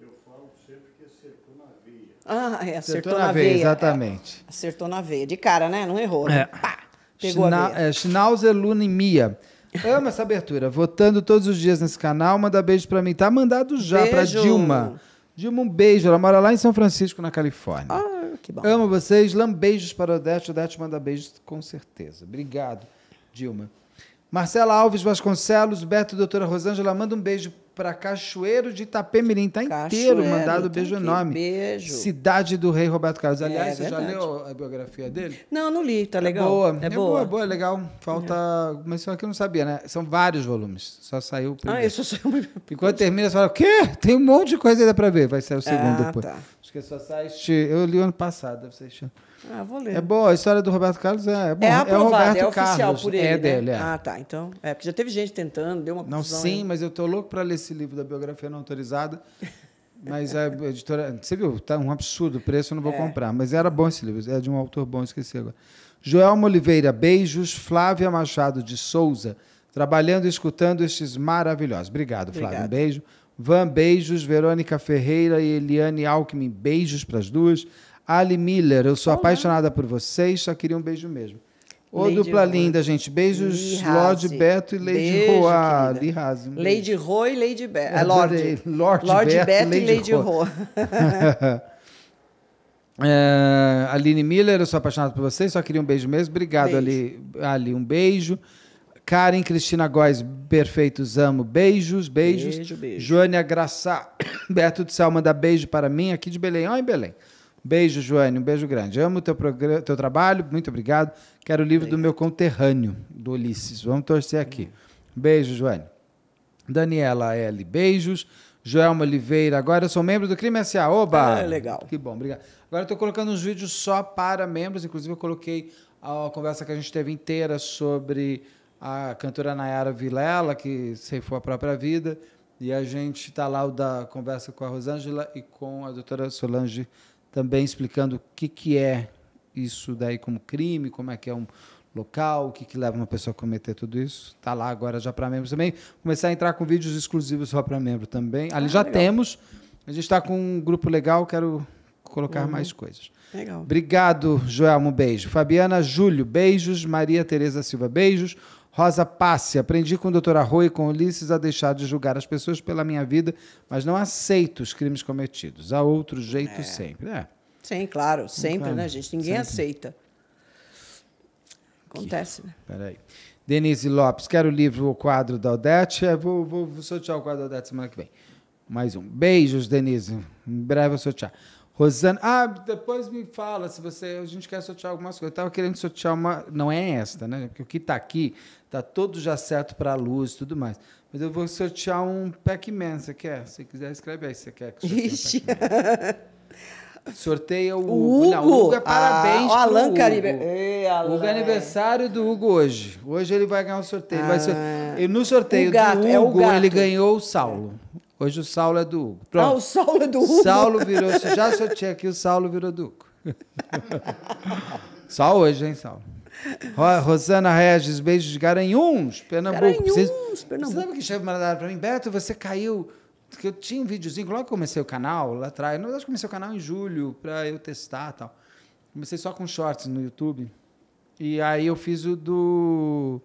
Eu falo sempre que acertou na veia. Ah, é, acertou, acertou na, na, veia. veia exatamente. É, acertou na veia. De cara, né? Não errou. Né? É. Pá, pegou Schna a veia. É, Schnauzer Lunimia. Amo essa abertura. Votando todos os dias nesse canal. Manda beijo para mim. Tá mandado já para Dilma. Dilma, um beijo. Ela mora lá em São Francisco, na Califórnia. Ah, que bom. Amo vocês. Lambeijos para o Odete. Odete manda beijos, com certeza. Obrigado, Dilma. Marcela Alves Vasconcelos, Beto Doutora Rosângela, manda um beijo para Cachoeiro de Itapemirim. Tá inteiro tá mandado um beijo enorme. Beijo. Cidade do Rei Roberto Carlos. É Aliás, é, você verdade. já leu a biografia dele? Não, não li, tá é legal. É boa, é, é boa. boa, boa, legal. Falta. É. Mas só que eu não sabia, né? São vários volumes. Só saiu o primeiro. Ah, isso saiu o primeiro. E quando termina, você fala: o quê? Tem um monte de coisa ainda para ver. Vai sair o segundo ah, depois. Tá que só Eu li ano passado, deve ser Ah, vou ler. É boa, a história do Roberto Carlos é, é bom. É aprovado, é, Roberto é oficial Carlos, por ele. É né? dele, é. Ah, tá. Então, é porque já teve gente tentando, deu uma Não, sim, aí. mas eu tô louco para ler esse livro da biografia não autorizada. Mas a editora. Você viu? Tá um absurdo o preço, eu não vou é. comprar. Mas era bom esse livro, é de um autor bom, esqueci agora. Joelma Oliveira, beijos. Flávia Machado de Souza, trabalhando e escutando estes maravilhosos. Obrigado, Flávia. Um beijo. Van, beijos. Verônica Ferreira e Eliane Alckmin, beijos para as duas. Ali Miller, eu sou Olá. apaixonada por vocês, só queria um beijo mesmo. Ô, Lady dupla linda, gente. Beijos, Lorde Beto e Lady Roa. Lirazi. Um Lady Roa e Lady Beto. É, Lorde. Lorde, Beto, Beto, e Lady Roa. é, Aline Miller, eu sou apaixonada por vocês, só queria um beijo mesmo. Obrigado, beijo. Ali, Ali. Um beijo. Karen Cristina Góes, perfeitos, amo. Beijos, beijos. Beijo, beijo. Joânia Graçá, Beto de Sal, manda beijo para mim aqui de Belém. Ó, em Belém. Beijo, Joane, um beijo grande. Amo teu, teu trabalho, muito obrigado. Quero o livro obrigado. do meu conterrâneo, do Ulisses. Vamos torcer aqui. Beijo, Joane. Daniela L, beijos. Joelma Oliveira, agora eu sou membro do Crime S.A. Oba! Ah, é legal. Que bom, obrigado. Agora eu estou colocando uns vídeos só para membros, inclusive eu coloquei a conversa que a gente teve inteira sobre a cantora Nayara Vilela, que ceifou a própria vida, e a gente está lá o da conversa com a Rosângela e com a doutora Solange também explicando o que, que é isso daí como crime, como é que é um local, o que, que leva uma pessoa a cometer tudo isso. Está lá agora já para membros também. Começar a entrar com vídeos exclusivos só para membro também. Ali ah, já legal. temos. A gente está com um grupo legal, quero colocar uhum. mais coisas. Legal. Obrigado, Joelmo. Um beijo. Fabiana Júlio, beijos. Maria Tereza Silva, beijos. Rosa Passe, aprendi com o doutor Arroi e com Ulisses a deixar de julgar as pessoas pela minha vida, mas não aceito os crimes cometidos. Há outro jeito é. sempre. É. Sim, claro, sempre, claro. né, gente? Ninguém sempre. aceita. Acontece, Aqui. né? Peraí. Denise Lopes, quero o livro O Quadro da Odete. É, vou, vou, vou sortear o quadro da Odete semana que vem. Mais um. Beijos, Denise. Em breve eu sortear. Rosana, ah, depois me fala se você. A gente quer sortear algumas coisas. Eu estava querendo sortear uma. Não é esta, né? Porque o que está aqui está todo já certo para a luz e tudo mais. Mas eu vou sortear um Pac-Man, você quer? Se quiser, escreve aí se você quer que sorteie Sorteia o, Hugo. o Hugo é parabéns ah, o Alan Caribe. O Hugo é aniversário do Hugo hoje. Hoje ele vai ganhar um sorteio. Ah, vai E no sorteio gato, do é Hugo, é ele ganhou o Saulo. Hoje o Saulo é do Hugo. Pronto. Ah, o Saulo é do Hugo. Saulo virou. Se já se eu tinha aqui, o Saulo virou do Hugo. Só hoje, hein, Saulo? Rosana Regis, beijos de Garanhuns, Pernambuco. Garanhuns, Pernambuco. Você lembra que chegou mandaram para mim? Beto, você caiu. Que eu tinha um videozinho, logo que comecei o canal lá atrás. acho que comecei o canal em julho para eu testar tal. Comecei só com shorts no YouTube. E aí eu fiz o do.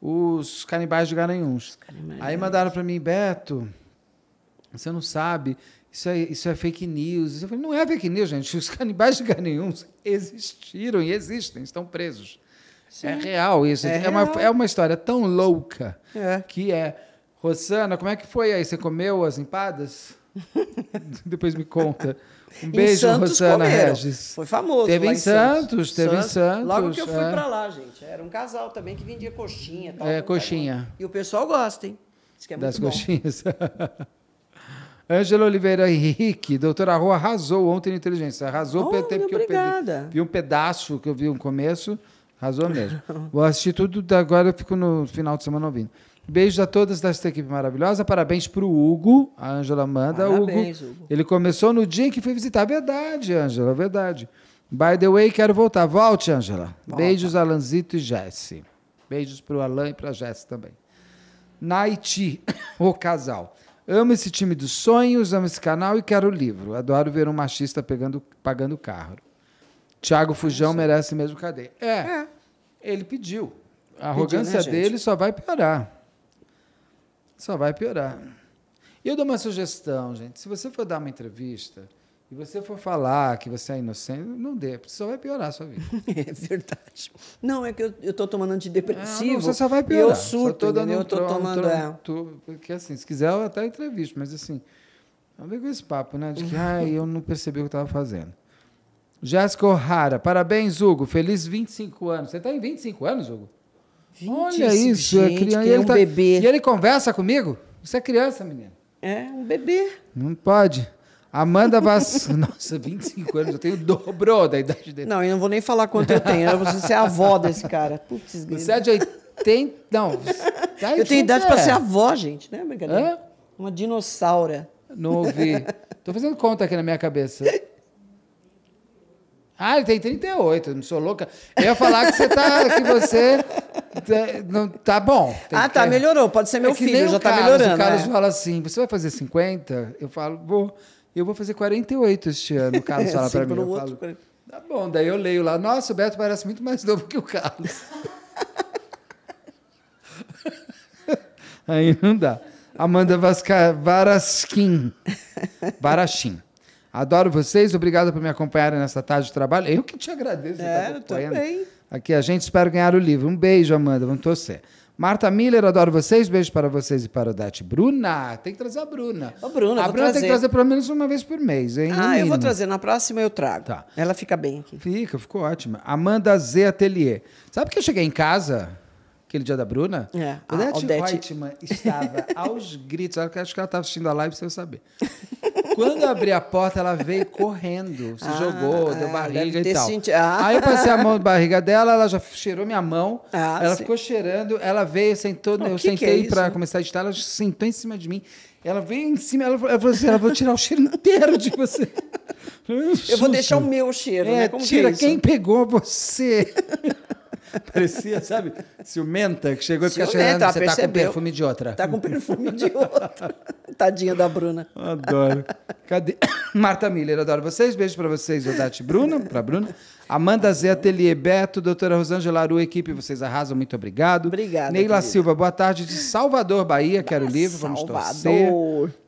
Os canibais de Garanhuns. Canibais. Aí mandaram para mim, Beto, você não sabe, isso é, isso é fake news. Eu falei, não é fake news, gente. Os canibais de Ganehuns existiram e existem, estão presos. Sim. É real isso. É, é, Uma, é uma história tão louca é. que é. Rosana, como é que foi aí? Você comeu as empadas? Depois me conta. Um beijo, Rosana comeram. Regis. Foi famoso. Teve em Santos, Santos, teve em Santos. Logo que eu fui é. para lá, gente. Era um casal também que vendia coxinha. Tal, é, coxinha. E o pessoal gosta, hein? Diz que é das coxinhas. Ângela Oliveira Henrique, doutora Rua arrasou ontem na inteligência. Arrasou oh, pelo tempo obrigada. eu Vi um pedaço que eu vi um começo. Arrasou mesmo. Vou assistir tudo agora, eu fico no final de semana ouvindo. Beijos a todas desta equipe maravilhosa. Parabéns para o Hugo. A Ângela manda. Parabéns, Hugo, Hugo. Ele começou no dia em que fui visitar. Verdade, Ângela, verdade. By the way, quero voltar. Volte, Ângela. Beijos, Alanzito e Jesse. Beijos para o Alan e para a Jesse também. Naiti, o casal. Amo esse time dos sonhos, amo esse canal e quero o livro. Adoro ver um machista pegando, pagando carro. Tiago é Fujão merece mesmo cadeia. É, é, ele pediu. A arrogância pediu, né, dele só vai piorar. Só vai piorar. E eu dou uma sugestão, gente. Se você for dar uma entrevista, e você for falar que você é inocente, não dê, só vai piorar a sua vida. É verdade. Não, é que eu estou tomando antidepressivo. não, você só vai piorar. Eu surto, só tô eu estou tomando. Um, é. porque assim, se quiser, eu até entrevisto, mas assim, não vem com esse papo, né? De que, ai, eu não percebi o que estava fazendo. Jéssica O'Hara, parabéns, Hugo. Feliz 25 anos. Você está em 25 anos, Hugo? 20, Olha isso, é gente, é criança. É um tá, bebê. E ele conversa comigo? Você é criança, menina. É, um bebê. Não pode. Amanda Vas, Nossa, 25 anos, eu tenho o dobro da idade dele. Não, eu não vou nem falar quanto eu tenho, eu vou ser a avó desse cara. Putz, Você é de 80. Não. Tá eu tenho idade é. para ser avó, gente, né? Brincadeira. Hã? Uma dinossaura. Não ouvi. Tô fazendo conta aqui na minha cabeça. Ah, ele tem 38, não sou louca. Eu ia falar que você tá. que você. Tá, não, tá bom. Ah, tá, melhorou. Pode ser é meu é filho, já tá Carlos, tá melhorando. O Carlos é. fala assim: você vai fazer 50? Eu falo, vou. Eu vou fazer 48 este ano, o Carlos é, fala para mim. Eu outro, falo, 40. tá bom, daí eu leio lá. Nossa, o Beto parece muito mais novo que o Carlos. Aí não dá. Amanda Vasca... Varaskin. Varaskin. Adoro vocês, obrigado por me acompanharem nessa tarde de trabalho. Eu que te agradeço. É, eu tá também. Aqui a gente espera ganhar o livro. Um beijo, Amanda. Vamos torcer. Marta Miller, adoro vocês. Beijo para vocês e para o Dati. Bruna, tem que trazer a Bruna. Ô, Bruna, a Bruna trazer. tem que trazer pelo menos uma vez por mês, hein? Ah, eu vou trazer. Na próxima eu trago. Tá. Ela fica bem aqui. Fica, ficou ótima. Amanda Z Atelier. Sabe que eu cheguei em casa? Aquele dia da Bruna? É. Odete, Odete. Reutemann estava aos gritos. Acho que ela estava assistindo a live sem eu saber. Quando eu abri a porta, ela veio correndo, se ah, jogou, deu é, barriga e tal. Senti... Ah. Aí eu passei a mão na barriga dela, ela já cheirou minha mão, ah, ela sim. ficou cheirando, ela veio, sentou, Não, eu é sentei é para começar a estar, ela sentou em cima de mim. Ela veio em cima, ela falou assim: ela vou tirar o cheiro inteiro de você. Eu vou deixar o meu cheiro, é, né? Como tira que é quem pegou você. Parecia, sabe, ciumenta, que chegou e fica chorando. você percebeu. tá com perfume de outra. Tá com perfume de outra. Tadinha da Bruna. Adoro. Cadê? Marta Miller, adoro vocês. Beijo para vocês, Odate Bruno, para Bruno. Amanda Zé Atelier Beto, doutora Rosângela Aru, equipe, vocês arrasam, muito obrigado. Obrigada. Neila querida. Silva, boa tarde de Salvador, Bahia, quero o ah, livro, vamos Salvador. torcer.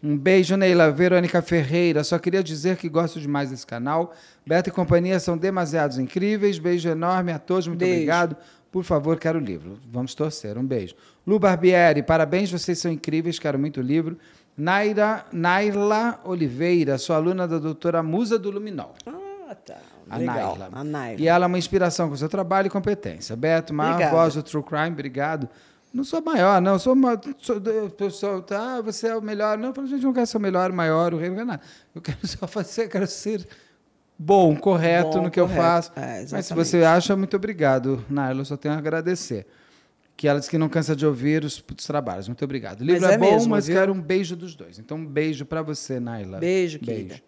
Um beijo, Neila. Verônica Ferreira, só queria dizer que gosto demais desse canal. Beto e companhia são demasiados incríveis. Beijo enorme a todos, muito beijo. obrigado. Por favor, quero o livro. Vamos torcer. Um beijo. Lu Barbieri, parabéns, vocês são incríveis, quero muito o livro. Naira, Naila Oliveira, sou aluna da doutora Musa do Luminol. Ah, tá. A Naila. A Naila. E ela é uma inspiração com seu trabalho e competência. Beto, maior Obrigada. voz do True Crime, obrigado. Não sou maior, não. Sou uma pessoa. Ah, tá, você é o melhor. Não, a gente não quer ser o melhor, o maior, o rei, não quer nada. Eu quero só fazer, quero ser bom, correto bom, no que correto. eu faço. É, Mas se você acha, muito obrigado, Naila. Só tenho a agradecer que ela diz que não cansa de ouvir os, os trabalhos. Muito obrigado. O livro mas é, é, bom, mesmo, mas viu? quero um beijo dos dois. Então, um beijo para você, Naila. Beijo, querida. Beijo.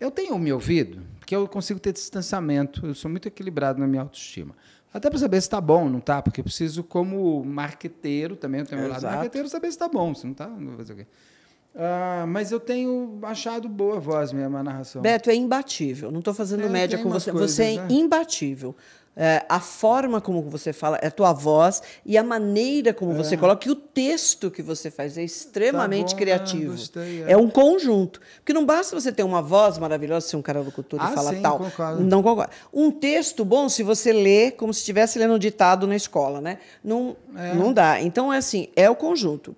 Eu tenho me ouvido, porque eu consigo ter distanciamento, eu sou muito equilibrado na minha autoestima. Até para saber se está bom, não está, porque eu preciso, como marqueteiro, também eu tenho meu lado marqueteiro, saber se está bom, se não está, não vou fazer o quê. Ah, mas eu tenho achado boa a voz mesmo, a narração. Beto, é imbatível. Não estou fazendo é, média com você. Coisas, você é né? imbatível. É, a forma como você fala, é a tua voz e a maneira como é. você coloca e o texto que você faz é extremamente tá bom, é, criativo. Gostei, é. é. um conjunto. Porque não basta você ter uma voz maravilhosa, ser um cara locutor ah, e falar tal. Concordo. Não concordo. Um texto bom se você lê como se estivesse lendo um ditado na escola, né? Não, é. não dá. Então, é assim, é o conjunto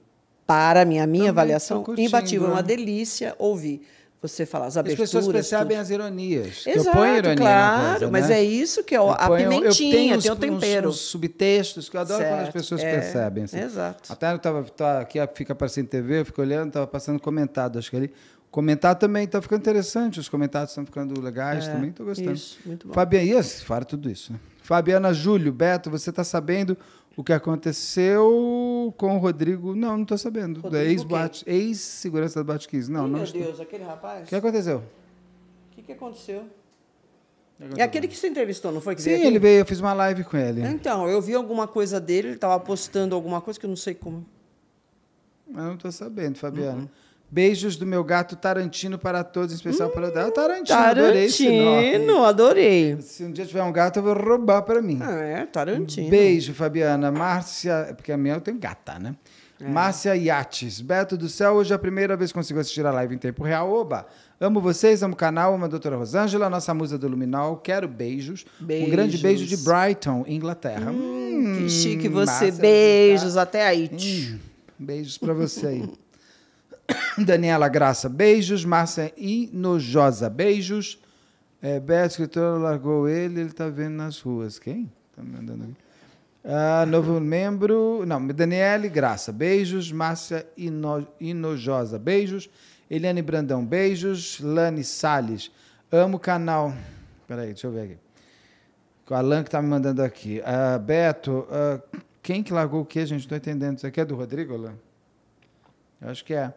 para a minha avaliação, curtindo, imbatível. É uma né? delícia ouvir você falar as aberturas. As pessoas percebem tudo. as ironias. Exato, eu ponho ironia claro, na coisa, mas né? é isso que é o, a pimentinha, tem o tempero. Uns, uns subtextos que eu adoro certo, quando as pessoas é, percebem. Assim. Exato. Até eu estava aqui, fica aparecendo TV, eu fico olhando, estava passando comentado, acho que ali. Comentar também está ficando interessante, os comentários estão ficando legais é, também, estou gostando. Isso, muito bom. Fabiana, fora tudo isso. Né? Fabiana Júlio, Beto, você está sabendo o que aconteceu com o Rodrigo. Não, não estou sabendo. É ex-segurança ex da Bate 15. Não, Ih, não. Meu estou... Deus, aquele rapaz. O que aconteceu? O que, que aconteceu? É aquele que você entrevistou, não foi? Que Sim, veio ele veio, eu fiz uma live com ele. Então, eu vi alguma coisa dele, ele estava postando alguma coisa que eu não sei como. Eu não estou sabendo, Fabiano. Uhum. Beijos do meu gato Tarantino para todos, em especial hum, para o Tarantino. Hum, Tarantino, adorei Tarantino, adorei. Se um dia tiver um gato, eu vou roubar para mim. Ah, é, Tarantino. Beijo, Fabiana. Márcia, porque a minha eu tenho gata, né? É. Márcia Yates. Beto do céu, hoje é a primeira vez que consigo assistir a live em tempo real. Oba! Amo vocês, amo o canal, amo a doutora Rosângela, nossa musa do Luminol. Quero beijos. beijos. Um grande beijo de Brighton, Inglaterra. Hum, hum, que chique hum, você. Márcia, beijos, tá? até aí. Hum, beijos para você aí. Daniela Graça, beijos. Márcia Inojosa, beijos. É, Beto, escritor, largou ele, ele está vendo nas ruas. Quem? Tá me mandando aqui. Ah, novo membro. Não, Daniele Graça, beijos. Márcia Ino, Inojosa, beijos. Eliane Brandão, beijos. Lani Salles, amo o canal. Peraí, deixa eu ver aqui. O Alan que está me mandando aqui. Ah, Beto, ah, quem que largou o que, gente? Não estou entendendo. Isso aqui é do Rodrigo, Alan? Eu acho que é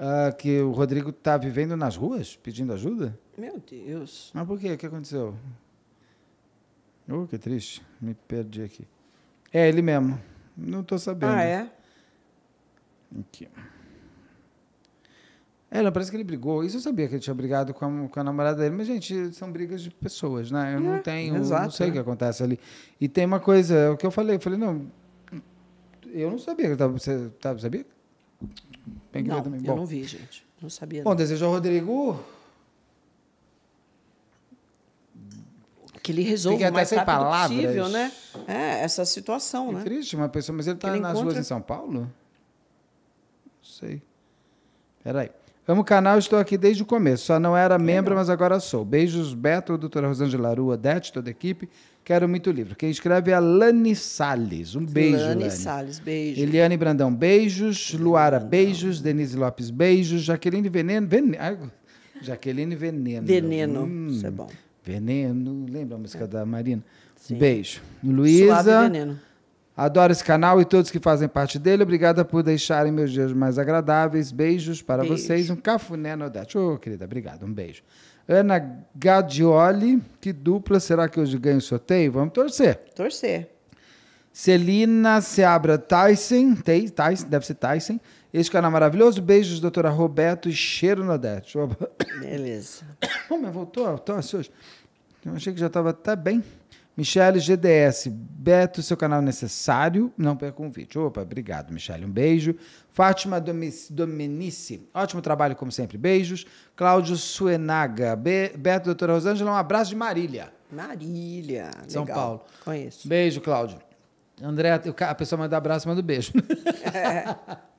uh, que o Rodrigo está vivendo nas ruas, pedindo ajuda? Meu Deus. Mas por quê? O que aconteceu? Oh, que triste. Me perdi aqui. É ele mesmo. Não estou sabendo. Ah, é? Aqui. É, não, parece que ele brigou. Isso eu sabia que ele tinha brigado com a, com a namorada dele, mas, gente, são brigas de pessoas, né? Eu é, não tenho, exato, não sei é. o que acontece ali. E tem uma coisa, é o que eu falei, eu falei, não, eu não sabia que ele estava, sabia? Tem que não, ver também. Bom, eu não vi, gente. Não sabia. Bom, não. desejo ao Rodrigo. Que ele resolva o mais rápido possível, né? É, essa situação, é né? triste uma pessoa, mas ele está nas encontra... ruas em São Paulo? Não sei. Peraí. Amo o canal, estou aqui desde o começo. Só não era membro, mas agora sou. Beijos, Beto, doutora Rosângela Rua, Dete, toda a equipe. Quero muito livro. Quem escreve é a Lani Salles. Um beijo, Lani. Lani Salles, beijo. Eliane Brandão, beijos. Luara, Brandão. beijos. Denise Lopes, beijos. Jaqueline Veneno. Veneno. Jaqueline Veneno. Veneno, hum. isso é bom. Veneno, lembra a música é. da Marina? Sim. Beijo. Luísa. Adoro esse canal e todos que fazem parte dele. Obrigada por deixarem meus dias mais agradáveis. Beijos para beijo. vocês. Um cafuné no Odete. Ô, oh, querida, obrigado. Um beijo. Ana Gadioli, que dupla será que hoje ganha o sorteio? Vamos torcer. Torcer. Celina Seabra Tyson, Tyson, deve ser Tyson. Esse canal maravilhoso. Beijos, doutora Roberto e cheiro no Odete. Beleza. Oh, mas voltou a tosse hoje. Eu achei que já estava até bem. Michele GDS, Beto, seu canal é necessário, não perca um vídeo. Opa, obrigado, Michele. Um beijo. Fátima Domenici, ótimo trabalho, como sempre. Beijos. Cláudio Suenaga. Be Beto, doutora Rosângela, um abraço de Marília. Marília. São legal. Paulo. Conheço. Beijo, Cláudio. André, a pessoa manda abraço, manda um beijo. É.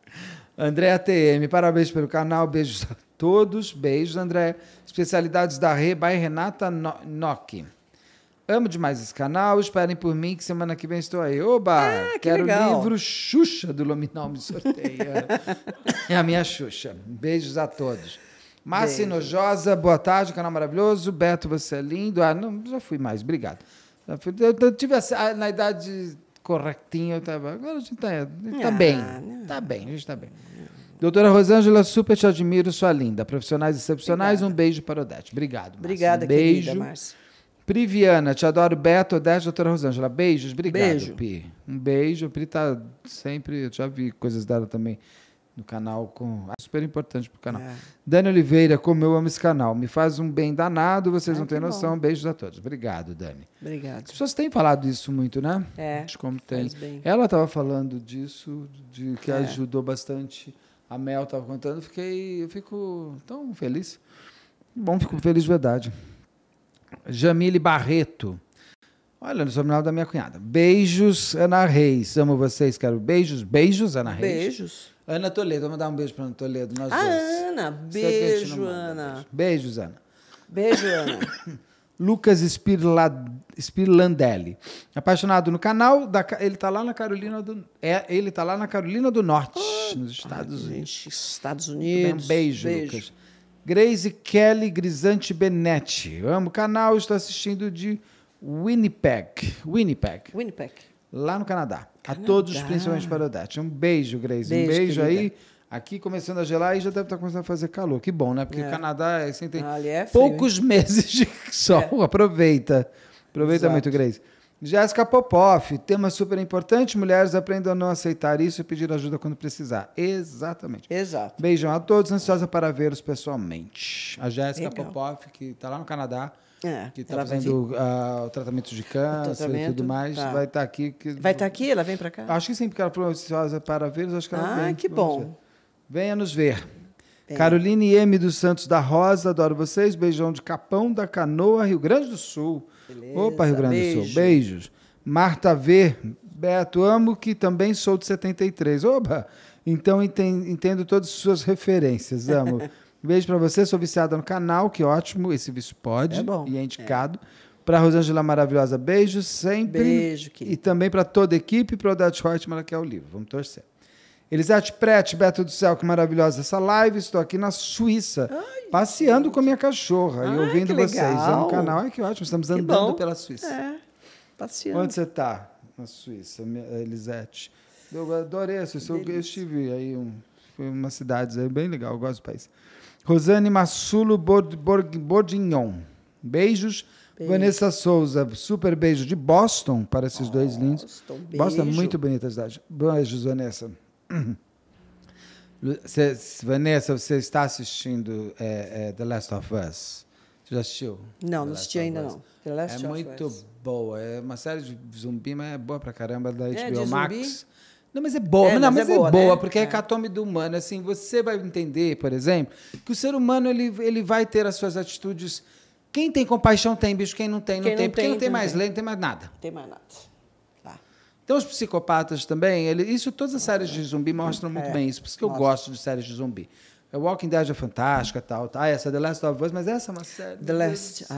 André ATM, parabéns pelo canal, beijos a todos. Beijos, André. Especialidades da Re, by Renata Nock. Amo demais esse canal. Esperem por mim que semana que vem estou aí. Oba! Ah, que quero legal. o livro Xuxa do Luminal me sorteia. é a minha Xuxa. Beijos a todos. Márcia Nojosa, boa tarde, canal maravilhoso. Beto, você é lindo. Ah, não, já fui mais, obrigado. eu, tive ah, na idade corretinha, eu tava, agora a gente tá, tá ah, bem. Não. Tá bem, a gente tá bem. Doutora Rosângela, super te admiro, sua linda. Profissionais excepcionais, Obrigada. um beijo para Odete. Obrigado, Obrigada, um beijo. querida, Priviana, te adoro, Beto, Odete, doutora Rosângela. Beijos, obrigado, beijo. Pri. Um beijo. Pri tá sempre. Eu já vi coisas dela também no canal. Com, é super importante pro canal. É. Dani Oliveira, como eu amo esse canal. Me faz um bem danado, vocês é, não têm noção. Bom. Beijos a todos. Obrigado, Dani. Obrigado. As pessoas têm falado isso muito, né? É. De como tem. Ela estava falando disso, de que é. ajudou bastante. A Mel estava contando, fiquei, eu fico tão feliz. Bom, fico feliz de verdade. Jamile Barreto. Olha, no sobrenome da minha cunhada. Beijos, Ana Reis. Amo vocês, quero beijos. Beijos, Ana Reis. Beijos. Ana Toledo, vamos dar um beijo para Ana Toledo, nós a ah, dois. Ana, beijo, Ana. Beijos, Ana. Beijo, Ana. Lucas Spirlandelli. Apaixonado no canal, da... ele está lá na Carolina do é, ele tá lá na Carolina do Norte, oh, nos Estados Unidos. Gente, Estados Unidos. Bem, um beijo, beijo, Lucas. Grace Kelly Grisante Benetti. Eu amo o canal, estou assistindo de Winnipeg. Winnipeg. Winnipeg. Lá no Canadá. Canadá. A todos, principalmente para o Odete. Um beijo, Grace. Beijo, um beijo querida. aí. Aqui começando a gelar e já deve estar começando a fazer calor. Que bom, né? Porque é. o Canadá é assim, tem ah, é frio, poucos hein? meses de sol. É. Aproveita. Aproveita Exato. muito, Grace. Jéssica Popoff, tema super importante. Mulheres aprendam a não aceitar isso e pedir ajuda quando precisar. Exatamente. Exato. Beijão a todos, ansiosa para vê-los pessoalmente. A Jéssica Popoff, que está lá no Canadá. É, que está fazendo uh, o tratamento de câncer tratamento, e tudo mais, tá. vai estar tá aqui. Que... Vai estar tá aqui? Ela vem para cá? Acho que sim, porque ela falou ansiosa para vê-los, acho que ela ah, vem. Ah, que bom. Venha nos ver. Caroline M. dos Santos da Rosa, adoro vocês. Beijão de Capão da Canoa, Rio Grande do Sul. Beleza, Opa, Rio Grande beijo. do Sul. Beijos. Marta V. Beto, amo que também sou de 73. Oba! Então entendo todas as suas referências, amo. Beijo para você, sou viciada no canal, que ótimo, esse vício pode é bom, e é, é. indicado. É. Para Rosângela Maravilhosa, beijo sempre. Beijo, querido. E também para toda a equipe, para o que é o livro, Vamos torcer. Elisete ah, Prete, Beto do Céu, que maravilhosa essa live. Estou aqui na Suíça, Ai, passeando gente. com a minha cachorra Ai, e ouvindo vocês. É Amo o canal. Ai, que ótimo. Estamos andando pela Suíça. É, passeando. Onde você está? Na Suíça, Elisete. Eu adorei a Eu, estive aí, um, foi uma cidade aí bem legal. Eu gosto do país. Rosane Massulo Bordignon. Beijos. Beijo. Vanessa Souza, super beijo de Boston para esses dois lindos. Beijo. Boston é muito bonita a cidade. Beijos, Vanessa. Uhum. Vanessa, você está assistindo é, é, The Last of Us? Você já assistiu? Não, não assisti ainda não. The Last é of muito Us. boa. É uma série de zumbi, mas é boa pra caramba da HBO é, Max. Zumbi? Não, mas é boa. É, mas, não, mas, é, é boa, né? boa né? porque é, é. hecatome do humano. Assim, você vai entender, por exemplo, que o ser humano ele, ele vai ter as suas atitudes. Quem tem compaixão tem, bicho. Quem não tem, não quem tem. Não porque não tem mais lei, não tem mais nada. Não tem mais nada. Então, os psicopatas também, ele, isso todas as séries de zumbi mostram muito é, bem isso. Por isso que eu gosto de séries de zumbi. A é Walking Dead é fantástica, tal, tal. Ah, essa é The Last of Us, mas essa é uma série. The Last of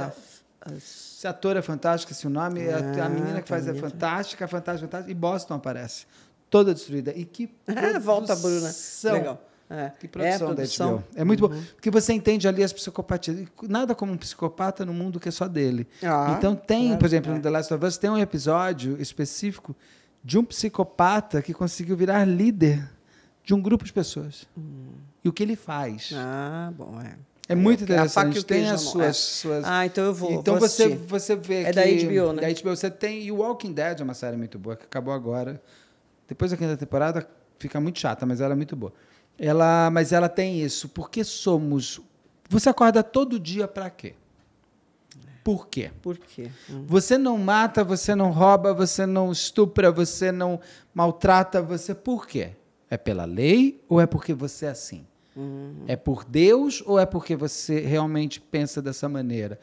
Us. Esse ator é fantástico, esse nome. É, a, a, ah, menina que faz é fantástica, fantástica, fantástica. E Boston aparece. Toda destruída. E que. Volta, Bruna. Legal. É, que produção, é produção. Da HBO. É muito uhum. bom. Porque você entende ali as psicopatias. Nada como um psicopata no mundo que é só dele. Ah, então tem, claro, por exemplo, é. no The Last of Us, tem um episódio específico de um psicopata que conseguiu virar líder de um grupo de pessoas. Uhum. E o que ele faz. Ah, bom, é. É muito interessante. É, é a faca tem as suas, é. suas, Ah, então eu vou. Então vou você, você vê. É que, da HBO, né? Da HBO. Você tem. E Walking Dead é uma série muito boa, que acabou agora. Depois da quinta temporada fica muito chata, mas ela é muito boa. Ela, mas ela tem isso. Porque somos. Você acorda todo dia para quê? Por quê? Por quê? Hum. Você não mata, você não rouba, você não estupra, você não maltrata, você por quê? É pela lei ou é porque você é assim? Uhum. É por Deus ou é porque você realmente pensa dessa maneira?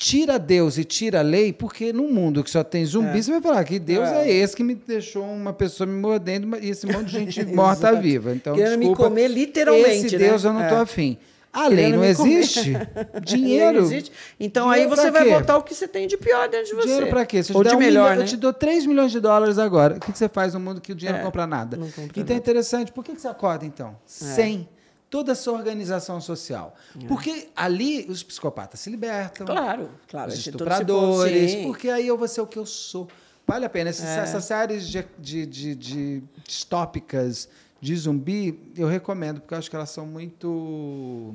tira Deus e tira a lei, porque num mundo que só tem zumbi, é. você vai falar que Deus é. é. esse que me deixou uma pessoa me mordendo e esse monte de gente morta viva. Então, Querendo desculpa, me comer literalmente. Esse né? Deus eu não estou é. afim. A lei não, existe, dinheiro, não existe. Então dinheiro aí você vai quê? botar o que você tem de pior dentro de você. Dinheiro para quê? Ou de melhor, né? Eu te né? dou 3 milhões de dólares agora. O que você faz no mundo que o dinheiro é. não compra nada? Não compra então é nada. é interessante. Por que você acorda então? É. 100 toda essa organização social. É. Porque ali os psicopatas se libertam. Claro, claro. Os estupradores, porque aí eu vou ser o que eu sou. Vale a pena. Essas, é. essas séries de, de, de, de distópicas de zumbi, eu recomendo, porque eu acho que elas são muito.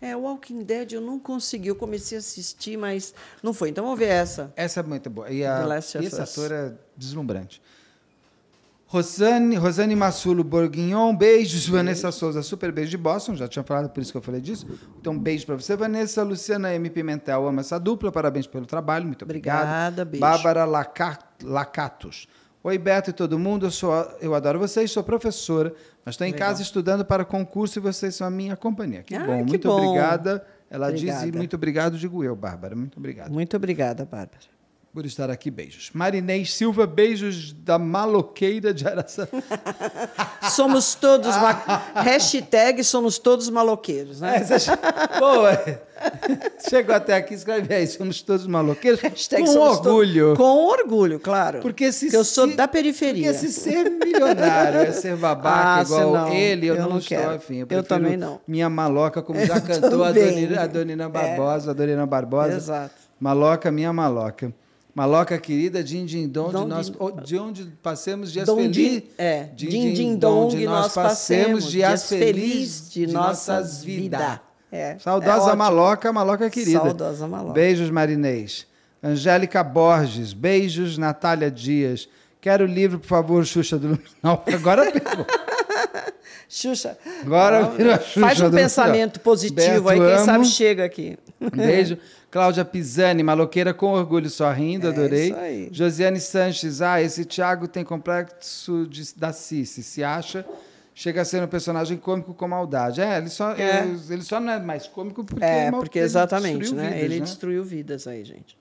É, Walking Dead eu não consegui, eu comecei a assistir, mas não foi. Então vamos ver essa. Essa é muito boa. E a, e essa atora é deslumbrante. Rosane, Rosane Massulo Borguignon, beijos, Vanessa Souza, super beijo de Boston, já tinha falado, por isso que eu falei disso. Então, beijo para você, Vanessa. Luciana M. Pimentel, ama essa dupla, parabéns pelo trabalho, muito obrigada. Obrigada, beijo. Bárbara Lacatos. Oi, Beto e todo mundo, eu, sou, eu adoro vocês, sou professora, mas estou em Legal. casa estudando para concurso e vocês são a minha companhia. Que ah, bom, que muito bom. obrigada. Ela obrigada. diz, e muito obrigado, digo eu, Bárbara, muito obrigado. Muito obrigada, Bárbara por estar aqui. Beijos. Marinês Silva, beijos da maloqueira de Araçá. somos todos. Ma... Ah. Hashtag somos todos maloqueiros, né? É, Pô, é. Chegou até aqui, escreve aí, somos todos maloqueiros. Hashtag com orgulho. To... Com orgulho, claro. Porque se Porque eu sou se... da periferia. Porque se ser milionário é ser babaca ah, igual não, ele, eu, eu não, não estou afim. Eu, eu, também não. Minha maloca, como eu já cantou a Donina, a Donina é. Barbosa, é. a Donina Barbosa. Exato. Maloca, minha maloca. Maloca querida, din din Dong, de, nós, ah, de onde passemos dias felizes. É, din din de nós passemos dias felizes de nossas vidas. É, Saudosa é Maloca, Maloca querida. Saudosa Maloca. Beijos, Marinês. Angélica Borges, beijos, Natália Dias. Quero o livro, por favor, Xuxa do Luminal. Agora pegou. Xuxa. Agora a Xuxa. Faz um pensamento positivo Beto, aí, quem amo. sabe chega aqui. Beijo. Cláudia Pisani, maloqueira com orgulho sorrindo, é adorei. É isso aí. Josiane Sanches, ah, esse Thiago tem complexo de, da Cici, se acha chega a ser um personagem cômico com maldade. É, ele só, é. Ele, ele, só não é mais cômico porque é, mal, porque exatamente, ele destruiu né? Vidas, ele né? destruiu vidas aí, gente.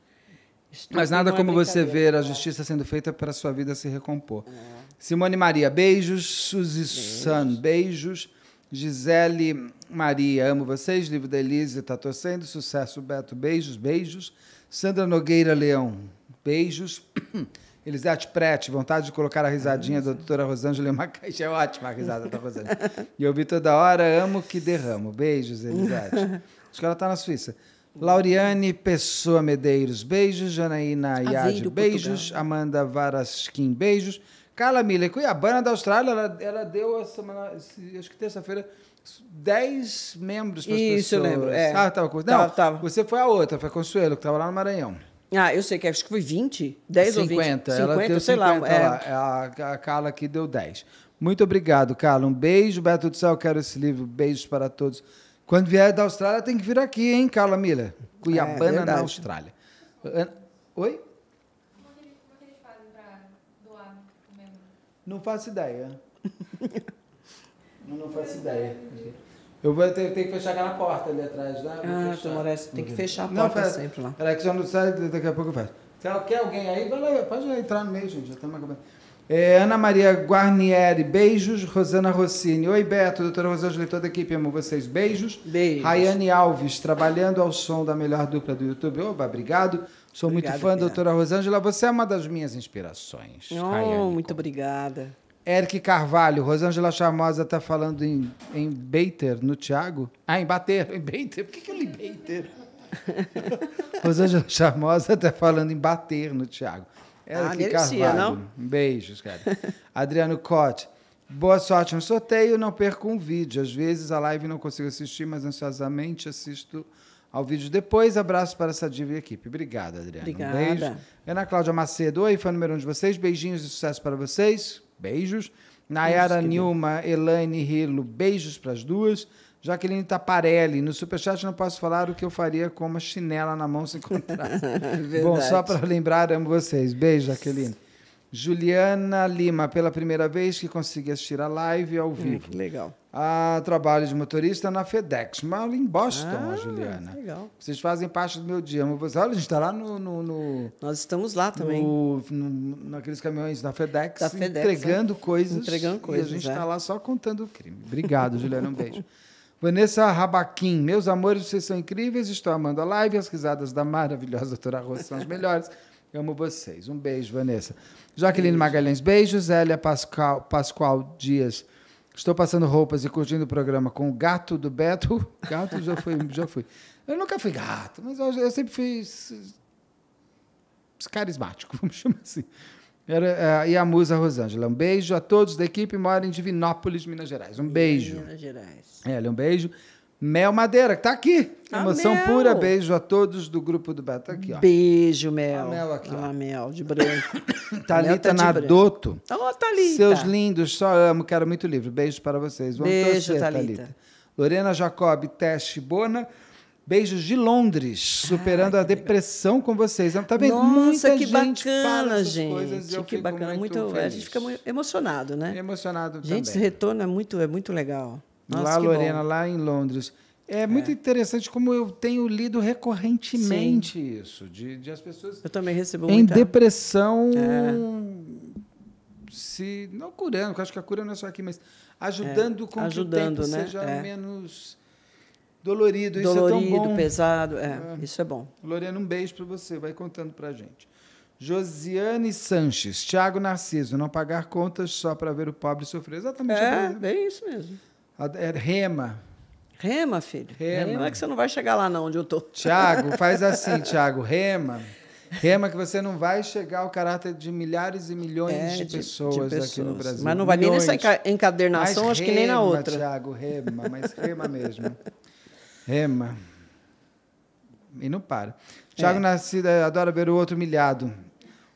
Mas nada como você ver a né? justiça sendo feita para a sua vida se recompor. É. Simone Maria, beijos. Suzy beijos. San, beijos. Gisele Maria, amo vocês. Livro da Elise, tá torcendo. Sucesso, Beto. Beijos, beijos. Sandra Nogueira Leão, beijos. Elisete Prete, vontade de colocar a risadinha da doutora Rosângela Macaxi. É ótima a risada da Rosângela. E eu vi toda hora, amo que derramo. Beijos, Elisete. Acho que ela está na Suíça. Lauriane Pessoa Medeiros, beijos. Janaína Ayade, beijos. Portugal. Amanda Varasquim, beijos. Carla Miller, Cuiabana da Austrália, ela, ela deu a semana, acho que terça-feira, 10 membros para as pessoas. Isso, eu lembro. É. Ah, tava, não, tava, tava. você foi a outra, foi a Consuelo, que estava lá no Maranhão. Ah, eu sei que acho que foi 20, 10 50, ou 20. 50, ela 50, deu sei é. lá. É. A, a Carla aqui deu 10. Muito obrigado, Carla. Um beijo, Beto do Céu, quero esse livro. Beijos para todos. Quando vier da Austrália, tem que vir aqui, hein, Carla Miller? É, Cuiabana é, na Austrália. Oi? Não faço ideia. não faço ideia. Eu vou ter, ter que fechar aquela porta ali atrás, né? ah, tu então, merece. tem que fechar a porta não, pera, sempre lá. Peraí, que já não sai, daqui a pouco eu faço. Se quer alguém aí, vai lá, pode entrar no meio, gente, já estamos acabando. É, Ana Maria Guarnieri, beijos. Rosana Rossini, oi Beto, doutora Rosângela e toda a equipe, amo vocês, beijos. Beijos. Rayane Alves, trabalhando ao som da melhor dupla do YouTube, oba, obrigado. Sou obrigada, muito fã, obrigada. doutora Rosângela. Você é uma das minhas inspirações. Oh, muito obrigada. Eric Carvalho, Rosângela Charmosa está falando em, em bater no Tiago. Ah, em Bater, em bater. Por que, que eu li Rosângela Charmosa está falando em Bater no Tiago. Ah, Eric ah, merecia, Carvalho. Não? Beijos, cara. Adriano Cote. Boa sorte no sorteio, não perco um vídeo. Às vezes a live não consigo assistir, mas ansiosamente assisto ao vídeo depois. Abraço para essa diva e equipe. Obrigada, Adriana. Obrigada. Um beijo. Ana Cláudia Macedo, oi, fã número um de vocês. Beijinhos e sucesso para vocês. Beijos. Nayara Nilma, Elaine Rilo, beijos para as duas. Jaqueline Taparelli, no Superchat não posso falar o que eu faria com uma chinela na mão se encontrasse. É Bom, só para lembrar, amo vocês. Beijo, Jaqueline. Juliana Lima, pela primeira vez que consegui assistir a live ao hum, vivo. Hum, legal a trabalho de motorista na FedEx, mas em Boston, ah, Juliana. Legal. Vocês fazem parte do meu dia. Mas, olha, a gente está lá no, no, no, Nós estamos lá também. No, no, naqueles caminhões da FedEx, da FedEx entregando é. coisas. Entregando coisas. E a gente está é. lá só contando o crime. Obrigado, Juliana. Um beijo. Vanessa Rabaquim, meus amores, vocês são incríveis. Estou amando a live. As risadas da maravilhosa doutora Rosa são as melhores. amo vocês. Um beijo, Vanessa. Jaqueline beijo. Magalhães, beijos. Zélia Pascoal Dias. Estou passando roupas e curtindo o programa com o gato do Beto. Gato já fui, já fui. Eu nunca fui gato, mas eu, eu sempre fui carismático, vamos chamar assim. Era, uh, e a musa Rosângela. Um beijo a todos da equipe, mora em Divinópolis, Minas Gerais. Um beijo. Minas Gerais. É, um beijo. Mel Madeira, que tá aqui. Ah, Emoção Mel. pura, beijo a todos do grupo do Beto. Tá aqui, ó. Beijo, Mel. A Mel aqui. Ó. Ah, Mel, de branco. Thalita tá Nadoto. Ô, oh, Thalita. Seus lindos, só amo, quero muito livro. Beijo para vocês. Vamos beijo, torcer, Thalita. Thalita. Lorena Jacob, Teste Bona. Beijos de Londres, ah, superando Ai, a depressão legal. com vocês. Então, tá vendo? Nossa, Muita que gente bacana, gente. Coisas, que bacana, muito, muito a gente fica muito emocionado, né? Emocionado gente, também. Gente, esse retorno é muito, é muito legal. Nossa, lá, Lorena, bom. lá em Londres. É, é, muito interessante como eu tenho lido recorrentemente Sim. isso, de, de, as pessoas. Eu também recebo Em muita... depressão. É. Se, não curando, acho que a cura não é só aqui, mas ajudando é, com ajudando, que o tempo né? seja é. menos dolorido. dolorido, isso é tão bom. pesado, é, é, isso é bom. Lorena, um beijo para você, vai contando para gente. Josiane Sanches, Tiago Narciso, não pagar contas só para ver o pobre sofrer. Exatamente. É, bem isso mesmo. É rema. Rema, filho. Rema. rema é que você não vai chegar lá não onde eu tô. Tiago, faz assim, Tiago. Rema. Rema que você não vai chegar ao caráter de milhares e milhões é, de, de, pessoas de, pessoas aqui no Brasil. Mas não vai milhões. nem nessa encadernação, mas acho rema, que nem na outra. Tiago, rema, mas rema mesmo. Rema. E não para. Tiago é. Nascida adora ver o outro humilhado.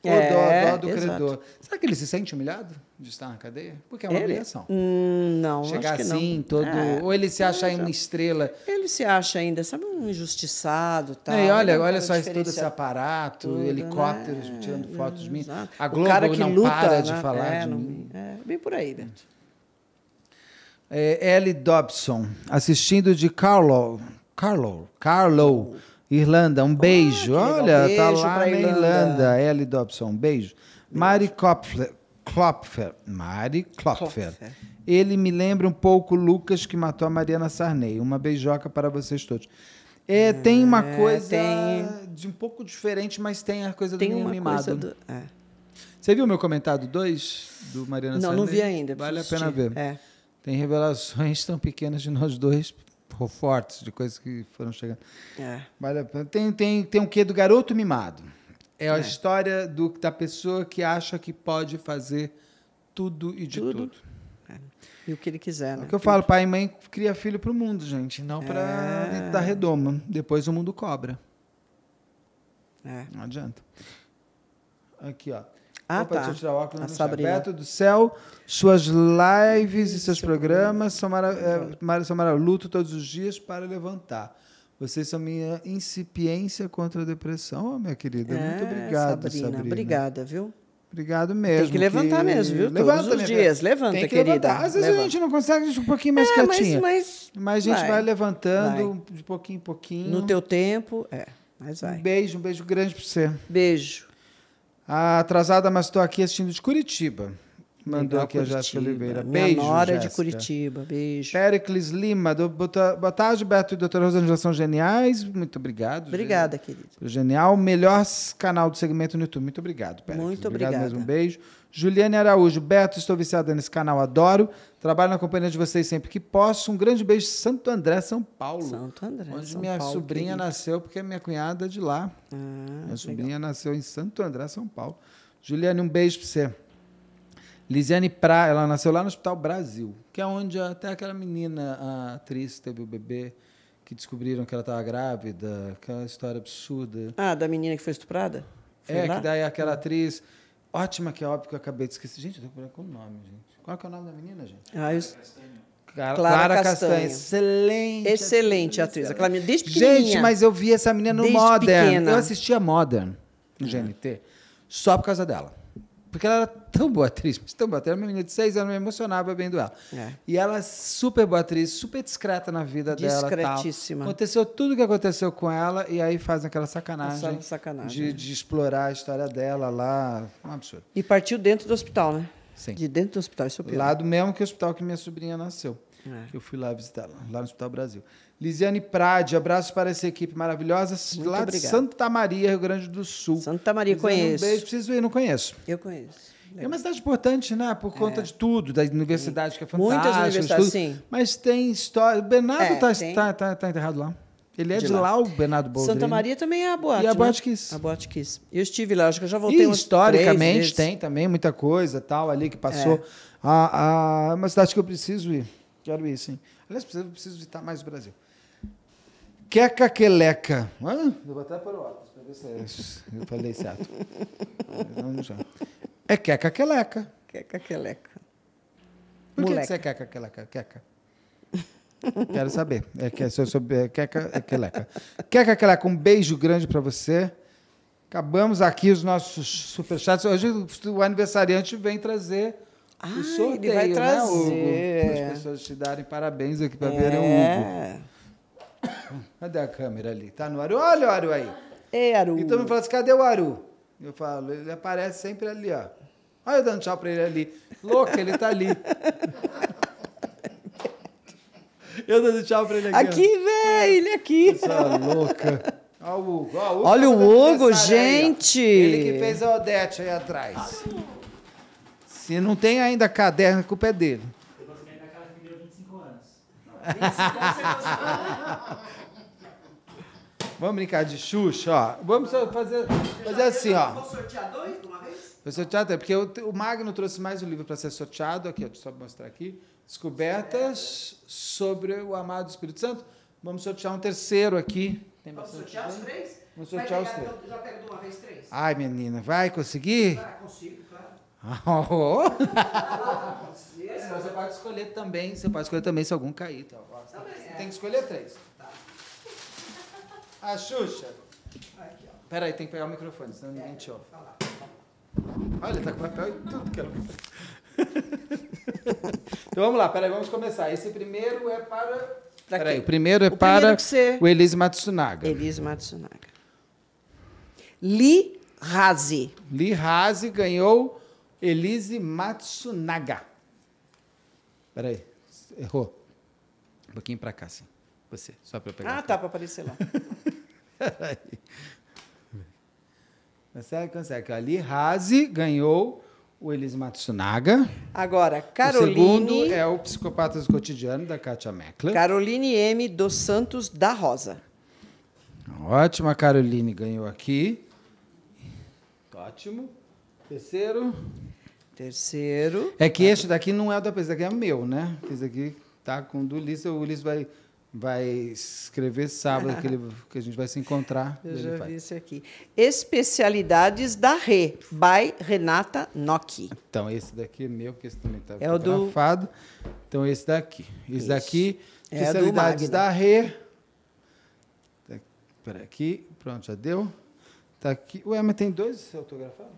O é, dó, dó do exato. credor. Será que ele se sente humilhado? de estar na cadeia? Porque é uma ele? humilhação. Hum, não, Chegar assim, não. todo. É, ou ele se acha ainda uma estrela. Ele se acha ainda, sabe, um injustiçado tal. e olha, olha tá só diferenciar... todo esse aparato, tudo, né? helicópteros né? tirando fotos de mim. Exato. A Globo o cara que não luta, para de né? falar é, de não, mim. É, bem por aí, Beto. Né? É, Ellie Dobson, assistindo de Carlo. Carlo. Carlo. Irlanda, um ah, beijo. olha, um tá beijo tá lá na Irlanda. Irlanda. Ellie Dobson, um beijo. beijo. Mari Kopfler. Klopfer, Mari Klopfer. Klopfer. Ele me lembra um pouco o Lucas que matou a Mariana Sarney. Uma beijoca para vocês todos. É, tem uma é, coisa tem... de um pouco diferente, mas tem a coisa tem do uma mimado. Coisa do... É. Você viu o meu comentário 2 do Mariana não, Sarney? Não, não vi ainda. Vale assistir. a pena ver. É. Tem revelações tão pequenas de nós dois, fortes, de coisas que foram chegando. É. Vale a pena. Tem, tem, tem o um quê do garoto mimado? É, é. a é. história do, da pessoa que acha que pode fazer tudo e de tudo. tudo. É. E o que ele quiser, né? É o né? que eu falo, pai e mãe cria filho para o mundo, gente, não para é... dar redoma. Depois o mundo cobra. É. Não adianta. Aqui, ó. Ah, Opa, tá. Tirar o óculos, Aberto do céu, suas lives e seus programas são, é, mara, são maravilhosos todos os dias para levantar. Vocês são minha incipiência contra a depressão, minha querida. É, Muito obrigada Sabrina, Sabrina. Obrigada, viu? Obrigado mesmo. Tem que levantar que... mesmo, viu? Levanta, Todos os né, dias. Levanta, Tem que querida. Levantar. Às vezes levanta. a gente não consegue, a gente um pouquinho é, mais é, quietinha. Mas, mas, mas a gente vai, vai levantando vai. de pouquinho em pouquinho. No teu tempo, é. Mas vai. Um beijo, um beijo grande para você. Beijo. Ah, atrasada, mas estou aqui assistindo de Curitiba. Mandou aqui a Jéssica Oliveira. Beijo, Minha nora é Jéssica. de Curitiba. Beijo. Pericles Lima. Do, boa tarde, Beto e doutora Rosângela são geniais. Muito obrigado. Obrigada, querido. Genial. Melhor canal do segmento no YouTube. Muito obrigado, Pericles. Muito obrigado. Obrigado mesmo. Um beijo. Juliane Araújo. Beto, estou viciada nesse canal. Adoro. Trabalho na companhia de vocês sempre que posso. Um grande beijo, Santo André, São Paulo. Santo André. Onde São minha Paulo, sobrinha querido. nasceu, porque minha cunhada é de lá. Ah, minha legal. sobrinha nasceu em Santo André, São Paulo. Juliane, um beijo para você. Lisiane Pra, ela nasceu lá no Hospital Brasil, que é onde até aquela menina, a atriz, teve o bebê, que descobriram que ela estava grávida, aquela história absurda. Ah, da menina que foi estuprada? Foi é, lá? que daí aquela atriz. Ótima que é óbvio que eu acabei de esquecer. Gente, eu tô com o nome, gente. Qual é, é o nome da menina, gente? Ah, eu... Clara, Clara Excelente. Excelente atriz. Aquela menina desde pequenininha. Gente, mas eu vi essa menina no desde Modern. Pequena. Eu assistia Modern no é. GNT uhum. só por causa dela. Porque ela era tão boa atriz, mas tão boa atriz. Uma menina de seis anos me emocionava vendo ela. É. E ela é super boa atriz, super discreta na vida Discretíssima. dela. Discretíssima. Aconteceu tudo o que aconteceu com ela e aí faz aquela sacanagem, sacanagem. De, né? de explorar a história dela lá. Um absurdo. E partiu dentro do hospital, né? Sim. De dentro do hospital, isso é Lá do mesmo que o hospital que minha sobrinha nasceu. É. eu fui lá visitá-la, lá no Hospital Brasil. Lisiane Prade, abraços para essa equipe maravilhosa Muito lá de Santa Maria, Rio Grande do Sul. Santa Maria, Lisiane, conheço. Um beijo, preciso ir, não conheço. Eu conheço. É uma cidade importante, né? Por conta é. de tudo, da universidade que é fantástica. Muitas universidades, sim. Mas tem história. Bernardo está é, tá, tá, tá, tá enterrado lá. Ele é de, de lá. lá. o Bernardo Boldrini. Santa Maria também é a boate. E a né? boate Kiss. A boate Kiss. Eu estive lá, acho que eu já voltei e umas historicamente tem também muita coisa tal ali que passou. É. A, a, é uma cidade que eu preciso ir. Quero ir, sim. Aliás, preciso, preciso visitar mais o Brasil. Queca Queleca. Hã? Vou até para o óculos para ver se é isso. Eu falei certo. Vamos já. É queca queleca. Queca queleca. Por que, que você é queca queleca? Queca. Quero saber. É que é se eu souber, é queca é queleca. Queca queleca, um beijo grande para você. Acabamos aqui os nossos superchats. Hoje o aniversariante vem trazer ah, o sorteio, ele vai né, trazer. Né, As pessoas te darem parabéns aqui para é. verem o Hugo. Cadê a câmera ali? Tá no Aru? Olha o Aru aí. Ei, Aru. E me fala assim, cadê o Aru? Eu falo, ele aparece sempre ali, ó. Olha eu dando tchau para ele ali. Louca, ele tá ali. Eu dando tchau para ele aqui. Aqui, velho, ele aqui. Essa é louca. Olha o Hugo. Olha o tá Hugo, Olha o Hugo gente. Aí, ele que fez a Odete aí atrás. Se não tem ainda caderno, a culpa é dele. ainda que deu 25 anos. 25 anos Vamos brincar de Xuxa, ó. Vamos fazer, fazer assim, ó. Vou sortear dois foi sorteado, é porque eu, o Magno trouxe mais um livro para ser sorteado, aqui, ó, só mostrar aqui. Descobertas sobre o amado Espírito Santo. Vamos sortear um terceiro aqui. Tem Vamos sortear os três? Vamos sortear os três. Então, já pego de uma vez três. Ai, menina, vai conseguir? Vai, ah, consigo, claro. Ah, oh. oh. É, você pode escolher também, você pode escolher também se algum cair. Então, você é. tem que escolher três. Tá. A Xuxa. Aqui, aí, Peraí, tem que pegar o microfone, senão ninguém é, te ouve. Olha, tá com papel e tudo que ela. É então vamos lá, peraí, vamos começar. Esse primeiro é para. peraí, o primeiro é o para primeiro você... o Elise Matsunaga. Elise Matsunaga. Li Razi. Li Razi ganhou Elise Matsunaga. Peraí, errou. Um pouquinho para cá, sim. Você, só para pegar. Ah, tá, para aparecer lá. peraí. Consegue, consegue. Ali, Razi ganhou o Elis Matsunaga. Agora, Caroline. O segundo é o Psicopatas do Cotidiano, da Kátia Meckler. Caroline M. dos Santos da Rosa. Ótima, Caroline ganhou aqui. Ótimo. Terceiro. Terceiro. É que este daqui não é o da pessoa, esse daqui é meu, né? Esse daqui tá com o do Ulisses, o Ulisses vai vai escrever sábado que, ele, que a gente vai se encontrar. Eu já vi isso aqui. Especialidades da Rê, by Renata Nocchi. Então, esse daqui é meu, porque esse também está é fotografado. Do... Então, esse daqui. Esse isso. daqui, é especialidades da Rê. Espera tá aqui. Pronto, já deu. Tá aqui. Ué, mas tem dois autografados?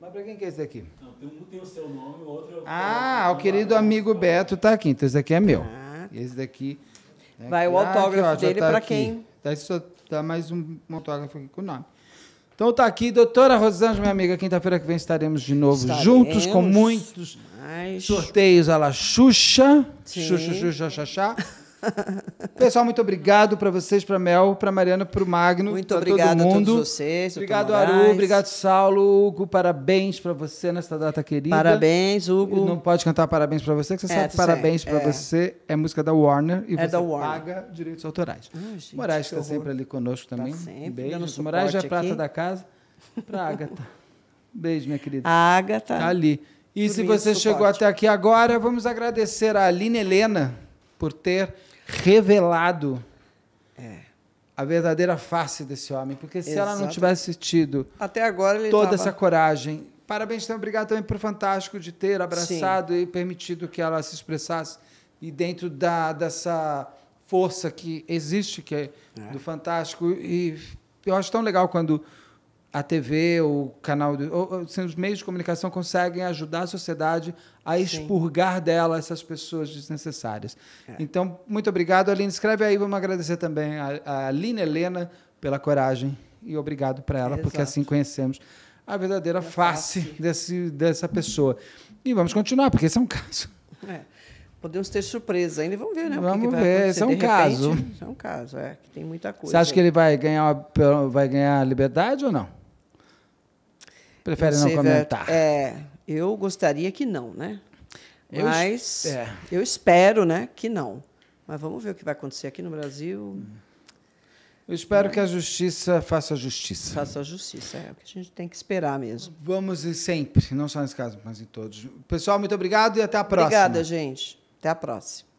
Mas para quem que é esse daqui? Não, tem um tem o seu nome, o outro é o... Ah, o né? querido amigo Beto está aqui. Então, esse daqui é meu. Ah. Esse daqui. Né, Vai que, o é autógrafo aqui, ó, dele tá para quem. Tá, só, tá mais um, autógrafo aqui com o nome. Então tá aqui, doutora Rosângela, minha amiga. Quinta-feira que vem estaremos de novo estaremos, juntos com muitos mais... sorteios à la Xuxa. Sim. Xuxa, Xuxa, Pessoal, muito obrigado para vocês, para Mel, para Mariana, para o Magno. Muito obrigado todo mundo. a todos vocês. Obrigado, Aru. Obrigado, Saulo. Hugo, parabéns para você nesta data querida. Parabéns, Hugo. não pode cantar parabéns para você, que você é, sabe que parabéns para é. você é música da Warner e é você Warner. paga direitos autorais. Ai, gente, Moraes está sempre ali conosco também. Tá sempre, beijo. Moraes já é prata da casa. Para Agatha. Beijo, minha querida. A Agatha. Tá ali. E Por se você chegou até aqui agora, vamos agradecer a Aline Helena por ter revelado é. a verdadeira face desse homem. Porque se Exato. ela não tivesse tido Até agora toda tava... essa coragem. Parabéns também, obrigado também por Fantástico de ter abraçado Sim. e permitido que ela se expressasse. E dentro da, dessa força que existe, que é, é. do Fantástico. E eu acho tão legal quando a TV, o canal, assim, os meios de comunicação conseguem ajudar a sociedade a expurgar Sim. dela essas pessoas desnecessárias. É. Então, muito obrigado, Aline. Escreve aí, vamos agradecer também a, a Aline Helena pela coragem e obrigado para ela, porque assim conhecemos a verdadeira é face, desse, dessa pessoa. E vamos continuar, porque esse é um caso. É. Podemos ter surpresa ainda, vamos ver, né? Vamos que que ver, esse é um caso. é um caso, é, que tem muita coisa. Você acha aí. que ele vai ganhar, vai ganhar liberdade ou não? Prefere não, comentar. É, eu gostaria que não, né? Eu Mas é. eu espero, né, que não. Mas vamos ver o que vai acontecer aqui no Brasil. Eu espero é. que a justiça faça justiça. Faça justiça, é o que a gente tem que esperar mesmo. Vamos e sempre, não só nesse caso, mas em todos. Pessoal, muito obrigado e até a próxima. Obrigada, gente. Até a próxima.